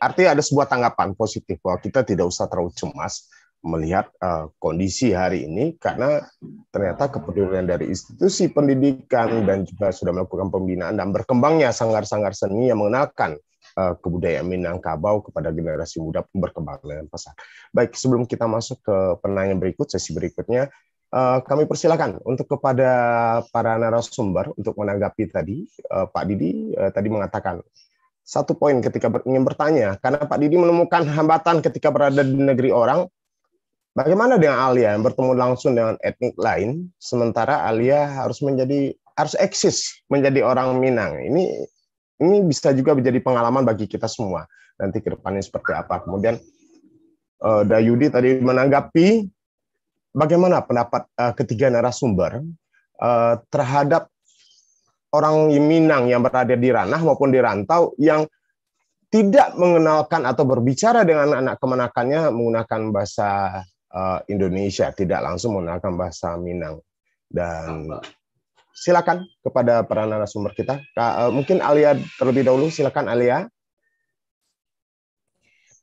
artinya ada sebuah tanggapan positif bahwa kita tidak usah terlalu cemas melihat uh, kondisi hari ini karena ternyata kepedulian dari institusi pendidikan dan juga sudah melakukan pembinaan dan berkembangnya sanggar-sanggar seni yang mengenalkan uh, eh, kebudayaan Minangkabau kepada generasi muda berkembang dengan pesat. Baik, sebelum kita masuk ke penanya berikut, sesi berikutnya, uh, kami persilakan untuk kepada para narasumber untuk menanggapi tadi uh, Pak Didi uh, tadi mengatakan satu poin ketika ber, ingin bertanya karena Pak Didi menemukan hambatan ketika berada di negeri orang. Bagaimana dengan Alia yang bertemu langsung dengan etnik lain, sementara Alia harus menjadi harus eksis menjadi orang Minang. Ini ini bisa juga menjadi pengalaman bagi kita semua nanti ke depannya seperti apa. Kemudian uh, Dayudi tadi menanggapi bagaimana pendapat uh, ketiga narasumber uh, terhadap orang Minang yang berada di ranah maupun di rantau yang tidak mengenalkan atau berbicara dengan anak kemenakannya menggunakan bahasa uh, Indonesia, tidak langsung menggunakan bahasa Minang. Dan silakan kepada para narasumber kita. Uh, mungkin Alia terlebih dahulu, silakan Alia.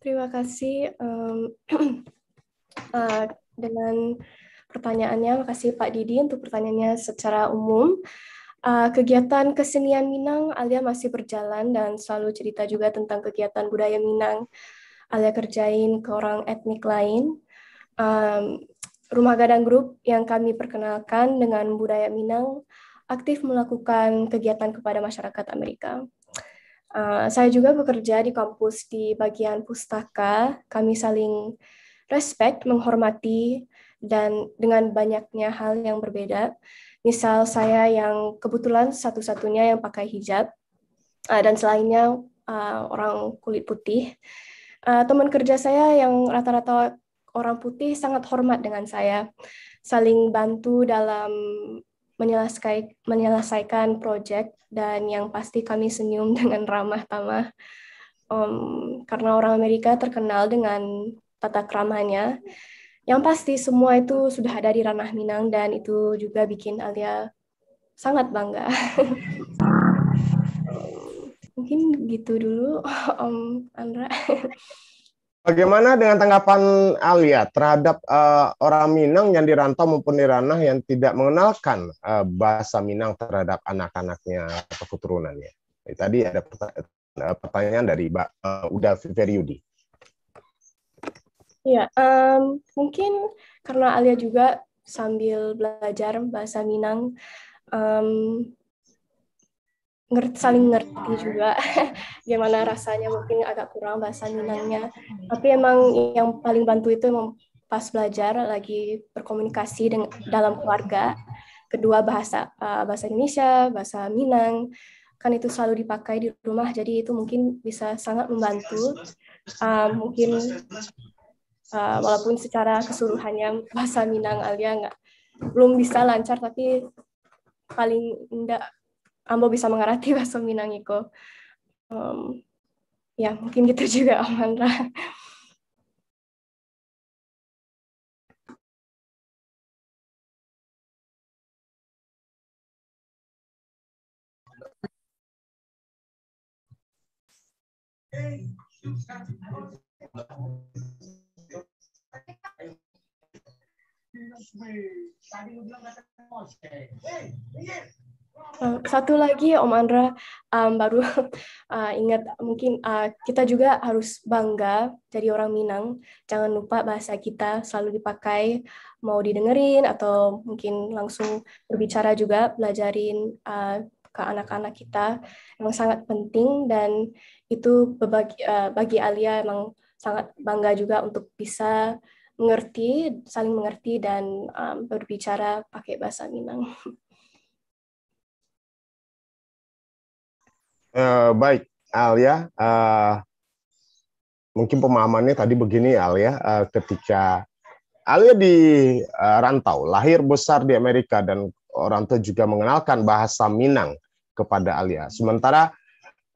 Terima kasih um, uh, dengan pertanyaannya. Makasih Pak Didi untuk pertanyaannya secara umum. Uh, kegiatan kesenian Minang Alia masih berjalan dan selalu cerita juga tentang kegiatan budaya Minang Alia kerjain ke orang etnik lain. Um, Rumah Gadang Group yang kami perkenalkan dengan budaya Minang aktif melakukan kegiatan kepada masyarakat Amerika. Uh, saya juga bekerja di kampus di bagian pustaka. Kami saling respect, menghormati, dan dengan banyaknya hal yang berbeda misal saya yang kebetulan satu-satunya yang pakai hijab uh, dan selainnya uh, orang kulit putih. Uh, teman kerja saya yang rata-rata orang putih sangat hormat dengan saya, saling bantu dalam menyelesaikan menyelesaikan proyek dan yang pasti kami senyum dengan ramah tamah. Um, karena orang Amerika terkenal dengan tata keramahannya. Yang pasti semua itu sudah ada di ranah Minang dan itu juga bikin Alia sangat bangga. Mungkin gitu dulu, Om Andra. Bagaimana dengan tanggapan Alia terhadap uh, orang Minang yang dirantau maupun di ranah yang tidak mengenalkan uh, bahasa Minang terhadap anak-anaknya atau keturunannya? Tadi ada eh, pertanyaan dari Mbak uh, Uda Feryudi. Iya, um, mungkin karena Alia juga sambil belajar bahasa Minang, um, ngerti, saling ngerti juga gimana rasanya mungkin agak kurang bahasa Minangnya. Tapi emang yang paling bantu itu emang pas belajar lagi berkomunikasi dengan, dalam keluarga. Kedua bahasa uh, bahasa Indonesia, bahasa Minang kan itu selalu dipakai di rumah jadi itu mungkin bisa sangat membantu uh, mungkin uh, walaupun secara keseluruhannya bahasa Minang Alia nggak belum bisa lancar tapi paling enggak Ambo bisa mengerti bahasa Minang itu. Um, ya mungkin gitu juga Amandra. Hey, Eh, satu lagi Om Andra um, baru uh, ingat mungkin uh, kita juga harus bangga jadi orang Minang. Jangan lupa bahasa kita selalu dipakai mau didengerin atau mungkin langsung berbicara juga belajarin uh, ke anak-anak kita emang sangat penting dan itu bagi, uh, bagi Alia emang sangat bangga juga untuk bisa mengerti, saling mengerti dan um, berbicara pakai bahasa Minang. Uh, baik, Alia. Uh, mungkin pemahamannya tadi begini, Alia. Uh, ketika Alia di uh, rantau, lahir besar di Amerika dan orang tua juga mengenalkan bahasa Minang kepada Alia. Sementara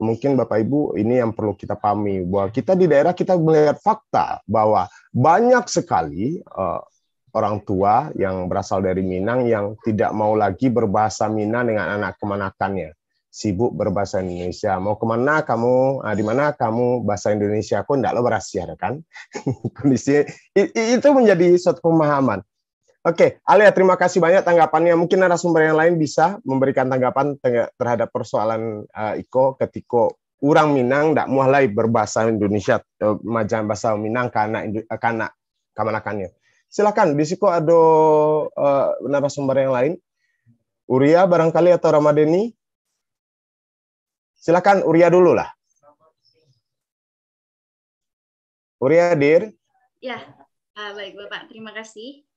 mungkin Bapak Ibu ini yang perlu kita pahami bahwa kita di daerah kita melihat fakta bahwa banyak sekali uh, orang tua yang berasal dari Minang yang tidak mau lagi berbahasa Minang dengan anak kemanakannya sibuk berbahasa Indonesia. Mau kemana kamu? Ah, di mana kamu bahasa Indonesia? Aku enggak lo berhasil, kan? Kondisi itu menjadi suatu pemahaman. Oke, Alia terima kasih banyak tanggapannya. Mungkin narasumber yang lain bisa memberikan tanggapan terhadap persoalan uh, Iko ketika orang Minang tidak mulai berbahasa Indonesia uh, majang bahasa Minang karena karena kamanakannya. Silakan di Siko ada uh, narasumber yang lain. Uria barangkali atau Ramadeni. Silakan Uria dulu lah. Uria hadir. Ya, uh, baik Bapak, terima kasih.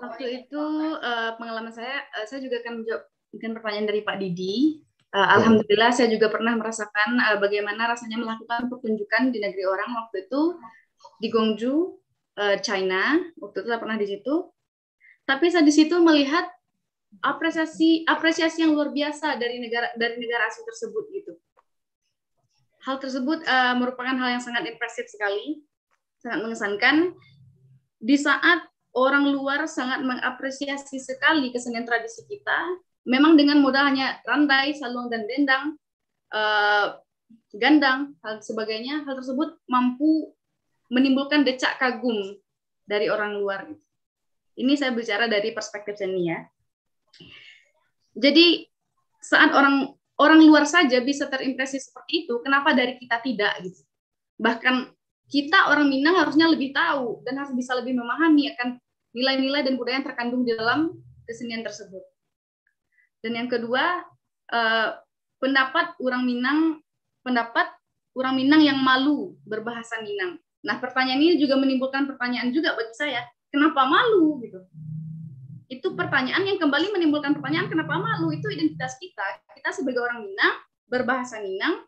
Waktu itu uh, pengalaman saya, uh, saya juga akan menjawab mungkin pertanyaan dari Pak Didi. Uh, Alhamdulillah saya juga pernah merasakan uh, bagaimana rasanya melakukan pertunjukan di negeri orang waktu itu di Gongju, uh, China. Waktu itu saya pernah di situ. Tapi saya di situ melihat apresiasi apresiasi yang luar biasa dari negara dari negara asing tersebut gitu. Hal tersebut uh, merupakan hal yang sangat impresif sekali, sangat mengesankan. Di saat orang luar sangat mengapresiasi sekali kesenian tradisi kita. Memang dengan modal hanya rantai, salung, dan dendang, uh, gandang, hal sebagainya, hal tersebut mampu menimbulkan decak kagum dari orang luar. Ini saya bicara dari perspektif seni ya. Jadi saat orang orang luar saja bisa terimpresi seperti itu, kenapa dari kita tidak gitu? Bahkan kita orang Minang harusnya lebih tahu dan harus bisa lebih memahami akan nilai-nilai dan budaya yang terkandung di dalam kesenian tersebut. Dan yang kedua, eh, pendapat orang Minang, pendapat orang Minang yang malu berbahasa Minang. Nah, pertanyaan ini juga menimbulkan pertanyaan juga bagi saya, kenapa malu gitu? Itu pertanyaan yang kembali menimbulkan pertanyaan kenapa malu itu identitas kita. Kita sebagai orang Minang berbahasa Minang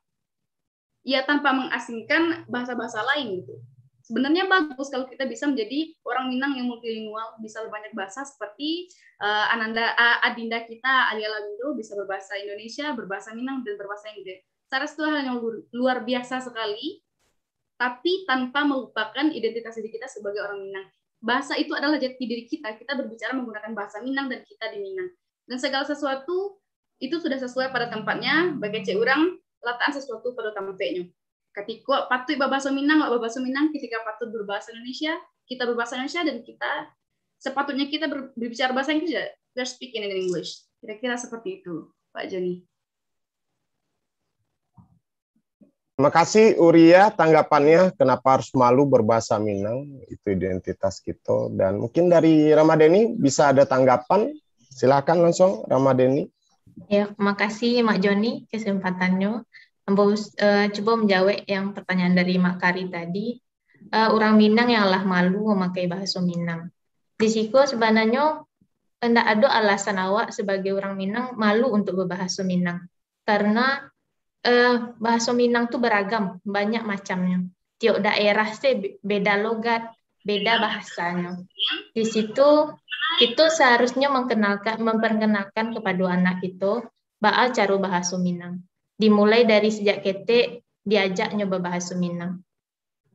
ya tanpa mengasingkan bahasa-bahasa lain gitu sebenarnya bagus kalau kita bisa menjadi orang Minang yang multilingual, bisa banyak bahasa seperti uh, Ananda uh, Adinda kita Alia Lagindo bisa berbahasa Indonesia, berbahasa Minang dan berbahasa Inggris. Secara itu hal yang luar biasa sekali, tapi tanpa melupakan identitas diri kita sebagai orang Minang. Bahasa itu adalah jati diri kita. Kita berbicara menggunakan bahasa Minang dan kita di Minang. Dan segala sesuatu itu sudah sesuai pada tempatnya. Bagai cek orang, lataan sesuatu pada tempatnya ketika patut berbahasa Minang lah bahasa Minang ketika patut berbahasa Indonesia kita berbahasa Indonesia dan kita sepatutnya kita berbicara bahasa Inggris ya we're speaking in English kira-kira seperti itu Pak Joni Terima kasih Uria tanggapannya kenapa harus malu berbahasa Minang itu identitas kita dan mungkin dari Ramadhani bisa ada tanggapan silakan langsung Ramadhani. Ya, terima kasih Mak Joni kesempatannya. Eh, coba menjawab yang pertanyaan dari Mak tadi. Uh, orang Minang yang lah malu memakai bahasa Minang. Di siku sebenarnya tidak ada alasan awak sebagai orang Minang malu untuk berbahasa Minang. Karena uh, bahasa Minang tuh beragam, banyak macamnya. Tiap daerah sih beda logat, beda bahasanya. Di situ kita seharusnya memperkenalkan kepada anak itu bahasa cara bahasa Minang dimulai dari sejak kete diajak nyoba bahasa Minang.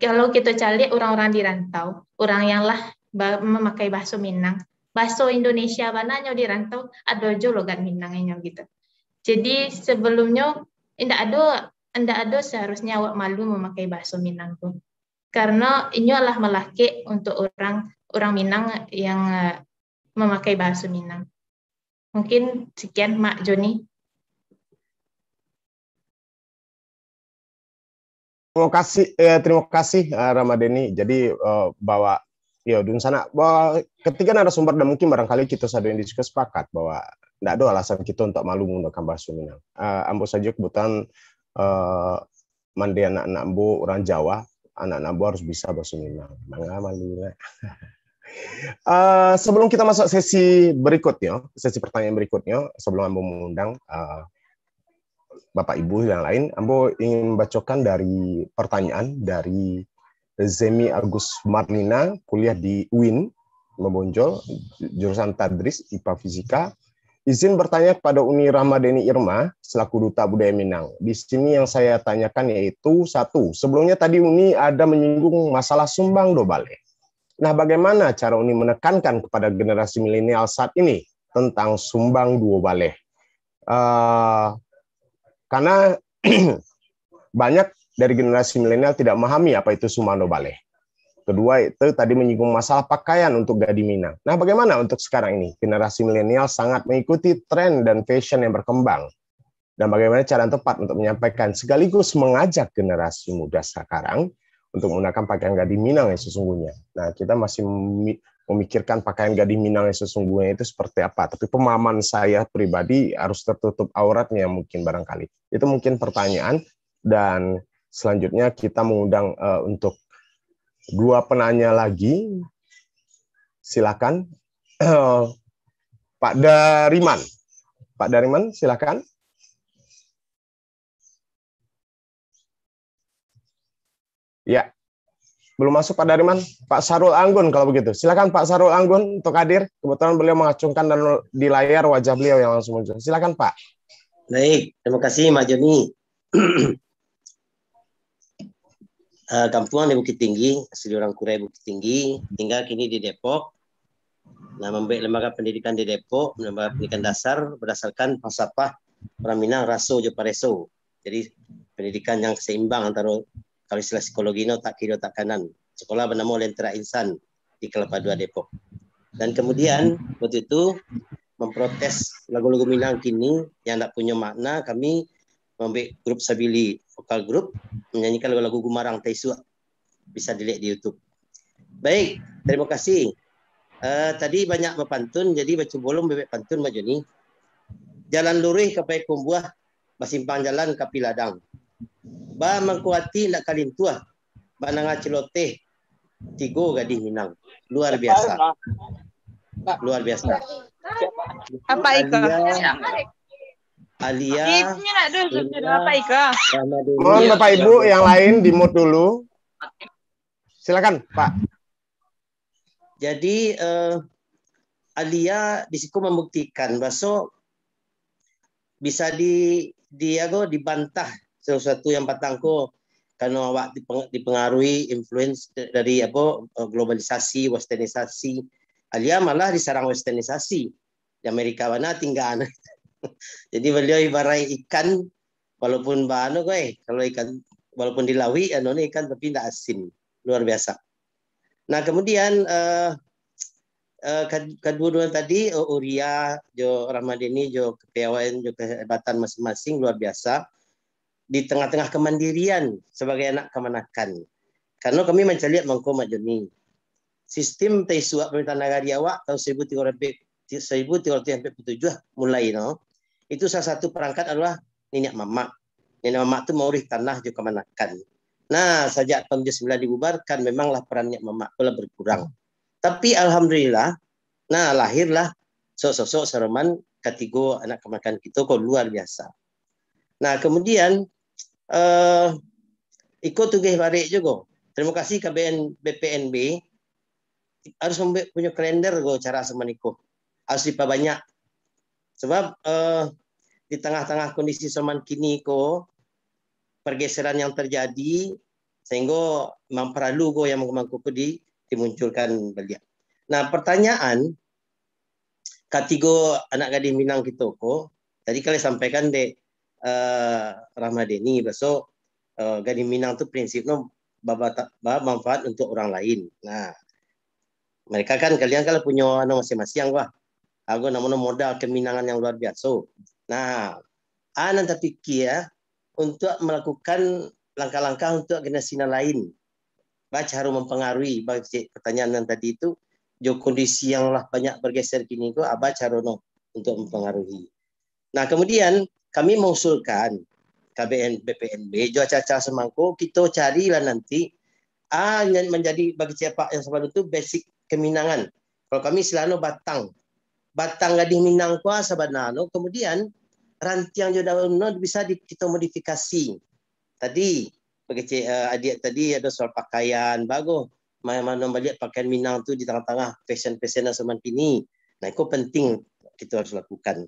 Kalau kita cari orang-orang di rantau, orang yang lah memakai bahasa Minang, bahasa Indonesia mana bananya di rantau ada jo logat Minangnya gitu. Jadi sebelumnya tidak ada tidak ada seharusnya awak malu memakai bahasa Minang tuh. Karena ini adalah melaki untuk orang orang Minang yang eh, memakai bahasa Minang. Mungkin sekian Mak Joni Terima kasih, eh, terima kasih uh, Ramadhani. Jadi uh, eh, bahwa ya dun sana bahwa ketika sumber dan mungkin barangkali kita sadu yang diskus sepakat bahwa tidak ada alasan kita untuk malu menggunakan bahasa Minang. Uh, ambo saja kebutuhan uh, mandi anak-anak ambo orang Jawa, anak-anak ambo harus bisa bahasa Minang. Mangga malu? Uh, sebelum kita masuk sesi berikutnya, sesi pertanyaan berikutnya, sebelum ambo mengundang uh, Bapak Ibu yang lain, Ambo ingin membacakan dari pertanyaan dari Zemi Agus Marlina, kuliah di UIN, Membonjol, jurusan Tadris, IPA Fisika. Izin bertanya kepada Uni Ramadhani Irma, selaku Duta Budaya Minang. Di sini yang saya tanyakan yaitu, satu, sebelumnya tadi Uni ada menyinggung masalah sumbang dobale. Nah, bagaimana cara Uni menekankan kepada generasi milenial saat ini tentang sumbang dua Uh, ah, karena banyak dari generasi milenial tidak memahami apa itu Sumando Balai. Kedua itu tadi menyinggung masalah pakaian untuk Gadi Minang. Nah, bagaimana untuk sekarang ini? Generasi milenial sangat mengikuti tren dan fashion yang berkembang. Dan bagaimana cara yang tepat untuk menyampaikan sekaligus mengajak generasi muda sekarang untuk menggunakan pakaian Gadi Minang yang sesungguhnya. Nah, kita masih memikirkan pakaian gadis Minang yang sesungguhnya itu seperti apa. Tapi pemahaman saya pribadi harus tertutup auratnya mungkin barangkali. Itu mungkin pertanyaan dan selanjutnya kita mengundang uh, untuk dua penanya lagi. Silakan Pak Dariman. Pak Dariman, silakan. belum masuk Pak Dariman, Pak Sarul Anggun kalau begitu. Silakan Pak Sarul Anggun untuk hadir. Kebetulan beliau mengacungkan dan di layar wajah beliau yang langsung muncul. Silakan Pak. Baik, terima kasih Mas Joni. uh, di Bukit Tinggi, asli orang Kurai Bukit Tinggi, tinggal kini di Depok. Nah, membaik lembaga pendidikan di Depok, lembaga pendidikan dasar berdasarkan pasapah Praminang Raso Jopareso. Jadi pendidikan yang seimbang antara kalau istilah no, tak kiri tak kanan. Sekolah bernama Lentera Insan di Kelapa Dua Depok. Dan kemudian waktu itu memprotes lagu-lagu Minang kini yang tidak punya makna, kami membuat grup Sabili vokal grup menyanyikan lagu-lagu Gumarang Taisu Bisa dilihat di YouTube. Baik, terima kasih. Uh, tadi banyak berpantun, jadi baca bolong bebek pantun Mbak Joni. Jalan lurih ke Payakumbuah, basimpang jalan ke Piladang ba mangkuati nak kalintua tua ba nang loteh tigo gadi hinang luar biasa luar biasa apa iko Alia, iko? Mohon Bapak Ibu yang lain di mute dulu. Silakan, Pak. Jadi uh, Alia di situ membuktikan bahwa bisa di Diago dibantah sesuatu yang batangku karena awak dipengaruhi influence dari apa eh, globalisasi westernisasi alia malah diserang westernisasi di Amerika mana tinggal jadi beliau ibarat ikan walaupun bahan kok eh, kalau ikan walaupun dilawi anu ikan tapi tidak asin luar biasa nah kemudian uh, uh, kedua-dua tadi uh, eh, Uria Jo Ramadini Jo kepiawaian Jo kehebatan masing-masing luar biasa di tengah-tengah kemandirian sebagai anak kemanakan Karena kami mencari mangko majuni. Sistem tesuak pemerintahan negara awak tahun 1347 mulai no. Itu salah satu perangkat adalah nenek mamak. Nenek mamak itu maurih tanah juga kemanakan Nah, sejak tahun 79 dibubarkan memanglah peran perannya mamak telah berkurang. Tapi alhamdulillah nah lahirlah sosok-sosok sereman ketiga anak kemakan kita kok luar biasa. Nah, kemudian uh, ikut tugas barik juga. Terima kasih KBN BPNB harus punya kalender go cara sama Niko. Harus banyak. Sebab uh, di tengah-tengah kondisi Salman kini ko pergeseran yang terjadi sehingga memperlu go yang mengkuku di dimunculkan beliau. Nah, pertanyaan katigo anak gadis Minang kita ko tadi kalian sampaikan dek uh, eh, Ramadhani besok uh, eh, gadi minang tu prinsipnya babat manfaat untuk orang lain. Nah, mereka kan kalian kalau punya anak masing-masing wah. Aku namun modal keminangan yang luar biasa. Nah, ah, anak tapi kia ah, untuk melakukan langkah-langkah untuk generasi lain. Baca harus mempengaruhi bagi pertanyaan yang tadi itu jo kondisi yang lah banyak bergeser kini itu abah ah, cara untuk mempengaruhi. Nah kemudian kami mengusulkan KBN BPNB jual caca semangko kita carilah nanti ah menjadi bagi siapa yang sebelum itu basic keminangan. Kalau kami selalu batang. Batang gading minang kuasa sabanano kemudian rantiang jodawono bisa di, kita modifikasi. Tadi bagi uh, adik tadi ada soal pakaian bagus. Mana-mana melihat pakaian minang tu di tengah-tengah fashion-fashion zaman kini. Nah itu penting kita harus lakukan.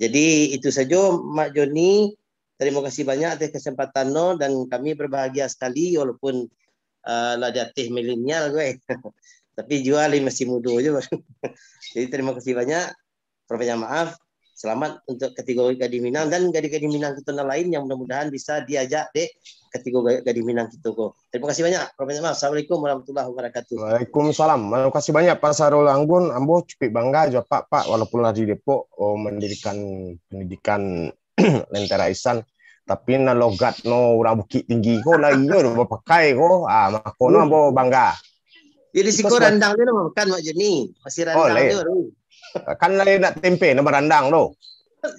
Jadi itu saja Mak Joni. Terima kasih banyak atas kesempatan no dan kami berbahagia sekali walaupun uh, lah jatih milenial gue. Tapi jual masih muda aja. Jadi terima kasih banyak. Profesor maaf. Selamat untuk kategori Gadi Minang dan Gadi-Gadi Minang kita lain yang mudah-mudahan bisa diajak di kategori Gadi Minang kok. Terima kasih banyak. Profesor Mas. Assalamualaikum warahmatullahi wabarakatuh. Waalaikumsalam. Terima kasih banyak Pak Sarul Anggun. Ambo cukup bangga juga Pak Pak walaupun lah di Depok oh, mendirikan pendidikan Lentera Isan tapi na logat no urang bukit tinggi ko lah iyo do pakai ko ah makono ambo bangga. Jadi siko randang dia makan mak jeni. Masih randang oh, dia. Eh, kan lain nak tempe nama randang tu.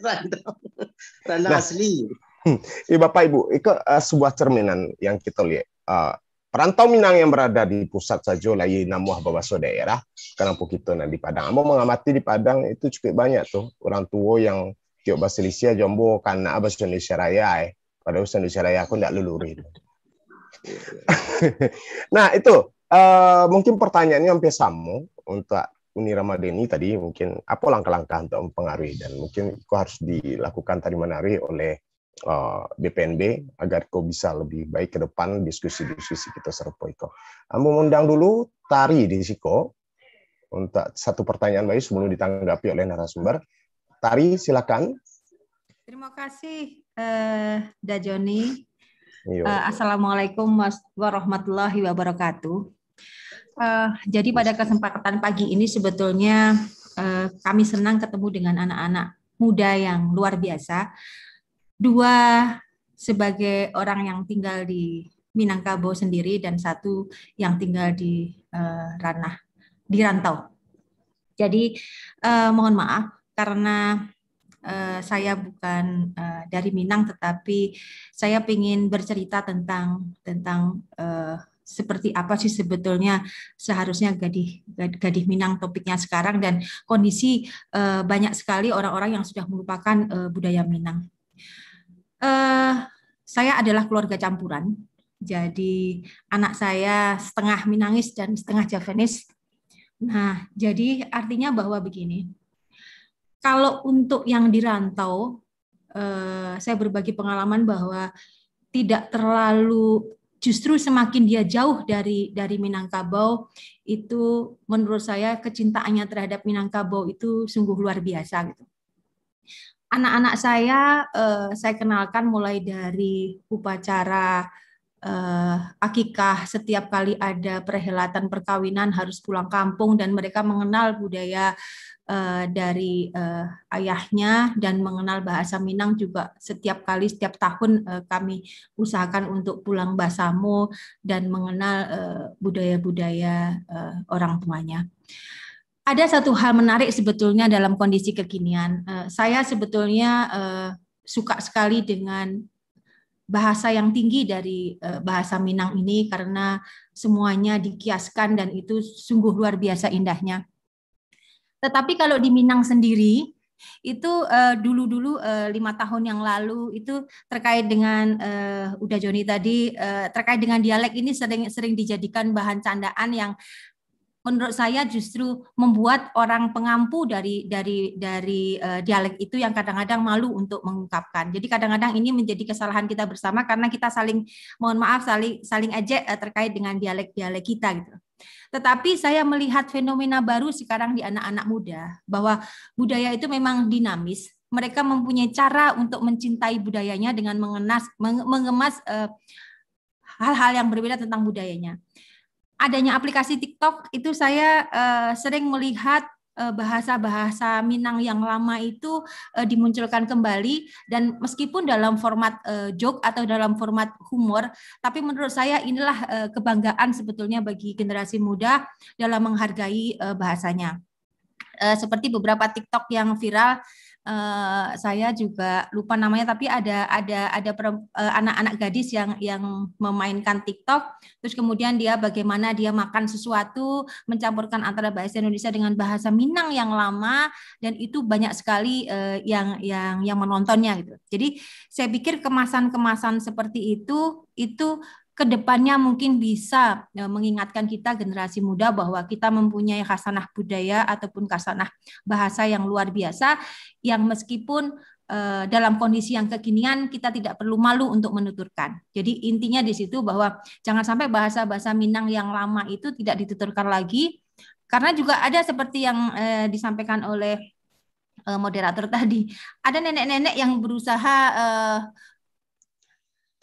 randang. Randang nah. asli. Hmm. Eh Bapak Ibu, itu uh, eh, sebuah cerminan yang kita lihat. Uh, perantau Minang yang berada di pusat saja lagi namuah bawaso daerah, kenapa kita nah, di Padang. Amo mengamati di Padang itu cukup banyak tuh orang tua yang tiok bahasa Indonesia jombo karena bahasa Indonesia Raya eh. Padahal bahasa Indonesia Raya aku tidak luluri. nah itu uh, mungkin pertanyaannya hampir sama untuk Uni Ramadhani tadi mungkin apa langkah-langkah untuk mempengaruhi dan mungkin itu harus dilakukan tadi menari oleh uh, eh, BPNB agar kau bisa lebih baik ke depan diskusi-diskusi kita serupa Iko. Aku nah, undang dulu Tari di Siko untuk satu pertanyaan baik sebelum ditanggapi oleh narasumber. Tari silakan. Terima kasih eh, Dajoni. Iya. Eh, assalamualaikum warahmatullahi wabarakatuh. Uh, jadi pada kesempatan pagi ini sebetulnya uh, kami senang ketemu dengan anak-anak muda yang luar biasa. Dua sebagai orang yang tinggal di Minangkabau sendiri dan satu yang tinggal di uh, ranah di rantau. Jadi uh, mohon maaf karena Uh, saya bukan uh, dari Minang, tetapi saya ingin bercerita tentang tentang uh, seperti apa sih sebetulnya seharusnya gadih gadih Minang topiknya sekarang dan kondisi uh, banyak sekali orang-orang yang sudah merupakan uh, eh, budaya Minang. Uh, saya adalah keluarga campuran, jadi anak saya setengah Minangis dan setengah Javanese. Nah, jadi artinya bahwa begini, kalau untuk yang dirantau, saya berbagi pengalaman bahwa tidak terlalu justru semakin dia jauh dari dari Minangkabau itu menurut saya kecintaannya terhadap Minangkabau itu sungguh luar biasa gitu. Anak-anak saya eh, saya kenalkan mulai dari upacara eh, akikah setiap kali ada perhelatan perkawinan harus pulang kampung dan mereka mengenal budaya uh, dari uh, ayahnya dan mengenal bahasa Minang juga setiap kali setiap tahun uh, kami usahakan untuk pulang Basamo dan mengenal budaya-budaya uh, orang tuanya. Ada satu hal menarik sebetulnya dalam kondisi kekinian. Uh, saya sebetulnya uh, suka sekali dengan bahasa yang tinggi dari bahasa Minang ini karena semuanya dikiaskan dan itu sungguh luar biasa indahnya. Tetapi kalau di Minang sendiri itu eh, dulu-dulu eh, lima tahun yang lalu itu terkait dengan uh, udah Joni tadi uh, terkait dengan dialek ini sering-sering dijadikan bahan candaan yang menurut saya justru membuat orang pengampu dari dari dari uh, dialek itu yang kadang-kadang malu untuk mengungkapkan. Jadi kadang-kadang ini menjadi kesalahan kita bersama karena kita saling mohon maaf saling saling ejek uh, terkait dengan dialek-dialek kita gitu. Tetapi saya melihat fenomena baru sekarang di anak-anak muda bahwa budaya itu memang dinamis. Mereka mempunyai cara untuk mencintai budayanya dengan mengenas, mengemas eh, hal-hal uh, yang berbeda tentang budayanya. Adanya aplikasi TikTok itu saya uh, sering melihat Eh, bahasa-bahasa Minang yang lama itu eh, dimunculkan kembali dan meskipun dalam format eh, joke atau dalam format humor tapi menurut saya inilah kebanggaan sebetulnya bagi generasi muda dalam menghargai bahasanya. seperti beberapa TikTok yang viral Eh, saya juga lupa namanya tapi ada ada ada eh, anak-anak uh, gadis yang yang memainkan TikTok terus kemudian dia bagaimana dia makan sesuatu mencampurkan antara bahasa Indonesia dengan bahasa Minang yang lama dan itu banyak sekali uh, yang yang yang menontonnya gitu. Jadi saya pikir kemasan-kemasan seperti itu itu kedepannya mungkin bisa e, mengingatkan kita generasi muda bahwa kita mempunyai khasanah budaya ataupun khasanah bahasa yang luar biasa yang meskipun e, dalam kondisi yang kekinian kita tidak perlu malu untuk menuturkan. Jadi intinya di situ bahwa jangan sampai bahasa-bahasa Minang yang lama itu tidak dituturkan lagi karena juga ada seperti yang e, disampaikan oleh moderator tadi, ada nenek-nenek yang berusaha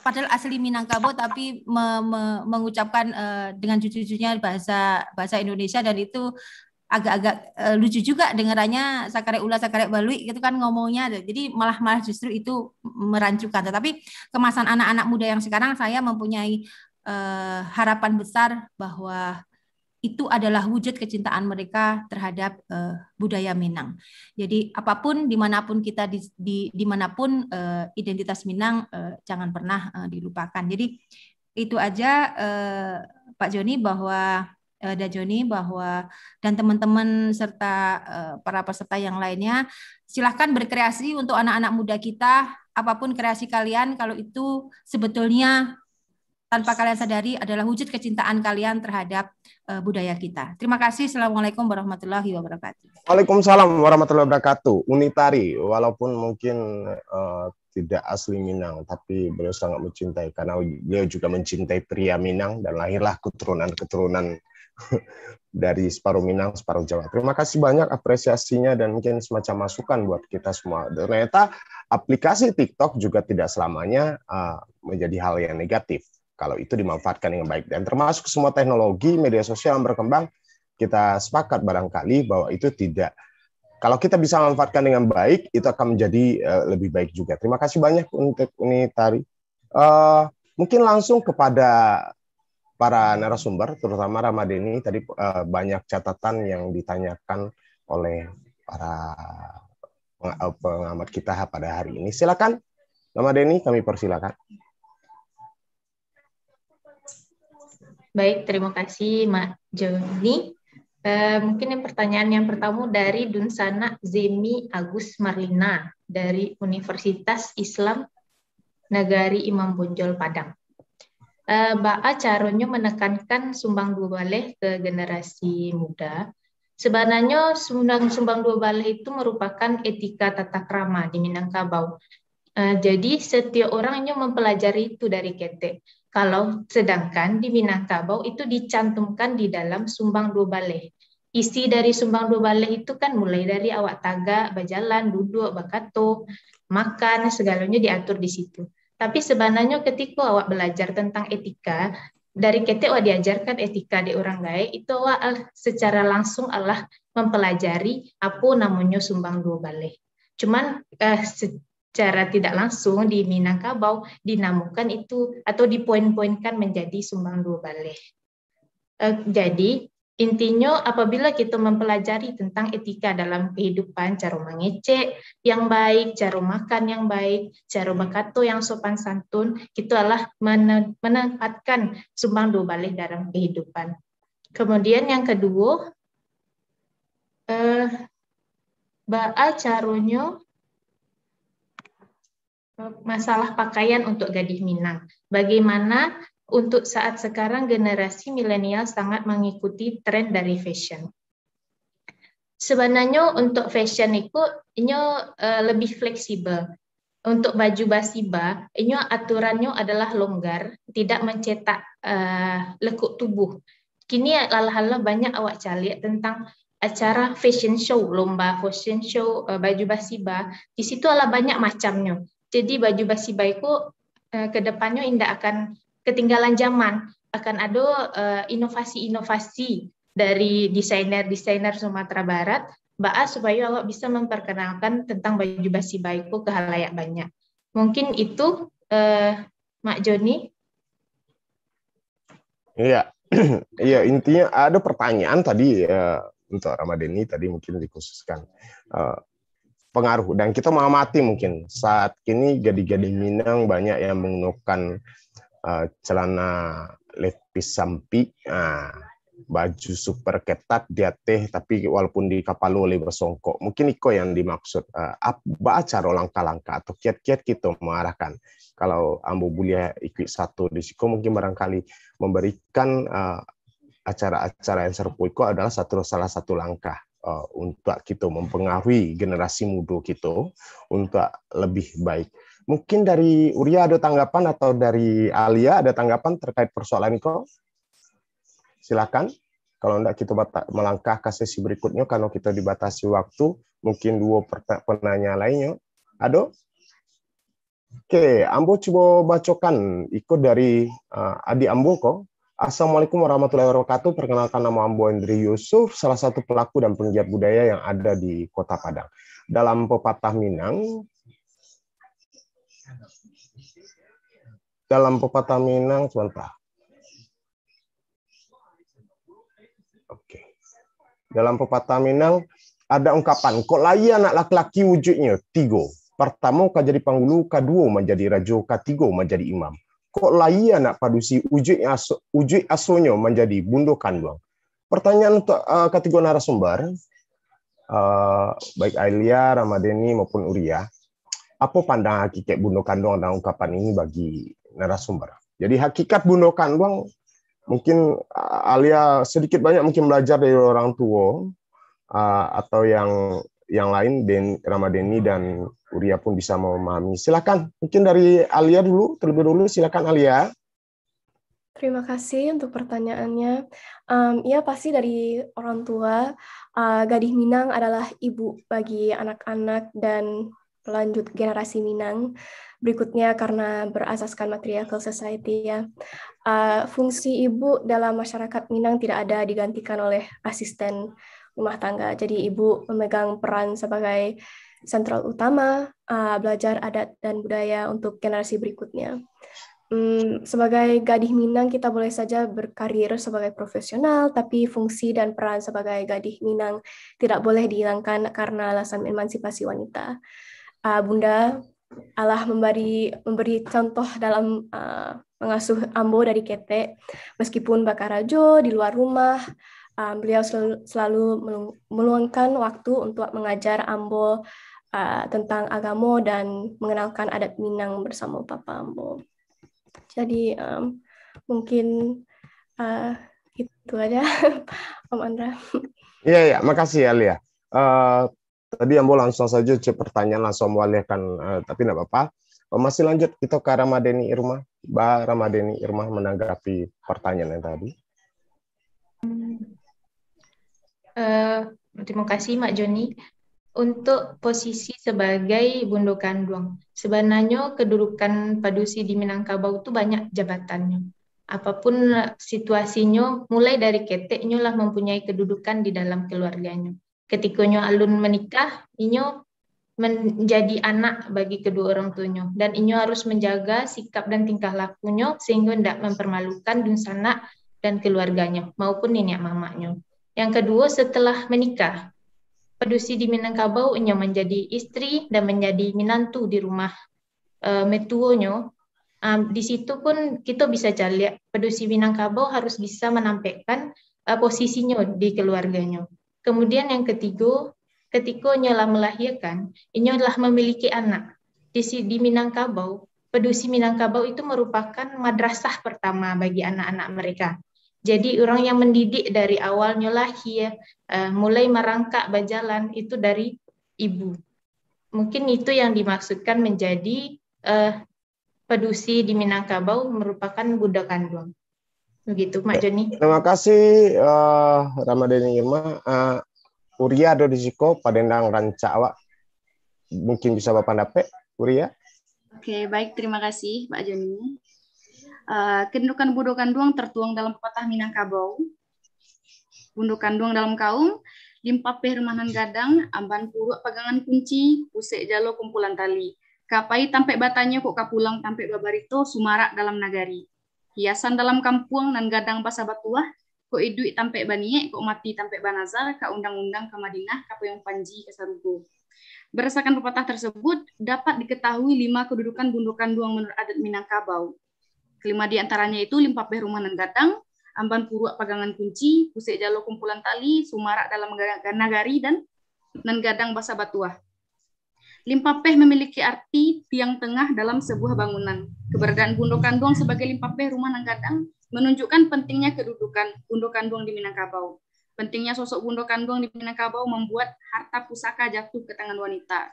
padahal asli Minangkabau tapi me, me, mengucapkan uh, dengan jujur-jujurnya bahasa bahasa Indonesia dan itu agak-agak uh, lucu juga dengarannya Sakare Ula Sakare Balui gitu kan ngomongnya jadi malah malah justru itu merancukan tetapi kemasan anak-anak muda yang sekarang saya mempunyai uh, harapan besar bahwa itu adalah wujud kecintaan mereka terhadap uh, budaya Minang. Jadi apapun dimanapun kita di, di dimanapun uh, identitas Minang uh, jangan pernah uh, dilupakan. Jadi itu aja uh, Pak Joni bahwa uh, dan Joni bahwa dan teman-teman serta uh, para peserta yang lainnya silahkan berkreasi untuk anak-anak muda kita apapun kreasi kalian kalau itu sebetulnya tanpa kalian sadari adalah wujud kecintaan kalian terhadap uh, budaya kita. Terima kasih. Assalamualaikum warahmatullahi wabarakatuh. Waalaikumsalam warahmatullahi wabarakatuh. Unitari, walaupun mungkin uh, tidak asli Minang, tapi beliau sangat mencintai karena beliau juga mencintai pria Minang dan lahirlah keturunan-keturunan dari separuh Minang, separuh Jawa. Terima kasih banyak apresiasinya dan mungkin semacam masukan buat kita semua. Ternyata aplikasi TikTok juga tidak selamanya uh, menjadi hal yang negatif kalau itu dimanfaatkan dengan baik dan termasuk semua teknologi media sosial yang berkembang kita sepakat barangkali bahwa itu tidak kalau kita bisa manfaatkan dengan baik itu akan menjadi uh, lebih baik juga terima kasih banyak untuk ini Tari uh, mungkin langsung kepada para narasumber terutama Ramadeni tadi uh, banyak catatan yang ditanyakan oleh para pengamat kita pada hari ini silakan Ramadeni kami persilakan Baik, terima kasih Mak Joni. E, mungkin yang pertanyaan yang pertama dari Dunsana Zemi Agus Marlina dari Universitas Islam Negari Imam Bonjol Padang. E, eh, Ba'a Caronyo menekankan sumbang dua baleh ke generasi muda. Sebenarnya sumbang, sumbang dua baleh itu merupakan etika tata krama di Minangkabau. E, jadi setiap orangnya mempelajari itu dari ketek. Kalau sedangkan di Minangkabau itu dicantumkan di dalam Sumbang Dua Baleh. Isi dari Sumbang Dua Baleh itu kan mulai dari awak taga, berjalan duduk, bakato, makan, segalanya diatur di situ. Tapi sebenarnya ketika awak belajar tentang etika, dari ketika awak diajarkan etika di orang gae, itu awak secara langsung Allah mempelajari apa namanya Sumbang Dua Baleh. Cuman eh, secara tidak langsung di Minangkabau dinamukan itu atau dipoin-poinkan menjadi sumbang dua balai. Uh, e, jadi intinya apabila kita mempelajari tentang etika dalam kehidupan, cara mengecek yang baik, cara makan yang baik, cara berkata yang sopan santun, kita adalah menempatkan sumbang dua balai dalam kehidupan. Kemudian yang kedua, eh, baal caronyo masalah pakaian untuk gadis Minang. Bagaimana untuk saat sekarang generasi milenial sangat mengikuti tren dari fashion. Sebenarnya untuk fashion itu ini e, lebih fleksibel. Untuk baju basiba, ini aturannya adalah longgar, tidak mencetak uh, lekuk tubuh. Kini lalala banyak awak calik tentang acara fashion show, lomba fashion show uh, baju basiba. Di situ ala banyak macamnya. Jadi baju basi baiku eh, ke depannya indah akan ketinggalan zaman, akan ada eh, inovasi-inovasi dari desainer-desainer Sumatera Barat Ba'a supaya Allah bisa memperkenalkan tentang baju basi baiku ke halayak banyak. Mungkin itu eh, Mak Joni. Iya, iya intinya ada pertanyaan tadi ya, untuk Ramadhani tadi mungkin dikhususkan uh, pengaruh dan kita mau mati mungkin saat ini gadis-gadis Minang banyak yang menggunakan uh, eh, celana lepis sampi uh, baju super ketat dia teh tapi walaupun di kapal oleh bersongkok mungkin iko yang dimaksud uh, eh, apa cara langkah-langkah atau kiat-kiat kita gitu mengarahkan kalau ambo bulia ikut satu di siko mungkin barangkali memberikan uh, acara-acara yang serpuiko iko adalah satu salah satu langkah Eh, untuk kita gitu, mempengaruhi generasi muda kita gitu, untuk lebih baik. Mungkin dari Uria ada tanggapan atau dari Alia ada tanggapan terkait persoalan itu? Silakan. Kalau tidak kita melangkah ke sesi berikutnya karena kita dibatasi waktu, mungkin dua penanya lainnya. Ado? Oke, Ambo coba bacokan ikut dari uh, Adi Ambo kok. Assalamualaikum warahmatullahi wabarakatuh. Perkenalkan nama Ambo Andri Yusuf, salah satu pelaku dan penggiat budaya yang ada di Kota Padang. Dalam pepatah Minang, dalam pepatah Minang, sebentar. Oke. Dalam pepatah Minang ada ungkapan, kok lagi anak laki-laki wujudnya tigo. Pertama, kau jadi panggulu, kedua menjadi rajo, ketiga menjadi imam kok laia nak padusi ujuk aso, ujuk asonyo menjadi bundokan bang. Pertanyaan untuk uh, kategori narasumber, uh, baik Ailia, Ramadeni maupun Uria, apa pandangan hakikat bundokan doang dan ungkapan ini bagi narasumber? Jadi hakikat bundokan doang mungkin uh, eh, Alia sedikit banyak mungkin belajar dari orang tua uh, atau yang yang lain Den Ramadeni dan Uria pun bisa memahami. Silakan, mungkin dari Alia dulu, terlebih dulu silakan Alia. Terima kasih untuk pertanyaannya. Um, ya pasti dari orang tua, uh, Gadih Minang adalah ibu bagi anak-anak dan lanjut generasi Minang. Berikutnya karena berasaskan matriarchal society ya. Uh, fungsi ibu dalam masyarakat Minang tidak ada digantikan oleh asisten rumah tangga. Jadi ibu memegang peran sebagai sentral utama uh, belajar adat dan budaya untuk generasi berikutnya. Hmm, sebagai gadih Minang, kita boleh saja berkarir sebagai profesional, tapi fungsi dan peran sebagai gadih Minang tidak boleh dihilangkan karena alasan emansipasi wanita. Uh, Bunda Allah memberi memberi contoh dalam uh, mengasuh Ambo dari Kete, meskipun Bakarajo di luar rumah, uh, beliau selalu, selalu meluangkan waktu untuk mengajar Ambo uh, tentang agama dan mengenalkan adat Minang bersama Papa Ambo. Jadi um, mungkin uh, itu aja Om Andra. Iya ya, makasih ya Lia. Uh, tadi Ambo langsung saja cek pertanyaan langsung Ambo kan, uh, tapi tidak apa-apa. masih lanjut itu ke Ramadhani Irma. Ba Ramadhani Irma menanggapi pertanyaan yang tadi. Uh, terima kasih Mak Joni untuk posisi sebagai Bundo Kandung. Sebenarnya kedudukan Padusi di Minangkabau itu banyak jabatannya. Apapun situasinya, mulai dari keteknya lah mempunyai kedudukan di dalam keluarganya. Ketikonyo alun menikah, inyo menjadi anak bagi kedua orang tuanya. Dan inyo harus menjaga sikap dan tingkah lakunya sehingga tidak mempermalukan dun sana dan keluarganya maupun nenek mamanya. Yang kedua, setelah menikah, Pedusi di Minangkabau nya menjadi istri dan menjadi minantu di rumah uh, metuonyo. Um, di situ pun kita bisa lihat pedusi Minangkabau harus bisa menampilkan uh, posisinya di keluarganya. Kemudian yang ketiga, ketika nyala melahirkan, ini adalah memiliki anak. Di, di Minangkabau, pedusi Minangkabau itu merupakan madrasah pertama bagi anak-anak mereka. Jadi orang yang mendidik dari awalnya lahir, uh, eh, mulai merangkak berjalan itu dari ibu. Mungkin itu yang dimaksudkan menjadi uh, pedusi di Minangkabau merupakan budak kandung. Begitu, Mak Joni. Terima kasih uh, eh, Ramadhani Irma. Uh, Uria do disiko padendang ranca awak. Mungkin bisa Bapak dapet, Uria. Oke, baik. Terima kasih, Pak Joni. Eh, kedudukan Bundukan Duang tertuang dalam pepatah Minangkabau. Bundukan Duang dalam kaum, limpa rumahan gadang, amban puru pegangan kunci, pusek jalo kumpulan tali. Kapai tampe batanya kok kapulang tampe babarito, sumarak dalam nagari. Hiasan dalam kampuang nan gadang basa batuah, kok iduik tampe banie, kok mati tampe banazar, ka undang-undang ke Madinah, ka yang panji ke Sarugo. Berdasarkan pepatah tersebut, dapat diketahui lima kedudukan bundukan duang menurut adat Minangkabau Kelima diantaranya itu limpah perumanan gadang, amban puruak pagangan kunci, pusik jalur kumpulan tali, sumarak dalam nagari, dan nan gadang basa batuah. Limpa peh memiliki arti tiang tengah dalam sebuah bangunan. Keberadaan Bundo kandung sebagai limpa peh rumah Nanggadang menunjukkan pentingnya kedudukan Bundo kandung di Minangkabau. Pentingnya sosok Bundo kandung di Minangkabau membuat harta pusaka jatuh ke tangan wanita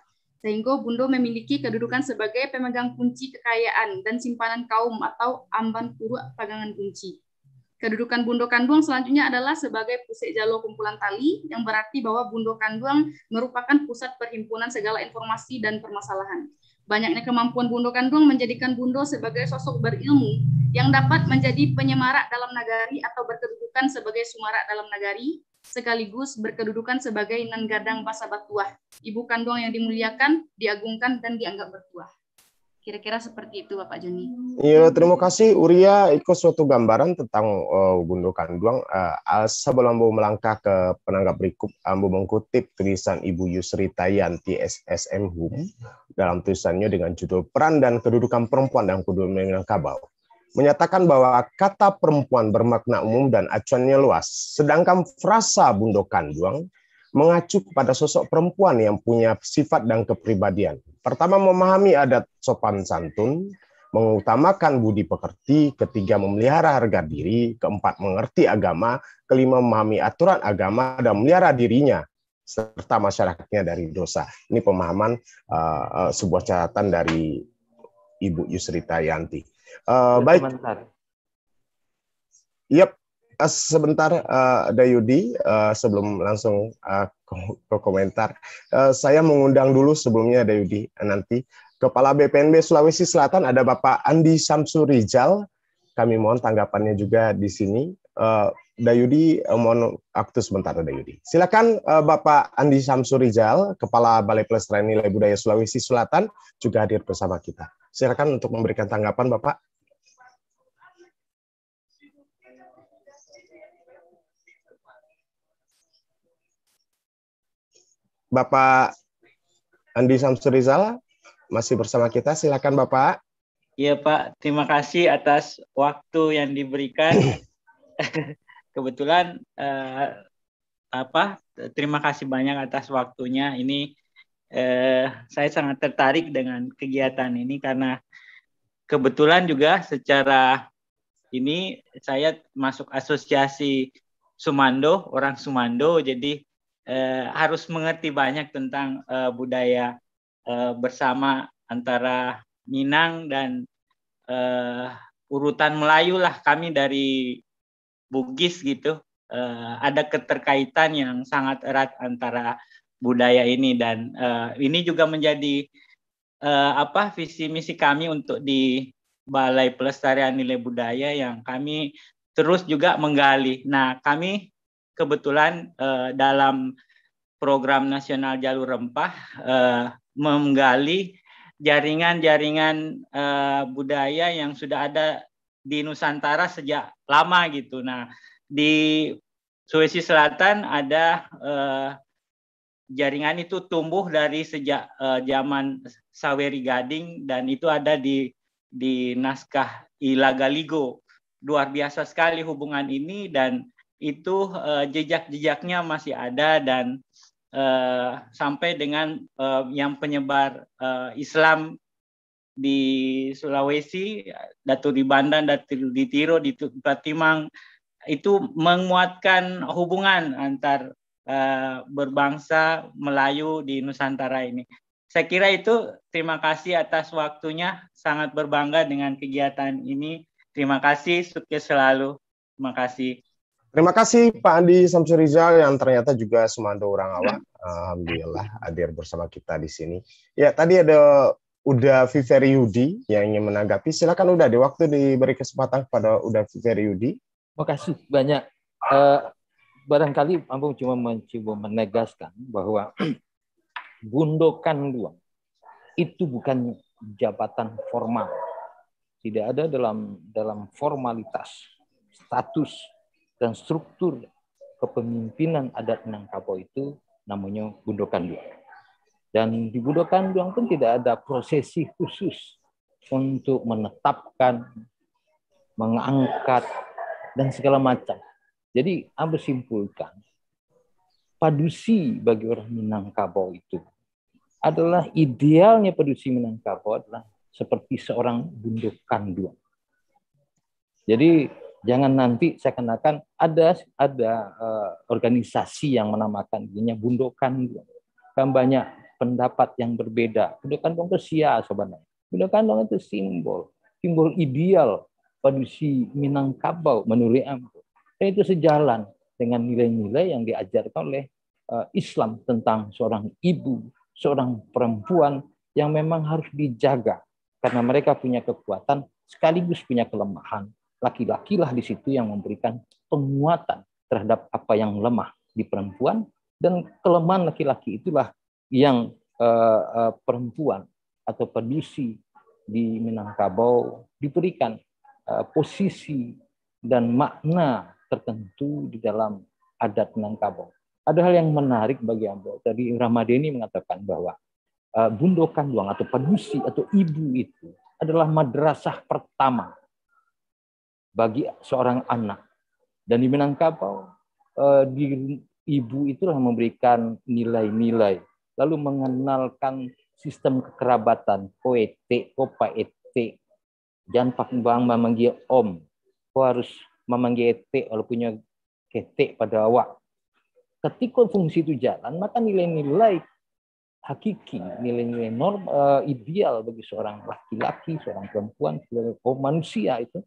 sehingga Bundo memiliki kedudukan sebagai pemegang kunci kekayaan dan simpanan kaum atau amban puru pegangan kunci. Kedudukan Bundo Kanduang selanjutnya adalah sebagai pusat jalur kumpulan tali, yang berarti bahwa Bundo Kanduang merupakan pusat perhimpunan segala informasi dan permasalahan. Banyaknya kemampuan Bundo Kanduang menjadikan Bundo sebagai sosok berilmu yang dapat menjadi penyemarak dalam nagari atau berkedudukan sebagai sumarak dalam nagari, sekaligus berkedudukan sebagai Nan Gadang Basabatuah, ibu kandung yang dimuliakan, diagungkan, dan dianggap bertuah. Kira-kira seperti itu Bapak Joni. Iya, terima kasih Uria ikut suatu gambaran tentang uh, Gundo Kanduang. Uh, eh, sebelum Ambo melangkah ke penanggap berikut, Ambo mengkutip tulisan Ibu Yusri Tayanti SSM HUM hmm. dalam tulisannya dengan judul Peran dan Kedudukan Perempuan dalam kedudukan Minangkabau menyatakan bahwa kata perempuan bermakna umum dan acuannya luas, sedangkan frasa bundokan Kanduang mengacu kepada sosok perempuan yang punya sifat dan kepribadian. Pertama, memahami adat sopan santun, mengutamakan budi pekerti, ketiga, memelihara harga diri, keempat, mengerti agama, kelima, memahami aturan agama dan memelihara dirinya serta masyarakatnya dari dosa. Ini pemahaman uh, sebuah catatan dari Ibu Yusrita Yanti. Uh, baik. Sebentar. Yep. Uh, sebentar, uh, eh, Dayudi, uh, sebelum langsung uh, ke, ke komentar, uh, saya mengundang dulu sebelumnya Dayudi uh, nanti Kepala BPNB Sulawesi Selatan ada Bapak Andi Samsurijal. Kami mohon tanggapannya juga di sini. Uh, Dayudi eh, mohon waktu sebentar Dayudi. Silakan eh, Bapak Andi Syamsur Rizal, Kepala Balai Pelestarian Nilai Budaya Sulawesi Selatan juga hadir bersama kita. Silakan untuk memberikan tanggapan Bapak. Bapak Andi Samsurizal, Rizal masih bersama kita. Silakan Bapak. Iya Pak, terima kasih atas waktu yang diberikan. kebetulan eh, apa terima kasih banyak atas waktunya ini eh, saya sangat tertarik dengan kegiatan ini karena kebetulan juga secara ini saya masuk asosiasi Sumando orang Sumando jadi eh, harus mengerti banyak tentang eh, budaya eh, bersama antara Minang dan eh, urutan Melayu lah kami dari Bugis gitu uh, ada keterkaitan yang sangat erat antara budaya ini dan uh, ini juga menjadi uh, apa visi misi kami untuk di Balai Pelestarian Nilai Budaya yang kami terus juga menggali. Nah, kami kebetulan uh, dalam program nasional jalur rempah uh, menggali jaringan-jaringan uh, budaya yang sudah ada di Nusantara sejak lama gitu. Nah, di Sulawesi Selatan ada uh, jaringan itu tumbuh dari sejak uh, zaman Saweri Gading dan itu ada di di naskah Ilagaligo. Luar biasa sekali hubungan ini dan itu uh, jejak-jejaknya masih ada dan uh, sampai dengan uh, yang penyebar uh, Islam di Sulawesi, Datu di Bandan, Datu di Tiro, di Batimang, itu menguatkan hubungan antar uh, berbangsa Melayu di Nusantara ini. Saya kira itu terima kasih atas waktunya, sangat berbangga dengan kegiatan ini. Terima kasih, sukses selalu. Terima kasih. Terima kasih Pak Andi Samsurizal yang ternyata juga Sumanto orang awak. Ya. Alhamdulillah hadir bersama kita di sini. Ya, tadi ada Uda Viveri Yudi yang ingin menanggapi. Silakan Uda, di waktu diberi kesempatan kepada Uda Viveri Yudi. Terima kasih banyak. Uh, barangkali aku cuma mencoba menegaskan bahwa Gundokan dua itu bukan jabatan formal. Tidak ada dalam dalam formalitas, status, dan struktur kepemimpinan adat Minangkabau itu namanya Gundokan dua. Dan di Buddha Tanduang pun tidak ada prosesi khusus untuk menetapkan, mengangkat, dan segala macam. Jadi, apa simpulkan, padusi bagi orang Minangkabau itu adalah idealnya padusi Minangkabau adalah seperti seorang bundo kanduang. Jadi jangan nanti saya akan ada ada uh, organisasi yang menamakan dirinya bundo Kan banyak pendapat yang berbeda. Kuda kandung itu sia sebenarnya. Kuda kandung itu simbol, simbol ideal padusi Minangkabau menurut Ampo. Dan itu sejalan dengan nilai-nilai yang diajarkan oleh eh, Islam tentang seorang ibu, seorang perempuan yang memang harus dijaga karena mereka punya kekuatan sekaligus punya kelemahan. laki lakilah di situ yang memberikan penguatan terhadap apa yang lemah di perempuan dan kelemahan laki-laki itulah yang uh, uh, perempuan atau pendusi di Minangkabau diberikan uh, posisi dan makna tertentu di dalam adat Minangkabau. Ada hal yang menarik bagi Ambo. Tadi Ramadeni mengatakan bahwa uh, Bundo Kanduang atau pendusi atau ibu itu adalah madrasah pertama bagi seorang anak. Dan di Minangkabau, uh, di, ibu itulah memberikan nilai-nilai lalu mengenalkan sistem kekerabatan, koete, kopa ete. Jangan pakai bang memanggil om. Kau harus memanggil ete kalau punya ketek pada awak. Ketika fungsi itu jalan, maka nilai-nilai hakiki, nilai-nilai norm uh, ideal bagi seorang laki-laki, seorang perempuan, seorang manusia itu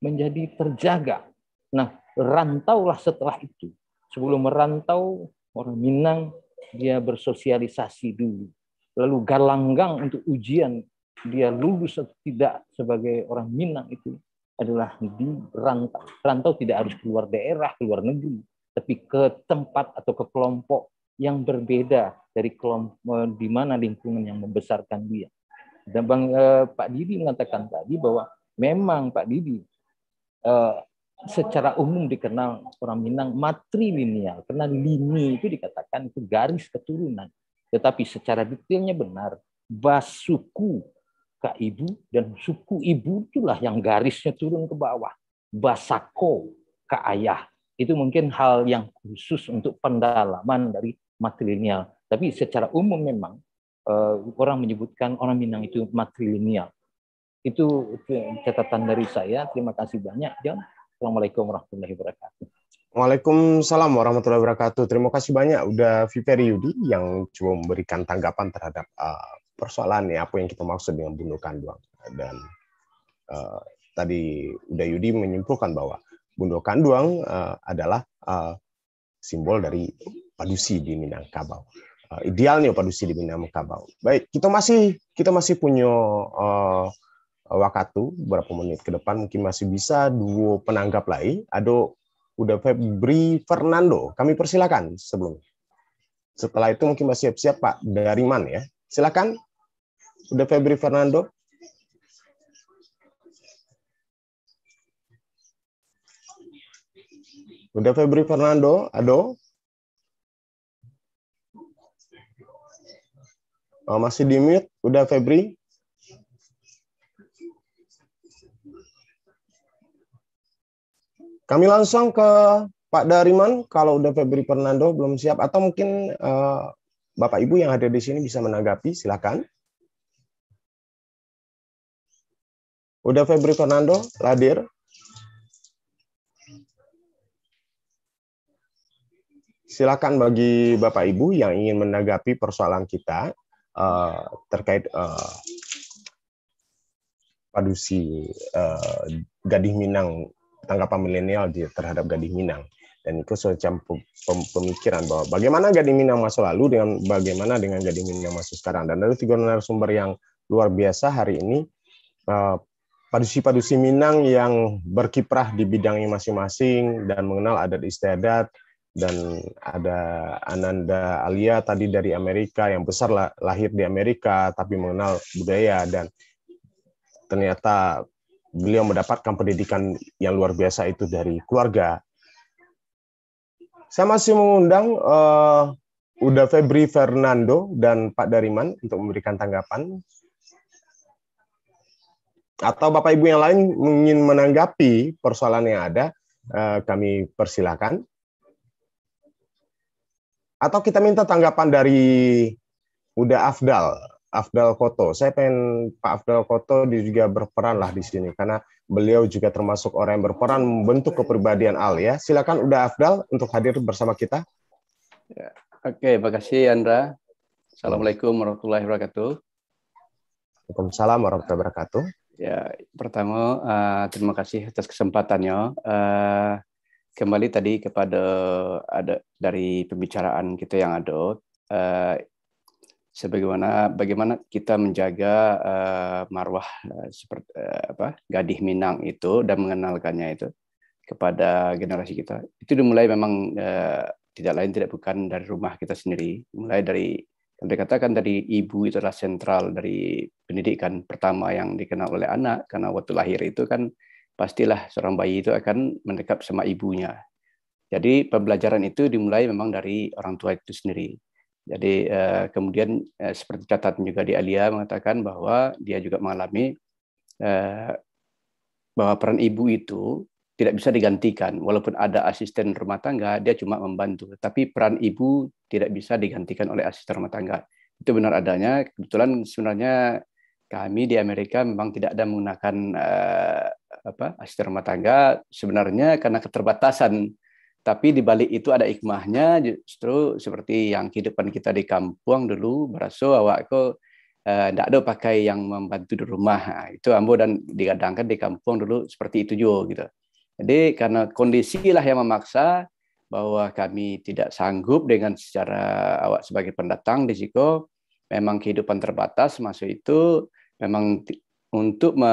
menjadi terjaga. Nah, rantaulah setelah itu. Sebelum merantau, orang Minang dia bersosialisasi dulu. Lalu galanggang untuk ujian dia lulus atau tidak sebagai orang Minang itu adalah di rantau. Rantau tidak harus keluar daerah, keluar negeri, tapi ke tempat atau ke kelompok yang berbeda dari kelompok eh, di mana lingkungan yang membesarkan dia. Dan Bang eh, Pak Didi mengatakan tadi bahwa memang Pak Didi eh, secara umum dikenal orang Minang matrilineal karena lini itu dikatakan itu garis keturunan tetapi secara detailnya benar Basuku suku kak ibu dan suku ibu itulah yang garisnya turun ke bawah basako ke ayah itu mungkin hal yang khusus untuk pendalaman dari matrilineal tapi secara umum memang eh, orang menyebutkan orang Minang itu matrilineal itu catatan dari saya terima kasih banyak John Assalamualaikum warahmatullahi wabarakatuh. Waalaikumsalam warahmatullahi wabarakatuh. Terima kasih banyak udah Viper Yudi yang coba memberikan tanggapan terhadap uh, persoalan ya apa yang kita maksud dengan bunuh kandung dan uh, tadi udah Yudi menyimpulkan bahwa bunuh kandung uh, adalah uh, simbol dari padusi di Minangkabau. Uh, idealnya padusi di Minangkabau. Baik, kita masih kita masih punya uh, Wakatu beberapa menit ke depan mungkin masih bisa dua penanggap lain. Ada udah Febri Fernando. Kami persilakan sebelumnya. Setelah itu mungkin masih siap-siap Pak Dariman ya. Silakan. Udah Febri Fernando. Udah Febri Fernando, Ado. Oh, masih di mute. Udah Febri. Kami langsung ke Pak Dariman, kalau udah Febri Fernando belum siap, atau mungkin uh, Bapak Ibu yang ada di sini bisa menanggapi, silakan. Udah Febri Fernando, hadir. Silakan bagi Bapak Ibu yang ingin menanggapi persoalan kita uh, terkait uh, padusi uh, Gading Minang tanggapan milenial terhadap Gading Minang dan itu semacam pemikiran bahwa bagaimana Gading Minang masa lalu dengan bagaimana dengan Gading Minang masa sekarang dan dari tiga narasumber yang luar biasa hari ini eh, padusi-padusi Minang yang berkiprah di bidangnya masing-masing dan mengenal adat istiadat dan ada Ananda Alia tadi dari Amerika yang besar lahir di Amerika tapi mengenal budaya dan ternyata beliau mendapatkan pendidikan yang luar biasa itu dari keluarga. Saya masih mengundang uh, Uda Febri Fernando dan Pak Dariman untuk memberikan tanggapan. Atau Bapak Ibu yang lain ingin menanggapi persoalan yang ada, uh, kami persilakan. Atau kita minta tanggapan dari Uda Afdal. Afdal Koto. Saya pengen Pak Afdal Koto juga berperan lah di sini karena beliau juga termasuk orang yang berperan membentuk kepribadian Al ya. Silakan udah Afdal untuk hadir bersama kita. Ya, Oke, okay, kasih Andra. Assalamualaikum warahmatullahi wabarakatuh. Waalaikumsalam warahmatullahi wabarakatuh. Ya, pertama uh, terima kasih atas kesempatannya. Uh, kembali tadi kepada ada dari pembicaraan kita yang ada uh, sebagaimana bagaimana kita menjaga uh, marwah uh, seperti uh, apa gadih Minang itu dan mengenalkannya itu kepada generasi kita itu dimulai memang uh, tidak lain tidak bukan dari rumah kita sendiri mulai dari kalau dikatakan dari ibu itu adalah sentral dari pendidikan pertama yang dikenal oleh anak karena waktu lahir itu kan pastilah seorang bayi itu akan mendekap sama ibunya jadi pembelajaran itu dimulai memang dari orang tua itu sendiri jadi eh, kemudian eh, seperti catatan juga di Alia mengatakan bahwa dia juga mengalami eh, bahwa peran ibu itu tidak bisa digantikan walaupun ada asisten rumah tangga dia cuma membantu tapi peran ibu tidak bisa digantikan oleh asisten rumah tangga itu benar adanya kebetulan sebenarnya kami di Amerika memang tidak ada menggunakan apa asisten rumah tangga sebenarnya karena keterbatasan tapi di balik itu ada hikmahnya justru seperti yang kehidupan kita di kampung dulu berasa beraso kok tidak eh, ada pakai yang membantu di rumah. Nah, itu ambo dan digadangkan di kampung dulu seperti itu juga gitu. Jadi karena kondisilah yang memaksa bahwa kami tidak sanggup dengan secara awak sebagai pendatang di Siko memang kehidupan terbatas masuk itu memang untuk me,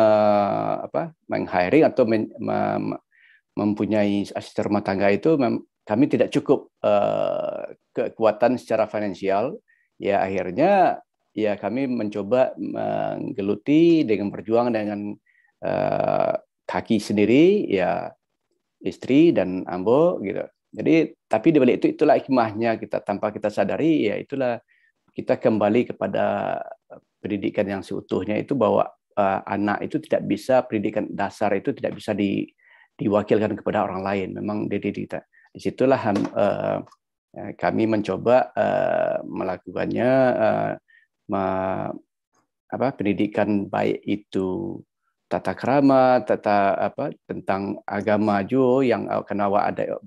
apa, menghiring atau men, me, mempunyai asisten rumah tangga itu kami tidak cukup eh, kekuatan secara finansial ya akhirnya ya kami mencoba menggeluti dengan berjuang dengan eh, kaki sendiri ya istri dan ambo gitu jadi tapi di balik itu itulah hikmahnya kita tanpa kita sadari ya itulah kita kembali kepada pendidikan yang seutuhnya itu bahwa uh, anak itu tidak bisa pendidikan dasar itu tidak bisa di diwakilkan kepada orang lain. Memang di situlah uh, kami mencoba uh, melakukannya uh, me, apa, pendidikan baik itu tata kerama, tata apa tentang agama juga yang kenawa ada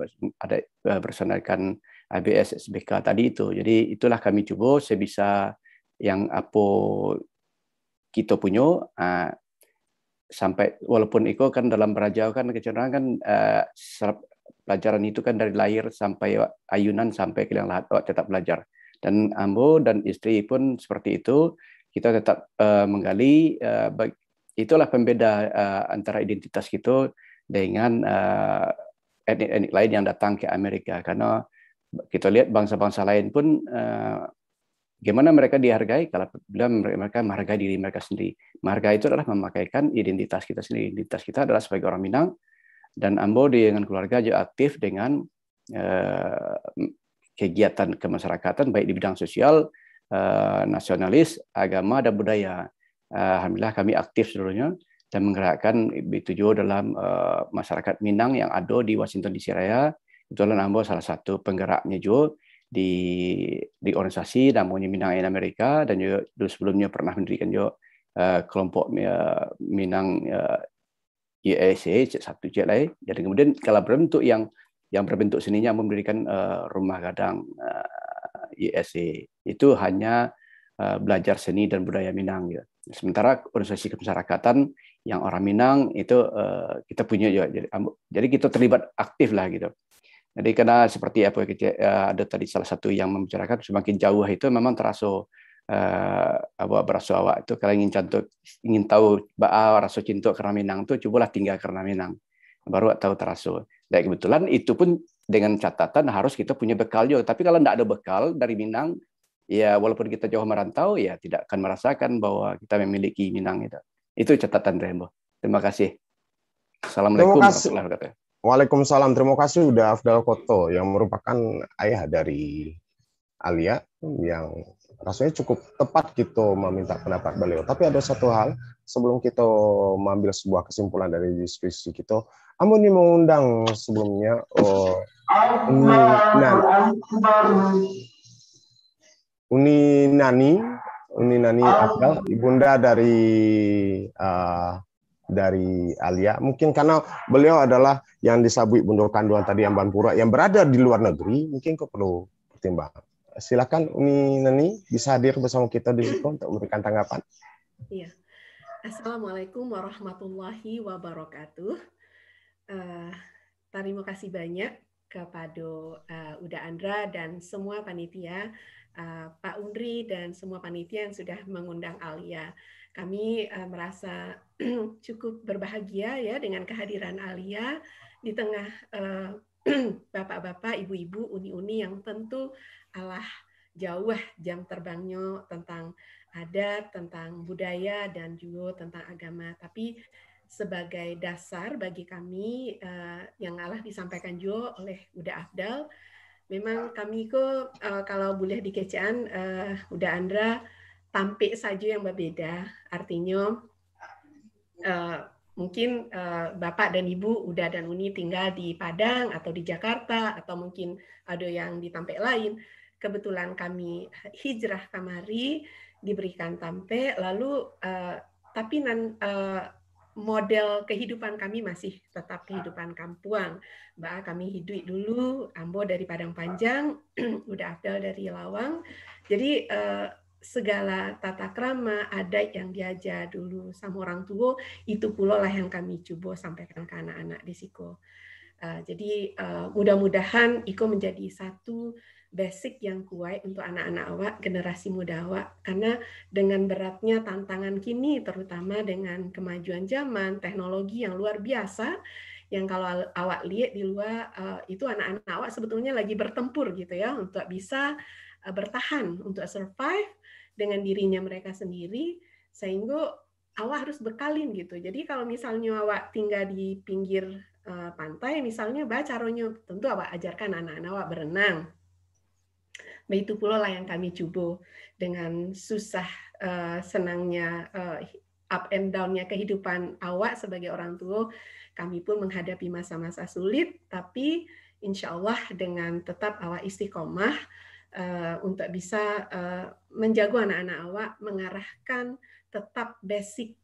ada bersenarkan ABS SBK tadi itu. Jadi itulah kami cuba sebisa yang apa kita punya sampai walaupun Iko kan dalam perajau kan kecenderungan kan uh, pelajaran itu kan dari lahir sampai ayunan sampai yang lahat oh, tetap belajar dan Ambo dan istri pun seperti itu kita tetap uh, menggali uh, itulah pembeda uh, antara identitas kita gitu dengan uh, etnik-etnik lain yang datang ke Amerika karena kita lihat bangsa-bangsa lain pun uh, Bagaimana mereka dihargai? Kalau bilang mereka menghargai diri mereka sendiri. Marga itu adalah memakaikan identitas kita sendiri. Identitas kita adalah sebagai orang Minang dan Ambo dengan keluarga juga aktif dengan eh, kegiatan kemasyarakatan baik di bidang sosial, eh, nasionalis, agama dan budaya. Eh, Alhamdulillah kami aktif seluruhnya dan menggerakkan B7 dalam masyarakat Minang yang ada di Washington DC Raya. Itulah Ambo salah satu penggeraknya Jo di di organisasi namanya Minang in Amerika dan juga dulu sebelumnya pernah mendirikan juga uh, kelompok uh, Minang uh, satu c Jadi kemudian kalau berbentuk yang yang berbentuk seninya memberikan uh, eh, rumah gadang uh, itu hanya uh, belajar seni dan budaya Minang gitu. Sementara organisasi kemasyarakatan yang orang Minang itu uh, kita punya juga jadi, jadi kita terlibat aktif lah gitu. Jadi karena seperti apa kita, eh, ada tadi salah satu yang membicarakan semakin jauh itu memang terasa uh, eh, awak berasa awak itu kalau ingin cantuk ingin tahu bahwa rasa cinta karena Minang itu cubalah tinggal karena Minang baru tahu terasa. Dan kebetulan itu pun dengan catatan harus kita punya bekal juga. Tapi kalau tidak ada bekal dari Minang, ya walaupun kita jauh merantau, ya tidak akan merasakan bahwa kita memiliki Minang itu. Itu catatan Rembo. Terima kasih. Assalamualaikum warahmatullahi wabarakatuh. Waalaikumsalam. Terima kasih sudah Afdal Koto yang merupakan ayah dari Alia yang rasanya cukup tepat gitu meminta pendapat beliau. Tapi ada satu hal sebelum kita mengambil sebuah kesimpulan dari diskusi kita, Amun ini mengundang sebelumnya oh, Uni Nani, Uni Nani, Uni Nani Afdal, ibunda dari uh, dari Alia. Mungkin karena beliau adalah yang disabui Bunda kandungan tadi yang Banpura yang berada di luar negeri, mungkin kok perlu pertimbangan. Silakan Umi Neni bisa hadir bersama kita di situ untuk memberikan tanggapan. Iya. Assalamualaikum warahmatullahi wabarakatuh. Uh, terima kasih banyak kepada uh, Uda Andra dan semua panitia, uh, Pak Undri dan semua panitia yang sudah mengundang Alia. Kami uh, merasa cukup berbahagia ya dengan kehadiran Alia di tengah uh, bapak-bapak, ibu-ibu, uni-uni yang tentu Allah jauh eh, jam terbangnya tentang adat, tentang budaya, dan juga tentang agama. Tapi sebagai dasar bagi kami uh, yang Allah disampaikan juga oleh Uda Afdal, memang kami kok uh, kalau boleh dikecehan uh, Uda Andra, tampik saja yang berbeda. Artinya uh, mungkin uh, bapak dan ibu Uda dan Uni tinggal di Padang atau di Jakarta atau mungkin ada yang di tampil lain. Kebetulan kami hijrah kamari diberikan tampil lalu uh, tapi nan uh, model kehidupan kami masih tetap kehidupan kampuang. Mbak kami hidup dulu Ambo dari Padang Panjang, udah Abdel dari Lawang. Jadi segala tata krama adat yang diajar dulu sama orang tua itu pula lah yang kami coba sampaikan ke anak-anak di Siko. Uh, jadi uh, mudah-mudahan Iko menjadi satu basic yang kuat untuk anak-anak awak, generasi muda awak, karena dengan beratnya tantangan kini, terutama dengan kemajuan zaman, teknologi yang luar biasa, yang kalau awak lihat di luar uh, itu anak-anak awak sebetulnya lagi bertempur gitu ya untuk bisa bertahan, untuk survive dengan dirinya mereka sendiri sehingga awak harus bekalin gitu jadi kalau misalnya awak tinggal di pinggir eh, pantai misalnya baca bacaronya tentu awak ajarkan anak-anak awak berenang itu pula lah yang kami coba dengan susah eh, senangnya eh, up and downnya kehidupan awak sebagai orang tua. Kami pun menghadapi masa-masa sulit, tapi insya Allah dengan tetap awak istiqomah, Eh, untuk bisa uh, menjaga anak-anak awak mengarahkan tetap basic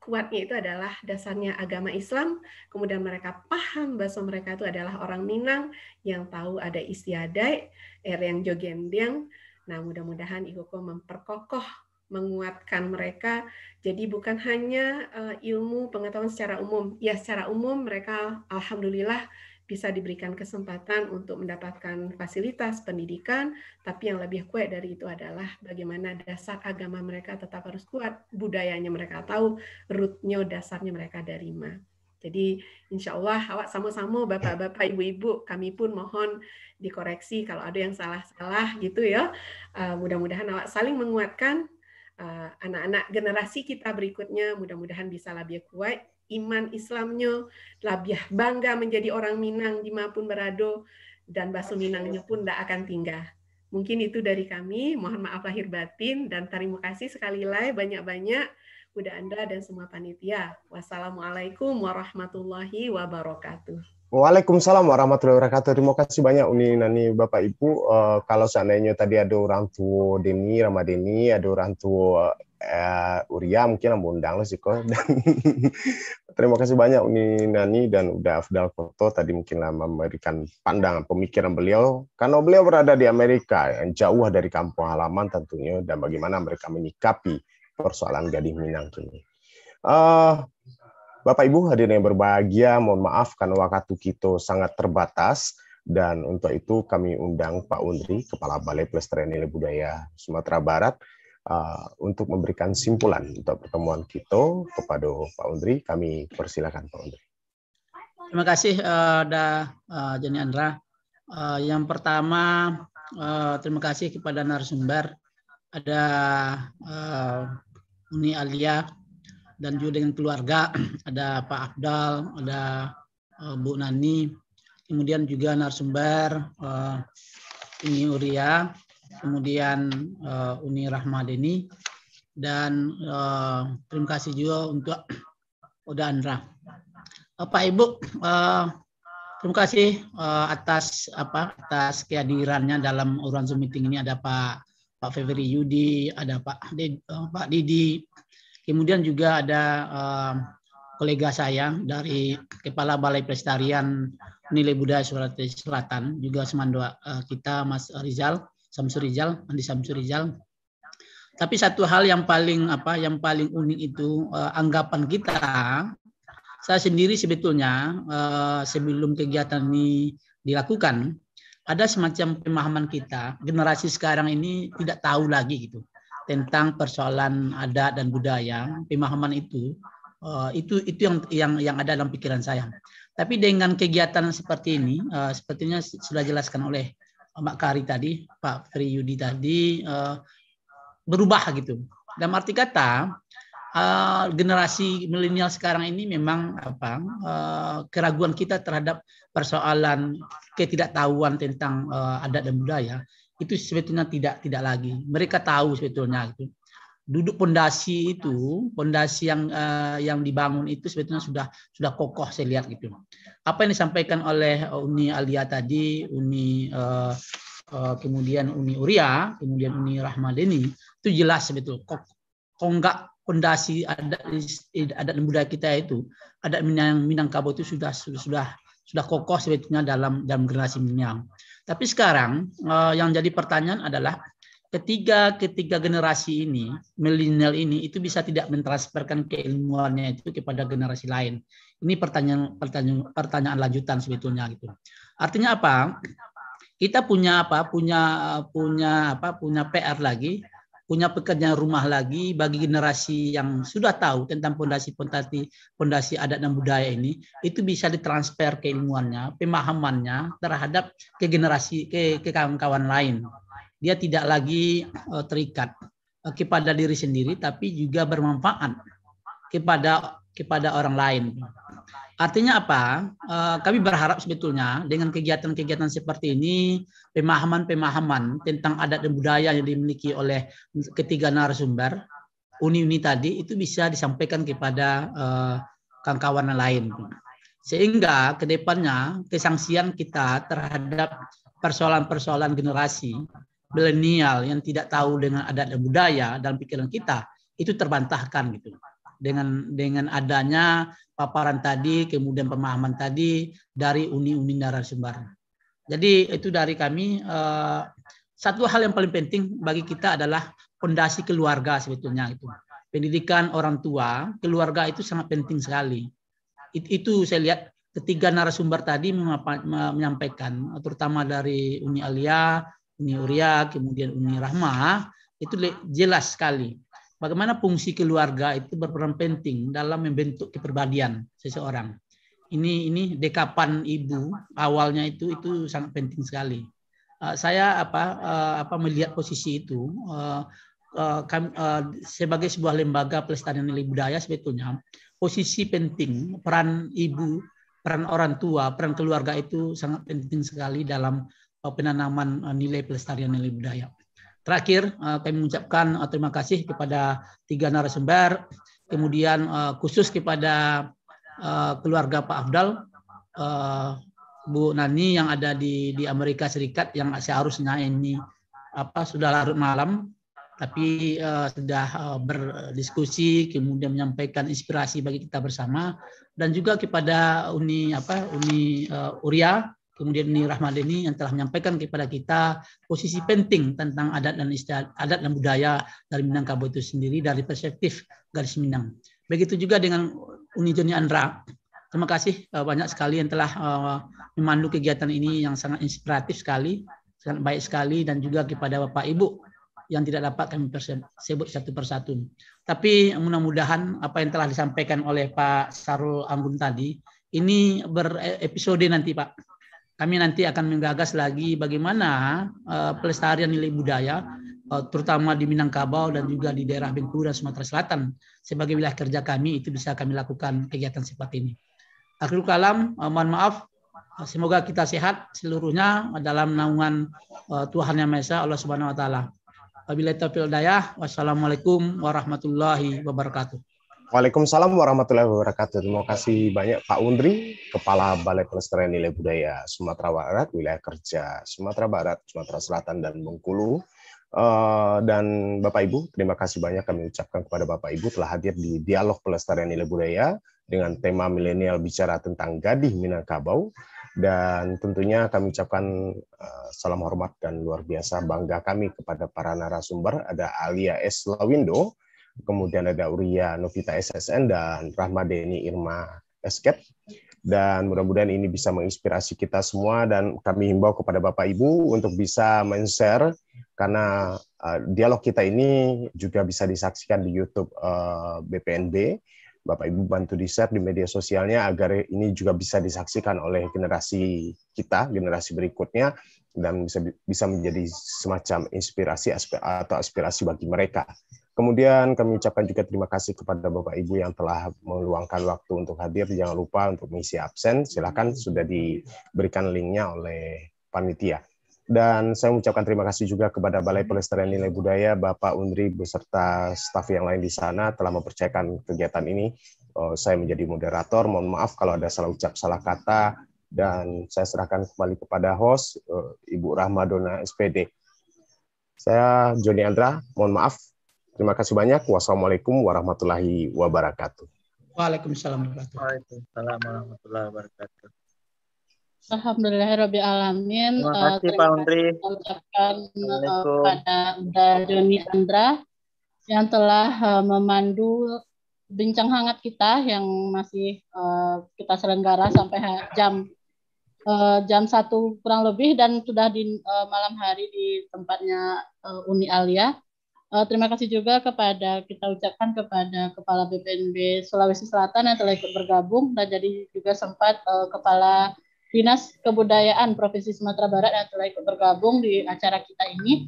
kuatnya itu adalah dasarnya agama Islam, kemudian mereka paham bahasa mereka itu adalah orang Minang yang tahu ada istiadat, yang jogendiang. Nah, mudah-mudahan Ikoko memperkokoh menguatkan mereka. Jadi bukan hanya eh, ilmu pengetahuan secara umum. Ya secara umum mereka alhamdulillah bisa diberikan kesempatan untuk mendapatkan fasilitas pendidikan, tapi yang lebih kuat dari itu adalah bagaimana dasar agama mereka tetap harus kuat, budayanya mereka tahu, rootnya, dasarnya mereka dari mana. Jadi insya Allah awak sama-sama bapak-bapak ibu-ibu kami pun mohon dikoreksi kalau ada yang salah-salah gitu ya. Eh, mudah-mudahan awak saling menguatkan Eh, anak-anak generasi kita berikutnya mudah-mudahan bisa lebih kuat iman Islamnya lebih bangga menjadi orang Minang dimanapun berado dan bahasa Minangnya pun tidak akan tinggal mungkin itu dari kami mohon maaf lahir batin dan terima kasih sekali lagi banyak-banyak udah Anda dan semua panitia. Wassalamualaikum warahmatullahi wabarakatuh. Waalaikumsalam warahmatullahi wabarakatuh. Terima kasih banyak Uni Nani Bapak Ibu. Uh, kalau seandainya tadi ada orang tua Deni, Ramadeni, ada orang tua uh, Uria mungkin yang undang sih kok. terima kasih banyak Uni Nani dan udah Afdal Foto tadi mungkin memberikan pandangan pemikiran beliau karena beliau berada di Amerika yang jauh dari kampung halaman tentunya dan bagaimana mereka menyikapi persoalan gadis Minang ini. Uh, Bapak Ibu hadirin yang berbahagia, mohon maaf karena waktu kita sangat terbatas dan untuk itu kami undang Pak Undri, Kepala Balai Pelestarian Nilai Budaya Sumatera Barat uh, untuk memberikan simpulan untuk pertemuan kita kepada Pak Undri. Kami persilakan Pak Undri. Terima kasih uh, da uh, Jenny Andra. Uh, yang pertama uh, terima kasih kepada narasumber ada uh, Uni Alia dan juga dengan keluarga ada Pak Abdal, ada uh, Bu Nani, kemudian juga narasumber uh, eh, ini Uria, kemudian uh, Uni Rahmadeni dan uh, terima kasih juga untuk Oda Andra. Uh, Pak Ibu, uh, terima kasih uh, atas apa atas kehadirannya dalam urusan meeting ini ada Pak Pak Febri Yudi, ada Pak Pak Didi, Kemudian juga ada ehm, kolega saya dari Kepala Balai Pelestarian Nilai Budaya Sulawesi Selatan juga semandua eh, kita Mas Rizal Samsur Rizal Andi Samsur Rizal. Tapi satu hal yang paling apa yang paling unik itu eh, anggapan kita saya sendiri sebetulnya eh, sebelum kegiatan ini dilakukan ada semacam pemahaman kita generasi sekarang ini tidak tahu lagi gitu tentang persoalan adat dan budaya, pemahaman itu uh, itu itu yang yang yang ada dalam pikiran saya. Tapi dengan kegiatan seperti ini, uh, sepertinya sudah jelaskan oleh Mbak Kari tadi, Pak Fri Yudi tadi uh, berubah gitu. dan arti kata, uh, generasi milenial sekarang ini memang apa uh, keraguan kita terhadap persoalan ketidaktahuan tentang uh, adat dan budaya itu sebetulnya tidak tidak lagi. Mereka tahu sebetulnya itu duduk pondasi itu, pondasi yang uh, yang dibangun itu sebetulnya sudah sudah kokoh saya lihat gitu. Apa yang disampaikan oleh Uni Alia tadi, Uni uh, uh, kemudian Uni Uria, kemudian Uni Rahmadeni itu jelas sebetulnya kok kok enggak pondasi adat adat budaya kita itu, adat Minang Minangkabau itu sudah sudah sudah kokoh sebetulnya dalam dalam generasi Minang tapi sekarang uh, yang jadi pertanyaan adalah ketiga ketiga generasi ini milenial ini itu bisa tidak mentransferkan keilmuannya itu kepada generasi lain ini pertanyaan pertanyaan pertanyaan lanjutan sebetulnya gitu artinya apa kita punya apa punya eh, punya apa punya PR lagi punya pekerjaan rumah lagi bagi generasi yang sudah tahu tentang fondasi-fondasi fondasi adat dan budaya ini itu bisa ditransfer keilmuannya pemahamannya terhadap ke generasi ke ke kawan-kawan lain dia tidak lagi uh, terikat uh, kepada diri sendiri tapi juga bermanfaat kepada kepada orang lain Artinya apa? Eh, kami berharap sebetulnya dengan kegiatan-kegiatan seperti ini, pemahaman-pemahaman tentang adat dan budaya yang dimiliki oleh ketiga narasumber, uni-uni tadi itu bisa disampaikan kepada eh, kawan-kawan lain. Sehingga ke depannya kesangsian kita terhadap persoalan-persoalan generasi milenial yang tidak tahu dengan adat dan budaya dalam pikiran kita itu terbantahkan gitu dengan dengan adanya paparan tadi, kemudian pemahaman tadi dari uni-uni narasumber. Jadi itu dari kami uh, satu hal yang paling penting bagi kita adalah fondasi keluarga sebetulnya itu. Pendidikan orang tua, keluarga itu sangat penting sekali. It, itu saya lihat ketiga narasumber tadi menyampaikan, terutama dari Uni Alia, Uni Uria, kemudian Uni Rahma, itu jelas sekali bagaimana fungsi keluarga itu berperan penting dalam membentuk kepribadian seseorang. Ini ini dekapan ibu awalnya itu itu sangat penting sekali. Uh, saya apa uh, apa melihat posisi itu uh, uh, kami, uh, sebagai sebuah lembaga pelestarian nilai budaya sebetulnya posisi penting peran ibu, peran orang tua, peran keluarga itu sangat penting sekali dalam uh, penanaman uh, nilai pelestarian nilai budaya. Terakhir, eh, kami mengucapkan eh, terima kasih kepada tiga narasumber, kemudian eh, khusus kepada keluarga Pak Abdal, Bu Nani yang ada di di Amerika Serikat yang seharusnya ini apa sudah larut malam, tapi sudah berdiskusi, kemudian menyampaikan inspirasi bagi kita bersama, dan juga kepada Uni apa Uni Uria kemudian Uni Rahmadeni yang telah menyampaikan kepada kita posisi penting tentang adat dan istiadat adat dan budaya dari Minangkabau itu sendiri dari perspektif garis Minang. Begitu juga dengan Uni Joni Andra. Terima kasih eh, banyak sekali yang telah eh, memandu kegiatan ini yang sangat inspiratif sekali, sangat baik sekali dan juga kepada Bapak Ibu yang tidak dapat kami sebut satu persatu. Tapi mudah-mudahan apa yang telah disampaikan oleh Pak Sarul Anggun tadi ini berepisode nanti Pak kami nanti akan menggagas lagi bagaimana uh, pelestarian nilai budaya uh, terutama di Minangkabau dan juga di daerah Bengkulu dan Sumatera Selatan sebagai wilayah kerja kami itu bisa kami lakukan kegiatan seperti ini. Akhirul kalam, uh, mohon maaf. Semoga kita sehat seluruhnya dalam naungan uh, Tuhan Yang Maha Esa Allah Subhanahu wa taala. Wabillahi taufiq Wassalamualaikum warahmatullahi wabarakatuh. Waalaikumsalam warahmatullahi wabarakatuh. Terima kasih banyak Pak Undri, Kepala Balai Pelestarian Nilai Budaya Sumatera Barat, Wilayah Kerja Sumatera Barat, Sumatera Selatan, dan Bengkulu. Eh, dan Bapak Ibu, terima kasih banyak kami ucapkan kepada Bapak Ibu telah hadir di Dialog Pelestarian Nilai Budaya dengan tema milenial bicara tentang gadih Minangkabau. Dan tentunya kami ucapkan eh, salam hormat dan luar biasa bangga kami kepada para narasumber. Ada Alia S. Lawindo, kemudian ada Uria Novita SSN dan Rahmadeni Irma Escape Dan mudah-mudahan ini bisa menginspirasi kita semua dan kami himbau kepada Bapak Ibu untuk bisa men-share karena uh, dialog kita ini juga bisa disaksikan di YouTube uh, eh, BPNB. Bapak Ibu bantu di-share di media sosialnya agar ini juga bisa disaksikan oleh generasi kita, generasi berikutnya dan bisa bisa menjadi semacam inspirasi atau aspirasi bagi mereka. Kemudian kami ucapkan juga terima kasih kepada Bapak Ibu yang telah meluangkan waktu untuk hadir. Jangan lupa untuk mengisi absen. Silakan sudah diberikan linknya oleh panitia. Dan saya mengucapkan terima kasih juga kepada Balai Pelestarian Nilai Budaya, Bapak Undri beserta staf yang lain di sana telah mempercayakan kegiatan ini. Oh, saya menjadi moderator. Mohon maaf kalau ada salah ucap, salah kata. Dan saya serahkan kembali kepada host, oh, Ibu Rahmadona SPD. Saya Joni Andra, mohon maaf Terima kasih banyak. Wassalamualaikum warahmatullahi wabarakatuh. Waalaikumsalam warahmatullahi wabarakatuh. Alamin Terima eh, kasih Pak Undri. Ucapkan eh, kepada Mbak Andra yang telah eh, memandu bincang hangat kita yang masih kita selenggara sampai jam jam satu kurang lebih dan sudah di malam hari di tempatnya Uni Alia. Uh, terima kasih juga kepada kita ucapkan kepada Kepala BPNB Sulawesi Selatan yang telah ikut bergabung dan jadi juga sempat uh, Kepala Dinas Kebudayaan Provinsi Sumatera Barat yang telah ikut bergabung di acara kita ini.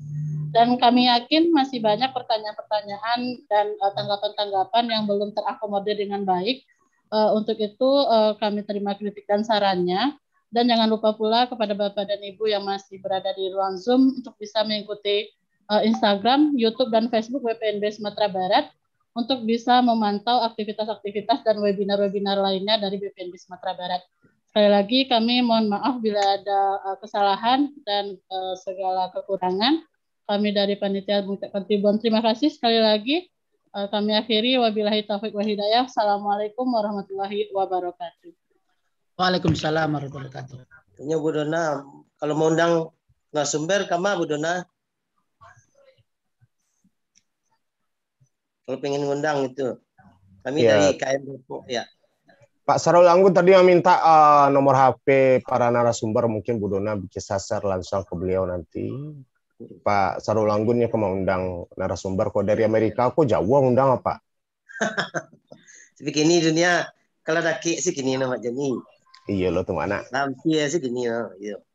Dan kami yakin masih banyak pertanyaan-pertanyaan dan tanggapan eh, tanggapan-tanggapan yang belum terakomodir dengan baik. Uh, untuk itu uh, kami terima kritik dan sarannya. Dan jangan lupa pula kepada Bapak dan Ibu yang masih berada di ruang Zoom untuk bisa mengikuti Eh, Instagram, YouTube, dan Facebook WPNB Sumatera Barat untuk bisa memantau aktivitas-aktivitas dan webinar-webinar lainnya dari BPNB Sumatera Barat. Sekali lagi kami mohon maaf bila ada eh, kesalahan dan eh, segala kekurangan. Kami dari Panitia mengucapkan ribuan terima kasih sekali lagi. Kami akhiri wabillahi taufik wa Assalamualaikum warahmatullahi wabarakatuh. Waalaikumsalam warahmatullahi wabarakatuh. Bu kalau mau undang narasumber, Kamu Bu Dona. kalau pengen ngundang itu kami ya. dari KM Depok ya Pak Sarul Anggun tadi yang minta uh, nomor HP para narasumber mungkin Bu Dona bisa sasar langsung ke beliau nanti. Pak Sarul Anggunnya ke undang narasumber kok dari Amerika kok jauh undang apa? Begini dunia kalau daki sih gini nama jenis. Iya lo tuh mana? Lampi sih gini Iya. Oh, iya.